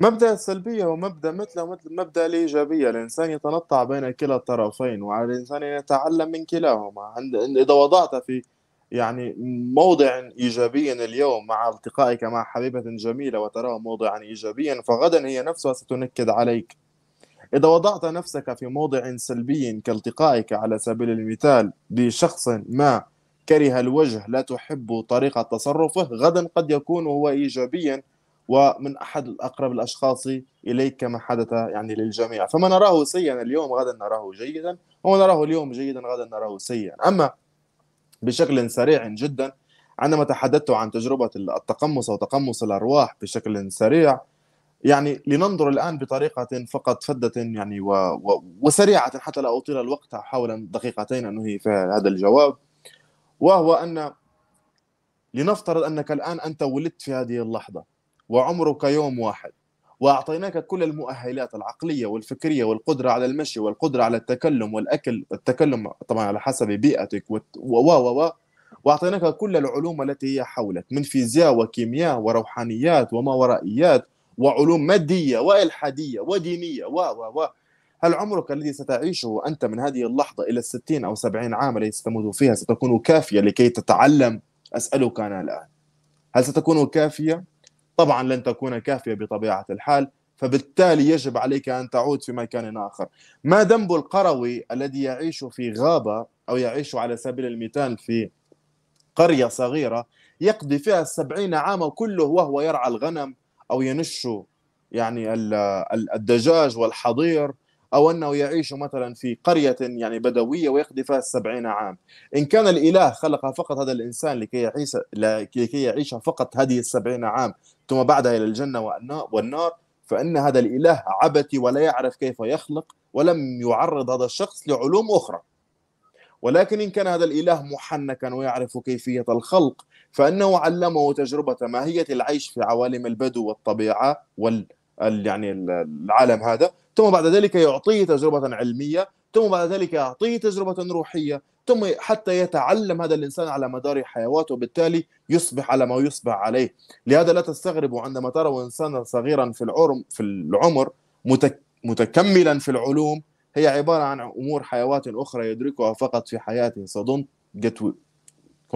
مبدا السلبيه هو مبدا مثله مثل مبدا الايجابيه الانسان يتنطع بين كلا الطرفين وعلى الانسان ان يتعلم من كلاهما اذا وضعت في يعني موضعا ايجابيا اليوم مع التقائك مع حبيبه جميله وتراه موضعا ايجابيا فغدا هي نفسها ستنكد عليك اذا وضعت نفسك في موضع سلبي كالتقائك على سبيل المثال بشخص ما كره الوجه لا تحب طريقه تصرفه غدا قد يكون هو ايجابيا ومن احد الاقرب الاشخاص اليك كما حدث يعني للجميع فما نراه سيئا اليوم غدا نراه جيدا وما نراه اليوم جيدا غدا نراه سيئا اما بشكل سريع جدا عندما تحدثت عن تجربة التقمص أو تقمص الأرواح بشكل سريع يعني لننظر الآن بطريقة فقط فدة يعني و و وسريعة حتى لا أطيل الوقت حول دقيقتين أنهي هذا الجواب وهو أن لنفترض أنك الآن أنت ولدت في هذه اللحظة وعمرك يوم واحد واعطيناك كل المؤهلات العقليه والفكريه والقدره على المشي والقدره على التكلم والاكل التكلم طبعا على حسب بيئتك و و و واعطيناك كل العلوم التي هي حولك من فيزياء وكيمياء وروحانيات وما ورائيات وعلوم ماديه والحاديه ودينيه و و و هل عمرك الذي ستعيشه أنت من هذه اللحظة إلى الستين أو سبعين عام التي ستموت فيها ستكون كافية لكي تتعلم أسألك أنا الآن هل ستكون كافية طبعا لن تكون كافيه بطبيعه الحال فبالتالي يجب عليك ان تعود في مكان اخر ما ذنب القروي الذي يعيش في غابه او يعيش على سبيل المثال في قريه صغيره يقضي فيها السبعين عاما كله وهو يرعى الغنم او ينش يعني الدجاج والحضير أو أنه يعيش مثلا في قرية يعني بدوية ويقضي فيها السبعين عام إن كان الإله خلق فقط هذا الإنسان لكي يعيش لكي يعيش فقط هذه السبعين عام ثم بعدها إلى الجنة والنار فإن هذا الإله عبثي ولا يعرف كيف يخلق ولم يعرض هذا الشخص لعلوم أخرى ولكن إن كان هذا الإله محنكا ويعرف كيفية الخلق فإنه علمه تجربة ماهية العيش في عوالم البدو والطبيعة وال يعني العالم هذا ثم بعد ذلك يعطيه تجربة علمية ثم بعد ذلك يعطيه تجربة روحية ثم حتى يتعلم هذا الإنسان على مدار حياته وبالتالي يصبح على ما يصبح عليه لهذا لا تستغربوا عندما تروا إنسانا صغيرا في العمر في العمر متكملا في العلوم هي عبارة عن أمور حيوات أخرى يدركها فقط في حياته so don't get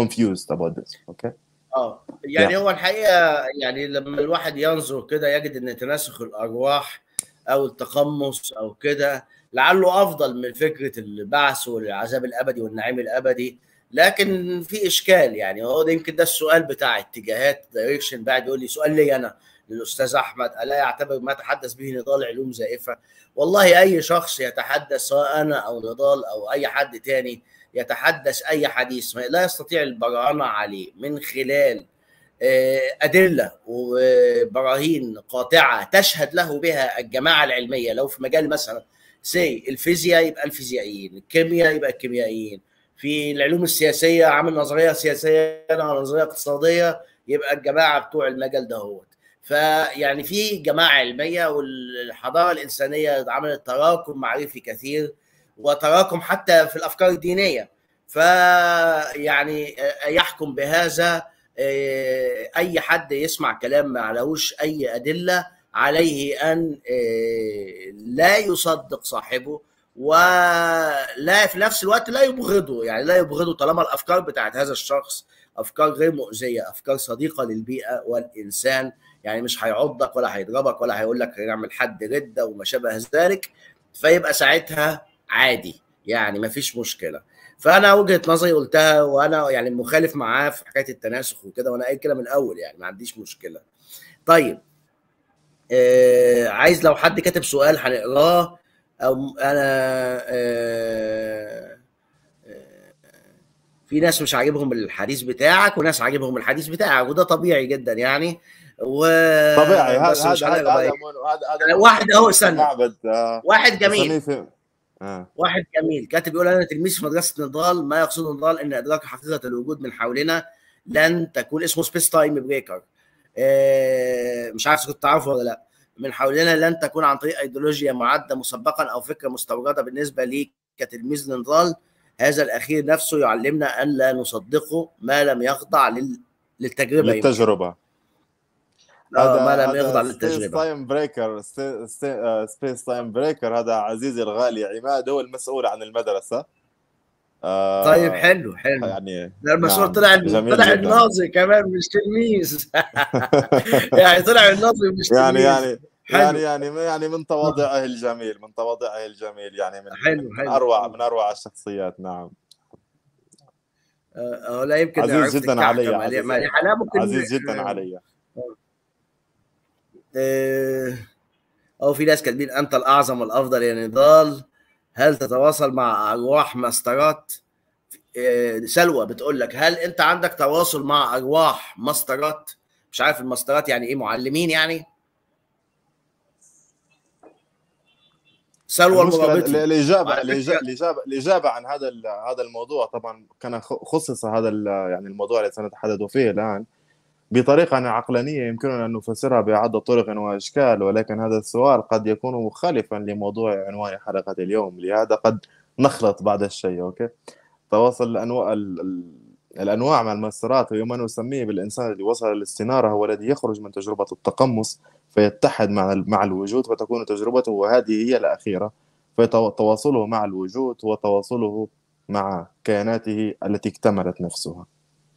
confused about this okay اه يعني yeah. هو الحقيقه يعني لما الواحد ينظر كده يجد ان تناسخ الارواح او التقمص او كده لعله افضل من فكره البعث والعذاب الابدي والنعيم الابدي لكن في اشكال يعني هو ده يمكن ده السؤال بتاع اتجاهات دايركشن بعد يقول لي سؤال لي انا للاستاذ احمد الا يعتبر ما تحدث به نضال علوم زائفه والله اي شخص يتحدث سواء انا او نضال او اي حد تاني يتحدث اي حديث ما لا يستطيع البرهنه عليه من خلال آه، ادله وبراهين قاطعه تشهد له بها الجماعه العلميه لو في مجال مثلا سي الفيزياء يبقى الفيزيائيين الكيمياء يبقى الكيميائيين في العلوم السياسيه عامل نظريه سياسيه انا نظريه اقتصاديه يبقى الجماعه بتوع المجال ده هو فيعني في جماعه علميه والحضاره الانسانيه عملت تراكم معرفي كثير وتراكم حتى في الافكار الدينيه فيعني يحكم بهذا آه، اي حد يسمع كلام ما عليهوش اي ادله عليه ان آه، لا يصدق صاحبه ولا في نفس الوقت لا يبغضه يعني لا يبغضه طالما الافكار بتاعت هذا الشخص افكار غير مؤذيه افكار صديقه للبيئه والانسان يعني مش هيعضك ولا هيضربك ولا هيقول لك هنعمل حد رده وما شابه ذلك فيبقى ساعتها عادي يعني ما فيش مشكله فانا وجهه نظري قلتها وانا يعني مخالف معاه في حكايه التناسخ وكده وانا قايل كده من الاول يعني ما عنديش مشكله طيب آه عايز لو حد كاتب سؤال هنقراه او انا آه،, آه في ناس مش عاجبهم الحديث بتاعك وناس عاجبهم الحديث بتاعك وده طبيعي جدا يعني و طبيعي هذا هذا واحد اهو استنى آه، واحد جميل آه. واحد جميل كاتب بيقول انا تلميذ في مدرسه نضال ما يقصده نضال ان ادراك حقيقه الوجود من حولنا لن تكون اسمه سبيس تايم بريكر آه مش عارف كنت تعرفه ولا لا من حولنا لن تكون عن طريق ايديولوجيا معده مسبقا او فكره مستورده بالنسبه لي كتلميذ نضال هذا الاخير نفسه يعلمنا ان لا نصدقه ما لم يخضع لل... للتجربه للتجربه هذا ما لم يخضع للتجربه تايم بريكر سبيس تايم بريكر هذا عزيزي الغالي عماد هو المسؤول عن المدرسه آه طيب حلو حلو يعني المسؤول نعم طلع طلع الناظر كمان مش تلميذ (laughs) يعني طلع الناظر مش تلميذ يعني يعني يعني يعني يعني من تواضعه الجميل من تواضعه الجميل يعني من حلو حلو من اروع من اروع الشخصيات نعم أه, آه، لا يمكن عزيز جدا علي عزيز, علي عزيز جدا علي آه، او في ناس كاتبين انت الاعظم والافضل يا يعني نضال هل تتواصل مع ارواح مسطرات آه، سلوى بتقول لك هل انت عندك تواصل مع ارواح ماسترات؟ مش عارف الماسترات يعني ايه معلمين يعني سلوى المرابطي الاجابه الاجابه الاجابه عن هذا هذا الموضوع طبعا كان خصص هذا يعني الموضوع اللي سنتحدث فيه الان بطريقة عقلانية يمكننا أن نفسرها بعدة طرق وأشكال ولكن هذا السؤال قد يكون مخالفا لموضوع عنوان حلقة اليوم لهذا قد نخلط بعض الشيء أوكي تواصل الأنواع الأنواع مع المسارات وما نسميه بالإنسان الذي وصل للاستنارة هو الذي يخرج من تجربة التقمص فيتحد مع مع الوجود فتكون تجربته وهذه هي الأخيرة فتواصله مع الوجود هو تواصله مع كياناته التي اكتملت نفسها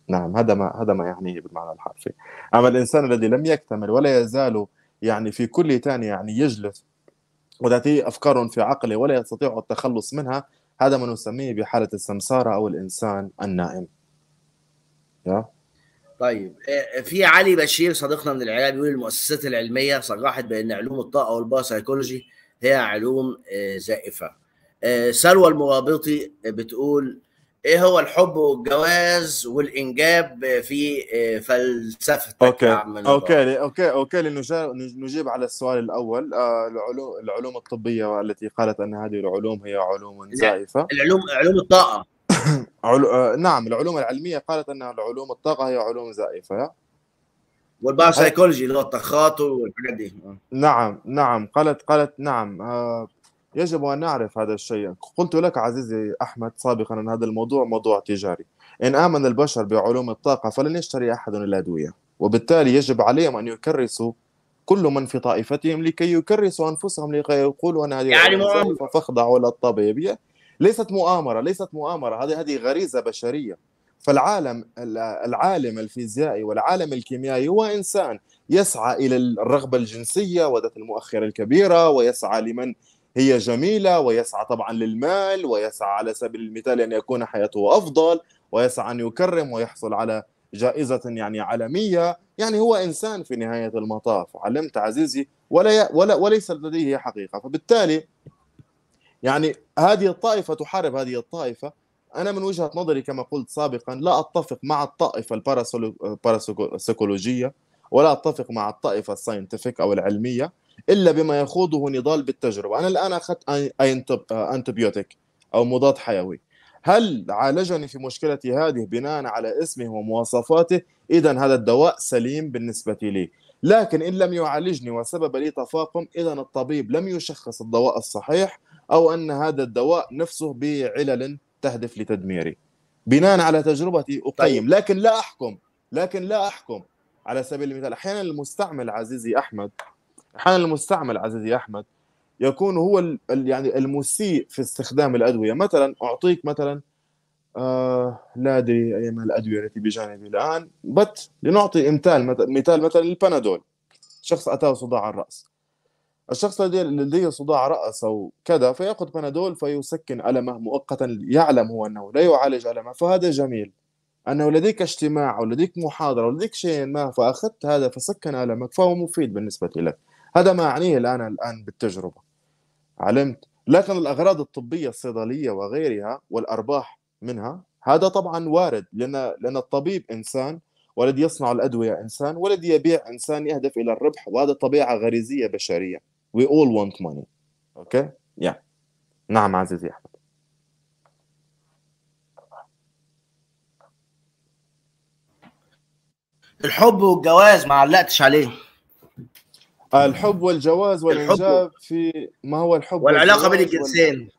نعم هذا ما هذا ما يعنيه بالمعنى الحرفي أما الإنسان الذي لم يكتمل ولا يزال يعني في كل ثانية يعني يجلس وتأتيه أفكار في عقله ولا يستطيع التخلص منها هذا ما نسميه بحالة السمسارة أو الإنسان النائم يا طيب آه، آه، في علي بشير صديقنا من العراق بيقول المؤسسات العلميه صرحت بان علوم الطاقه والباسايكولوجي هي علوم آه، زائفه سلوى المرابطي بتقول ايه هو الحب والجواز والانجاب في آه، فلسفه اوكي اوكي اوكي اوكي لنجيب على السؤال الاول آه، العلوم العلوم الطبيه التي قالت ان هذه العلوم هي علوم زائفه العلوم علوم الطاقه (coughs) آه، نعم العلوم العلميه قالت ان العلوم الطاقه هي علوم زائفه والبايوسايكولوجي اللي هو الطخات والحاجات دي نعم نعم قالت قالت نعم آه يجب ان نعرف هذا الشيء قلت لك عزيزي احمد سابقا ان هذا الموضوع موضوع تجاري ان امن البشر بعلوم الطاقه فلن يشتري احد الادويه وبالتالي يجب عليهم ان يكرسوا كل من في طائفتهم لكي يكرسوا انفسهم لكي يقولوا ان هذه يعني فاخضعوا للطبيب ليست مؤامره ليست مؤامره هذه هذه غريزه بشريه فالعالم العالم الفيزيائي والعالم الكيميائي هو انسان يسعى الى الرغبه الجنسيه وذات المؤخره الكبيره ويسعى لمن هي جميلة ويسعى طبعا للمال ويسعى على سبيل المثال أن يكون حياته أفضل ويسعى أن يكرم ويحصل على جائزة يعني عالمية يعني هو إنسان في نهاية المطاف علمت عزيزي ولا ولا وليس لديه حقيقة فبالتالي يعني هذه الطائفة تحارب هذه الطائفة أنا من وجهة نظري كما قلت سابقا لا أتفق مع الطائفة الباراسيكولوجية ولا أتفق مع الطائفة الساينتفك أو العلمية الا بما يخوضه نضال بالتجربه انا الان اخذت انتبيوتيك او مضاد حيوي هل عالجني في مشكلتي هذه بناء على اسمه ومواصفاته اذا هذا الدواء سليم بالنسبه لي لكن ان لم يعالجني وسبب لي تفاقم اذا الطبيب لم يشخص الدواء الصحيح او ان هذا الدواء نفسه بعلل تهدف لتدميري بناء على تجربتي اقيم طيب. لكن لا احكم لكن لا احكم على سبيل المثال احيانا المستعمل عزيزي احمد احيانا المستعمل عزيزي احمد يكون هو ال يعني المسيء في استخدام الادويه مثلا اعطيك مثلا آه لا ادري اي من الادويه التي بجانبي الان بت لنعطي مثال مثال مثلا البنادول شخص اتاه صداع الراس الشخص الذي لديه صداع راس او كذا فياخذ بنادول فيسكن المه مؤقتا يعلم هو انه لا يعالج المه فهذا جميل انه لديك اجتماع او لديك محاضره او لديك شيء ما فاخذت هذا فسكن المك فهو مفيد بالنسبه لك هذا ما أعنيه الآن الآن بالتجربة علمت لكن الأغراض الطبية الصيدلية وغيرها والأرباح منها هذا طبعا وارد لأن, لأن الطبيب إنسان والذي يصنع الأدوية إنسان والذي يبيع إنسان يهدف إلى الربح وهذا طبيعة غريزية بشرية we all want money اوكي okay? yeah. نعم عزيزي أحمد الحب والجواز ما علقتش عليه الحب والجواز والإنجاب في ما هو الحب والعلاقة بين الجنسين وال...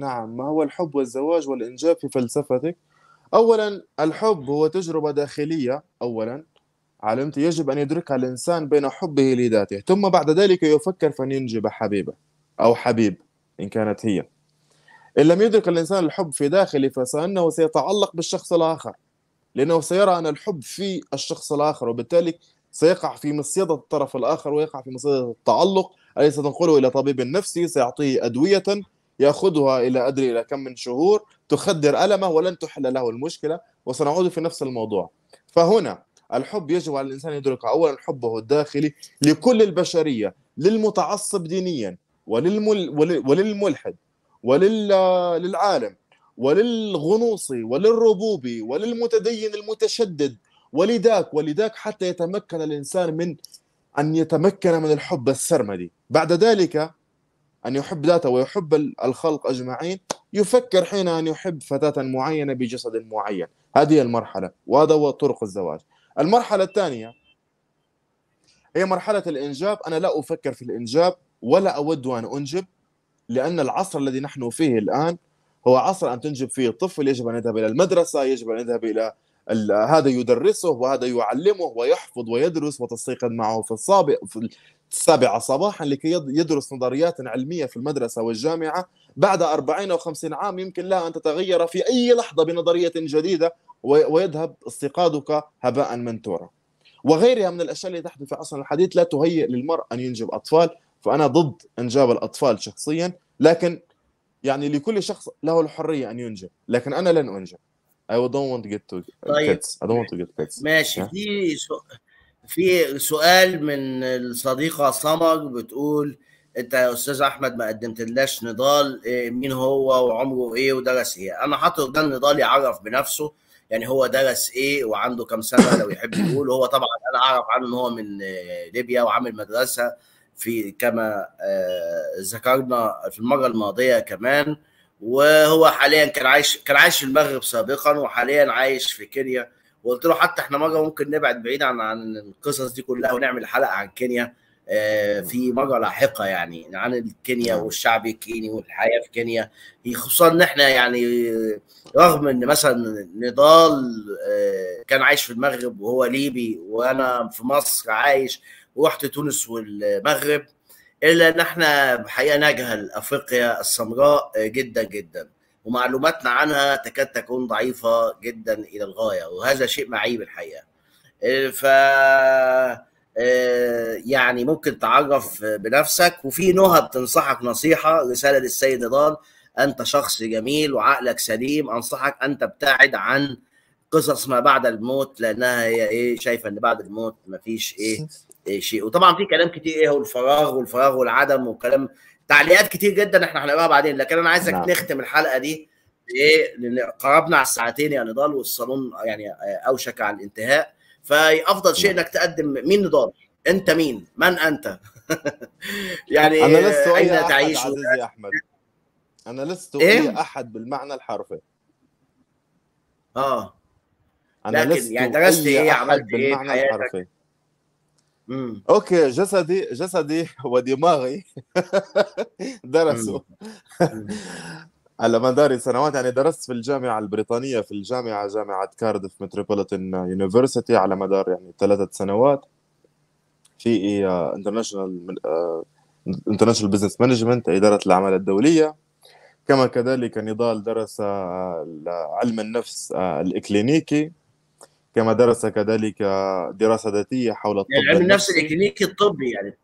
نعم ما هو الحب والزواج والإنجاب في فلسفتك أولا الحب هو تجربة داخلية أولا علمت يجب أن يدركها الإنسان بين حبه لذاته ثم بعد ذلك يفكر في ان ينجب حبيبه أو حبيب إن كانت هي إن لم يدرك الإنسان الحب في داخله فسانه سيتعلق بالشخص الآخر لأنه سيرى أن الحب في الشخص الآخر وبالتالي سيقع في مصيدة الطرف الآخر ويقع في مصيدة التعلق أي ستنقله إلى طبيب نفسي سيعطيه أدوية يأخذها إلى أدري إلى كم من شهور تخدر ألمه ولن تحل له المشكلة وسنعود في نفس الموضوع فهنا الحب يجب على الإنسان يدرك أولا حبه الداخلي لكل البشرية للمتعصب دينيا وللمل وللملحد وللعالم وللغنوصي وللربوبي وللمتدين المتشدد ولذاك ولذاك حتى يتمكن الإنسان من أن يتمكن من الحب السرمدي بعد ذلك أن يحب ذاته ويحب الخلق أجمعين يفكر حين أن يحب فتاة معينة بجسد معين هذه المرحلة وهذا هو طرق الزواج المرحلة الثانية هي مرحلة الإنجاب أنا لا أفكر في الإنجاب ولا أود أن أنجب لأن العصر الذي نحن فيه الآن هو عصر أن تنجب فيه الطفل يجب أن يذهب إلى المدرسة يجب أن يذهب إلى هذا يدرسه وهذا يعلمه ويحفظ ويدرس وتستيقظ معه في السابع في السابعة صباحا لكي يدرس نظريات علمية في المدرسة والجامعة بعد أربعين أو خمسين عام يمكن لها أن تتغير في أي لحظة بنظرية جديدة ويذهب استيقاظك هباء منثورا وغيرها من الأشياء التي تحدث في عصرنا الحديث لا تهيئ للمرء أن ينجب أطفال فأنا ضد إنجاب الأطفال شخصيا لكن يعني لكل شخص له الحرية أن ينجب لكن أنا لن أنجب I don't want to get to pets. طيب. I don't want to get cuts. ماشي في في سؤال من الصديقة سمر بتقول انت يا استاذ احمد ما قدمتلناش نضال آه، مين هو وعمره ايه ودرس ايه انا حاطط ده النضال يعرف بنفسه يعني هو درس ايه وعنده كام سنه لو يحب يقول هو طبعا انا اعرف عنه ان هو من آه، ليبيا وعامل مدرسه في كما آه، ذكرنا في المره الماضيه كمان وهو حاليا كان عايش كان عايش في المغرب سابقا وحاليا عايش في كينيا وقلت له حتى احنا مره ممكن نبعد بعيد عن عن القصص دي كلها ونعمل حلقه عن كينيا آه، في مجا لاحقه يعني عن كينيا نعم. والشعب الكيني والحياه في كينيا خصوصا ان احنا يعني رغم ان مثلا نضال آه، كان عايش في المغرب وهو ليبي وانا في مصر عايش ورحت تونس والمغرب الا ان احنا بحقيقه نجهل افريقيا السمراء آه، جدا جدا ومعلوماتنا عنها تكاد تكون ضعيفه جدا الى الغايه وهذا شيء معيب الحقيقه آه، ف آه، يعني ممكن تعرف بنفسك وفي نهى بتنصحك نصيحه رساله للسيد نضال انت شخص جميل وعقلك سليم انصحك ان تبتعد عن قصص ما بعد الموت لانها هي ايه شايفه ان بعد الموت مفيش ايه آه، شيء وطبعا في كلام كتير ايه هو الفراغ والفراغ والعدم وكلام تعليقات كتير جدا احنا هنقراها بعدين لكن انا عايزك نعم. نختم الحلقه دي ايه لان قربنا على الساعتين يا نضال والصالون يعني آه، اوشك على الانتهاء فافضل شيء نعم. انك تقدم مين نضال انت مين من انت (laughs) يعني انا لست اين تعيش أحد عزيزي احمد انا لست إيه؟ احد بالمعنى الحرفي اه انا لكن لست يعني درست ايه عملت ايه بالمعنى الحرفي مم. اوكي جسدي جسدي ودماغي (laughs) درسوا (laughs) على مدار سنوات يعني درست في الجامعه البريطانيه في الجامعه جامعه كاردف متروبوليتان يونيفرسيتي على مدار يعني ثلاثه سنوات في انترناشونال انترناشونال بزنس مانجمنت اداره الاعمال الدوليه كما كذلك نضال درس آه، علم النفس آه، الاكلينيكي كما درس كذلك دراسة ذاتية حول الطب يعني علم النفس الإكلينيكي الطبي يعني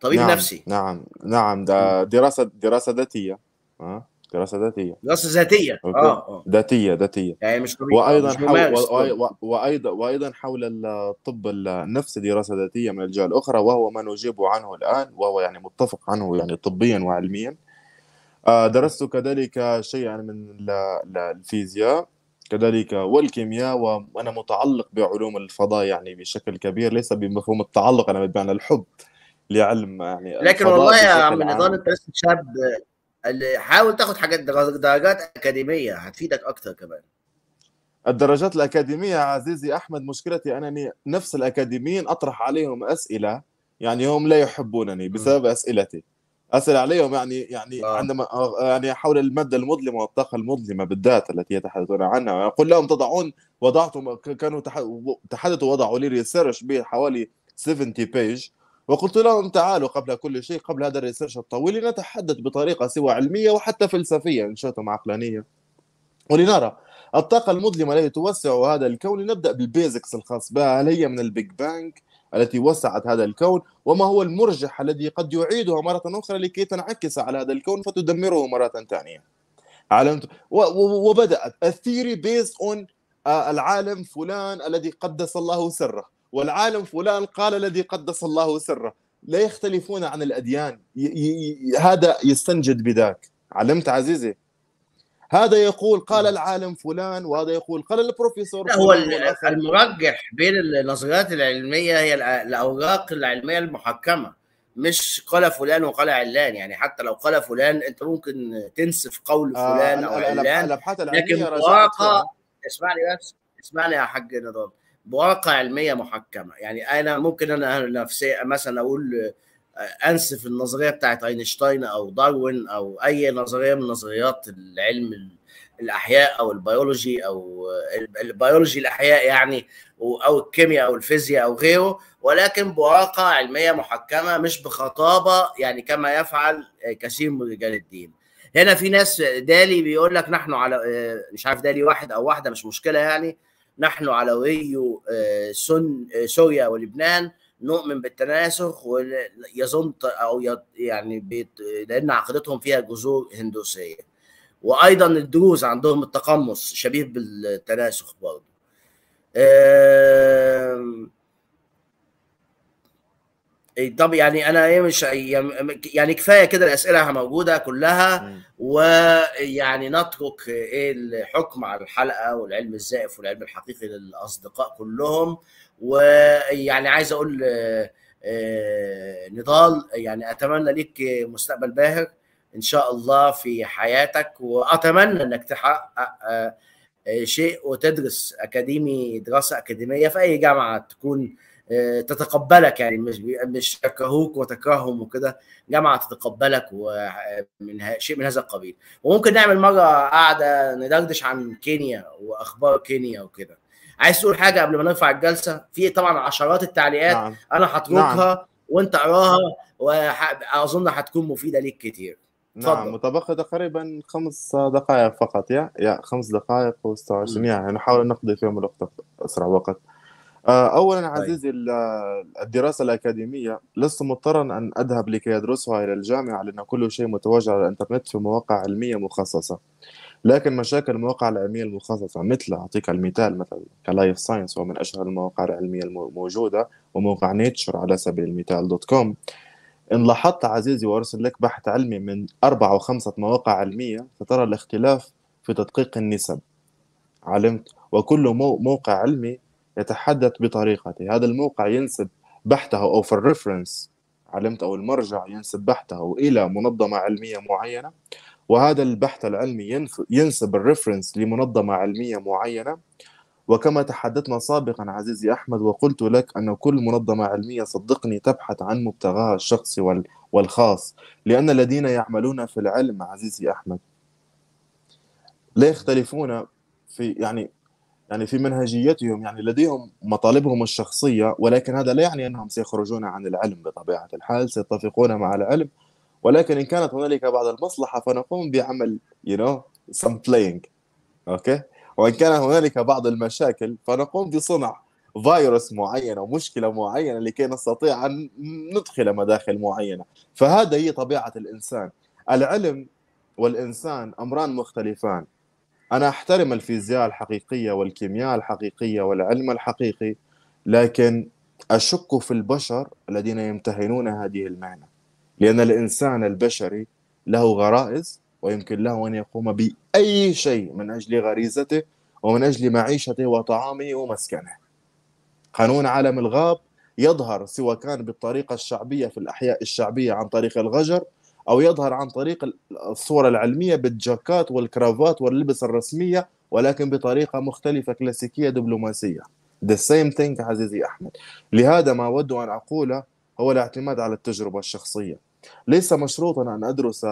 طبيب نعم نفسي نعم نعم ده دراسة دراسة ذاتية أه؟ دراسة ذاتية دراسة ذاتية آه،, اه ذاتية ذاتية يعني مش طبيب وأيضا مش حول وأيضا وأيضا حول الطب النفسي دراسة ذاتية من الجهة الأخرى وهو ما نجيب عنه الآن وهو يعني متفق عنه يعني طبيا وعلميا آه، درست كذلك شيئا من الفيزياء كذلك والكيمياء وانا متعلق بعلوم الفضاء يعني بشكل كبير ليس بمفهوم التعلق انا بمعنى الحب لعلم يعني لكن والله يا عم نضال انت لسه شاب حاول تاخذ حاجات درجات اكاديميه هتفيدك اكثر كمان الدرجات الاكاديميه عزيزي احمد مشكلتي انني نفس الاكاديميين اطرح عليهم اسئله يعني هم لا يحبونني بسبب اسئلتي اسال عليهم يعني يعني آه. عندما آه، يعني حول الماده المظلمه والطاقه المظلمه بالذات التي يتحدثون عنها اقول لهم تضعون وضعتم كانوا تحدثوا وضعوا لي ريسيرش بحوالي 70 بيج وقلت لهم تعالوا قبل كل شيء قبل هذا الريسيرش الطويل لنتحدث بطريقه سوى علميه وحتى فلسفيه ان شئتم عقلانيه ولنرى الطاقه المظلمه التي توسع هذا الكون لنبدا بالبيزكس الخاص بها هل هي من البيج بانج التي وسعت هذا الكون وما هو المرجح الذي قد يعيدها مرة أخرى لكي تنعكس على هذا الكون فتدمره مرة ثانية علمت وبدأت الثيري بيز اون العالم فلان الذي قدس الله سره والعالم فلان قال الذي قدس الله سره لا يختلفون عن الأديان ي... ي... هذا يستنجد بذاك علمت عزيزي هذا يقول قال نعم. العالم فلان وهذا يقول قال البروفيسور هو المرجح بين النظريات العلميه هي الاوراق العلميه المحكمه مش قال فلان وقال علان يعني حتى لو قال فلان انت ممكن تنسف قول آه، فلان آه او علان لكن بواقع اسمعني بس اسمعني يا حاج نضال بواقع علميه محكمه يعني انا ممكن انا نفسي مثلا اقول انسف النظريه بتاعت اينشتاين او داروين او اي نظريه من نظريات العلم الاحياء او البيولوجي او البيولوجي الاحياء يعني او الكيمياء او الفيزياء او غيره ولكن بواقع علميه محكمه مش بخطابه يعني كما يفعل كثير من رجال الدين. هنا في ناس دالي بيقول لك نحن على آه، مش عارف دالي واحد او واحده مش مشكله يعني نحن علوي آه، سن آه، سوريا ولبنان نؤمن بالتناسخ ويظن او يعني بيت لان عقيدتهم فيها جذور هندوسيه وايضا الدروز عندهم التقمص شبيه بالتناسخ برضه إيه، طب يعني انا ايه مش يعني كفايه كده الاسئله موجوده كلها ويعني نترك ايه الحكم على الحلقه والعلم الزائف والعلم الحقيقي للاصدقاء كلهم ويعني عايز اقول آه، آه، نضال يعني اتمنى لك مستقبل باهر ان شاء الله في حياتك واتمنى انك تحقق آه، شيء وتدرس اكاديمي دراسه اكاديميه في اي جامعه تكون تتقبلك يعني مش مش يكرهوك وتكرههم وكده جامعه تتقبلك ومن شيء من هذا القبيل وممكن نعمل مره قاعده ندردش عن كينيا واخبار كينيا وكده عايز تقول حاجه قبل ما نرفع الجلسه في طبعا عشرات التعليقات نعم. انا هتركها نعم. وانت اقراها واظن هتكون مفيده ليك كتير اتفضل نعم متبقي تقريبا خمس دقائق فقط يا يا خمس دقائق و26 يعني نحاول نقضي فيهم الوقت اسرع وقت آه، اولا طيب. عزيزي الدراسه الاكاديميه لست مضطرا ان اذهب لكي ادرسها الى الجامعه لان كل شيء متواجد على الانترنت في مواقع علميه مخصصه لكن مشاكل المواقع العلمية المخصصة مثل أعطيك المثال مثلا كلايف ساينس هو من أشهر المواقع العلمية الموجودة وموقع نيتشر على سبيل المثال دوت كوم إن لاحظت عزيزي وأرسل لك بحث علمي من أربع أو خمسة مواقع علمية سترى الاختلاف في تدقيق النسب علمت وكل موقع علمي يتحدث بطريقته هذا الموقع ينسب بحثه أو في الريفرنس علمت أو المرجع ينسب بحثه إلى منظمة علمية معينة وهذا البحث العلمي ينسب الريفرنس لمنظمة علمية معينة وكما تحدثنا سابقا عزيزي أحمد وقلت لك أن كل منظمة علمية صدقني تبحث عن مبتغاها الشخصي والخاص لأن الذين يعملون في العلم عزيزي أحمد لا يختلفون في يعني يعني في منهجيتهم يعني لديهم مطالبهم الشخصية ولكن هذا لا يعني أنهم سيخرجون عن العلم بطبيعة الحال سيتفقون مع العلم ولكن إن كانت هنالك بعض المصلحة فنقوم بعمل you know some playing أوكي وإن كان هنالك بعض المشاكل فنقوم بصنع فيروس معين أو مشكلة معينة لكي نستطيع أن ندخل مداخل معينة فهذا هي طبيعة الإنسان العلم والإنسان أمران مختلفان أنا أحترم الفيزياء الحقيقية والكيمياء الحقيقية والعلم الحقيقي لكن أشك في البشر الذين يمتهنون هذه المهنة لأن الإنسان البشري له غرائز ويمكن له أن يقوم بأي شيء من أجل غريزته ومن أجل معيشته وطعامه ومسكنه قانون عالم الغاب يظهر سواء كان بالطريقة الشعبية في الأحياء الشعبية عن طريق الغجر أو يظهر عن طريق الصورة العلمية بالجاكات والكرافات واللبس الرسمية ولكن بطريقة مختلفة كلاسيكية دبلوماسية The same thing عزيزي أحمد لهذا ما أود أن أقوله هو الاعتماد على التجربة الشخصية ليس مشروطا أن أدرس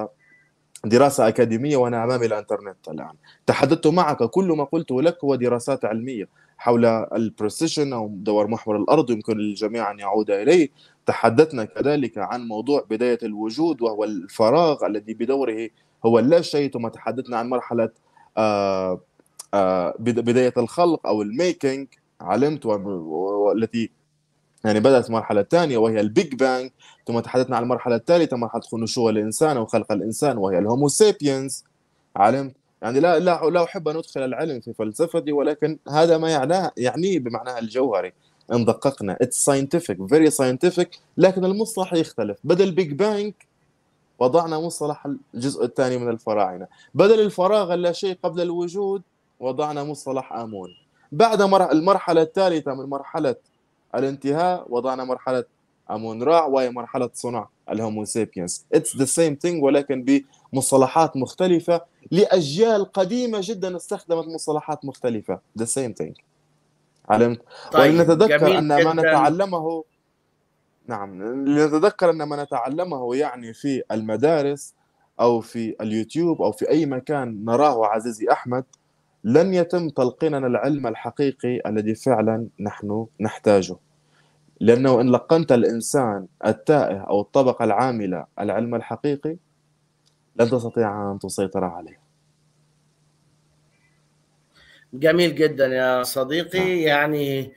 دراسة أكاديمية وأنا أمام الإنترنت الآن تحدثت معك كل ما قلته لك هو دراسات علمية حول البروسيشن أو دور محور الأرض يمكن للجميع أن يعود إليه تحدثنا كذلك عن موضوع بداية الوجود وهو الفراغ الذي بدوره هو لا شيء ثم تحدثنا عن مرحلة آه، آه، بداية الخلق أو الميكينج علمت والتي يعني بدأت مرحلة ثانية وهي البيج بانج ثم تحدثنا عن المرحلة الثالثة مرحلة نشوء الإنسان وخلق الإنسان وهي الهومو سيبينز علمت يعني لا لا لا أحب أن أدخل العلم في فلسفتي ولكن هذا ما يعناه يعنيه بمعناها الجوهري إن دققنا اتس ساينتفيك فيري ساينتفيك لكن المصطلح يختلف بدل بيج بانج وضعنا مصطلح الجزء الثاني من الفراعنة بدل الفراغ لا شيء قبل الوجود وضعنا مصطلح آمون بعد المرحلة الثالثة من مرحلة الانتهاء وضعنا مرحله امون راع وهي مرحله صنع الهومو سابينس اتس ذا سيم ثينج ولكن بمصطلحات مختلفه لاجيال قديمه جدا استخدمت مصطلحات مختلفه ذا سيم ثينج علمت طيب ولنتذكر ان ما نتعلمه نعم لنتذكر ان ما نتعلمه يعني في المدارس او في اليوتيوب او في اي مكان نراه عزيزي احمد لن يتم تلقيننا العلم الحقيقي الذي فعلا نحن نحتاجه لأنه إن لقنت الإنسان التائه أو الطبقة العاملة العلم الحقيقي لن تستطيع أن تسيطر عليه جميل جدا يا صديقي نعم. يعني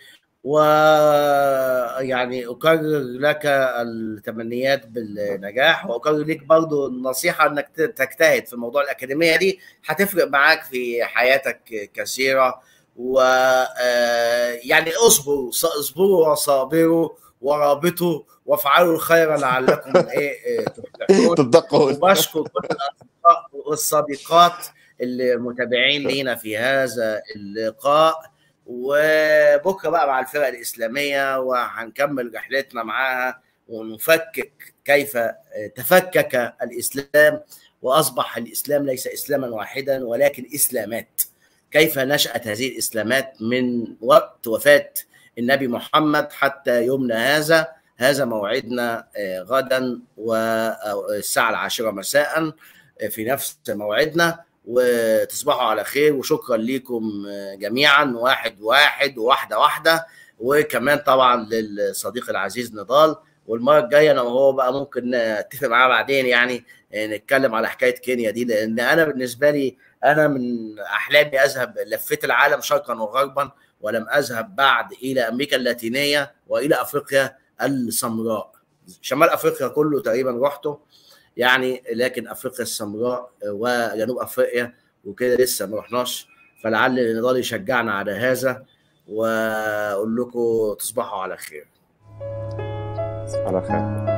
ويعني اكرر لك التمنيات بالنجاح واكرر لك برضو النصيحه انك تجتهد في موضوع الاكاديميه دي هتفرق معاك في حياتك كثيره و آه، يعني اصبروا اصبروا وصابروا ورابطوا وافعلوا الخير لعلكم ايه آه، تفلحون (laughs) وبشكر كل الاصدقاء والصديقات المتابعين لينا في هذا اللقاء وبكره بقى مع الفرق الاسلاميه وهنكمل رحلتنا معاها ونفكك كيف تفكك الاسلام واصبح الاسلام ليس اسلاما واحدا ولكن اسلامات كيف نشات هذه الاسلامات من وقت وفاه النبي محمد حتى يومنا هذا هذا موعدنا آه، غدا والساعه آه، العاشره مساء آه، في نفس موعدنا وتصبحوا على خير وشكرا ليكم جميعا واحد واحد وواحده واحده وكمان طبعا للصديق العزيز نضال والمره الجايه انا وهو بقى ممكن اتفق معاه بعدين يعني نتكلم على حكايه كينيا دي لان انا بالنسبه لي انا من احلامي اذهب لفيت العالم شرقا وغربا ولم اذهب بعد الى امريكا اللاتينيه والى افريقيا السمراء شمال افريقيا كله تقريبا رحته يعني لكن افريقيا السمراء آه، وجنوب افريقيا وكده لسه ما رحناش فلعل النضال يشجعنا على هذا واقول لكم تصبحوا على خير على خير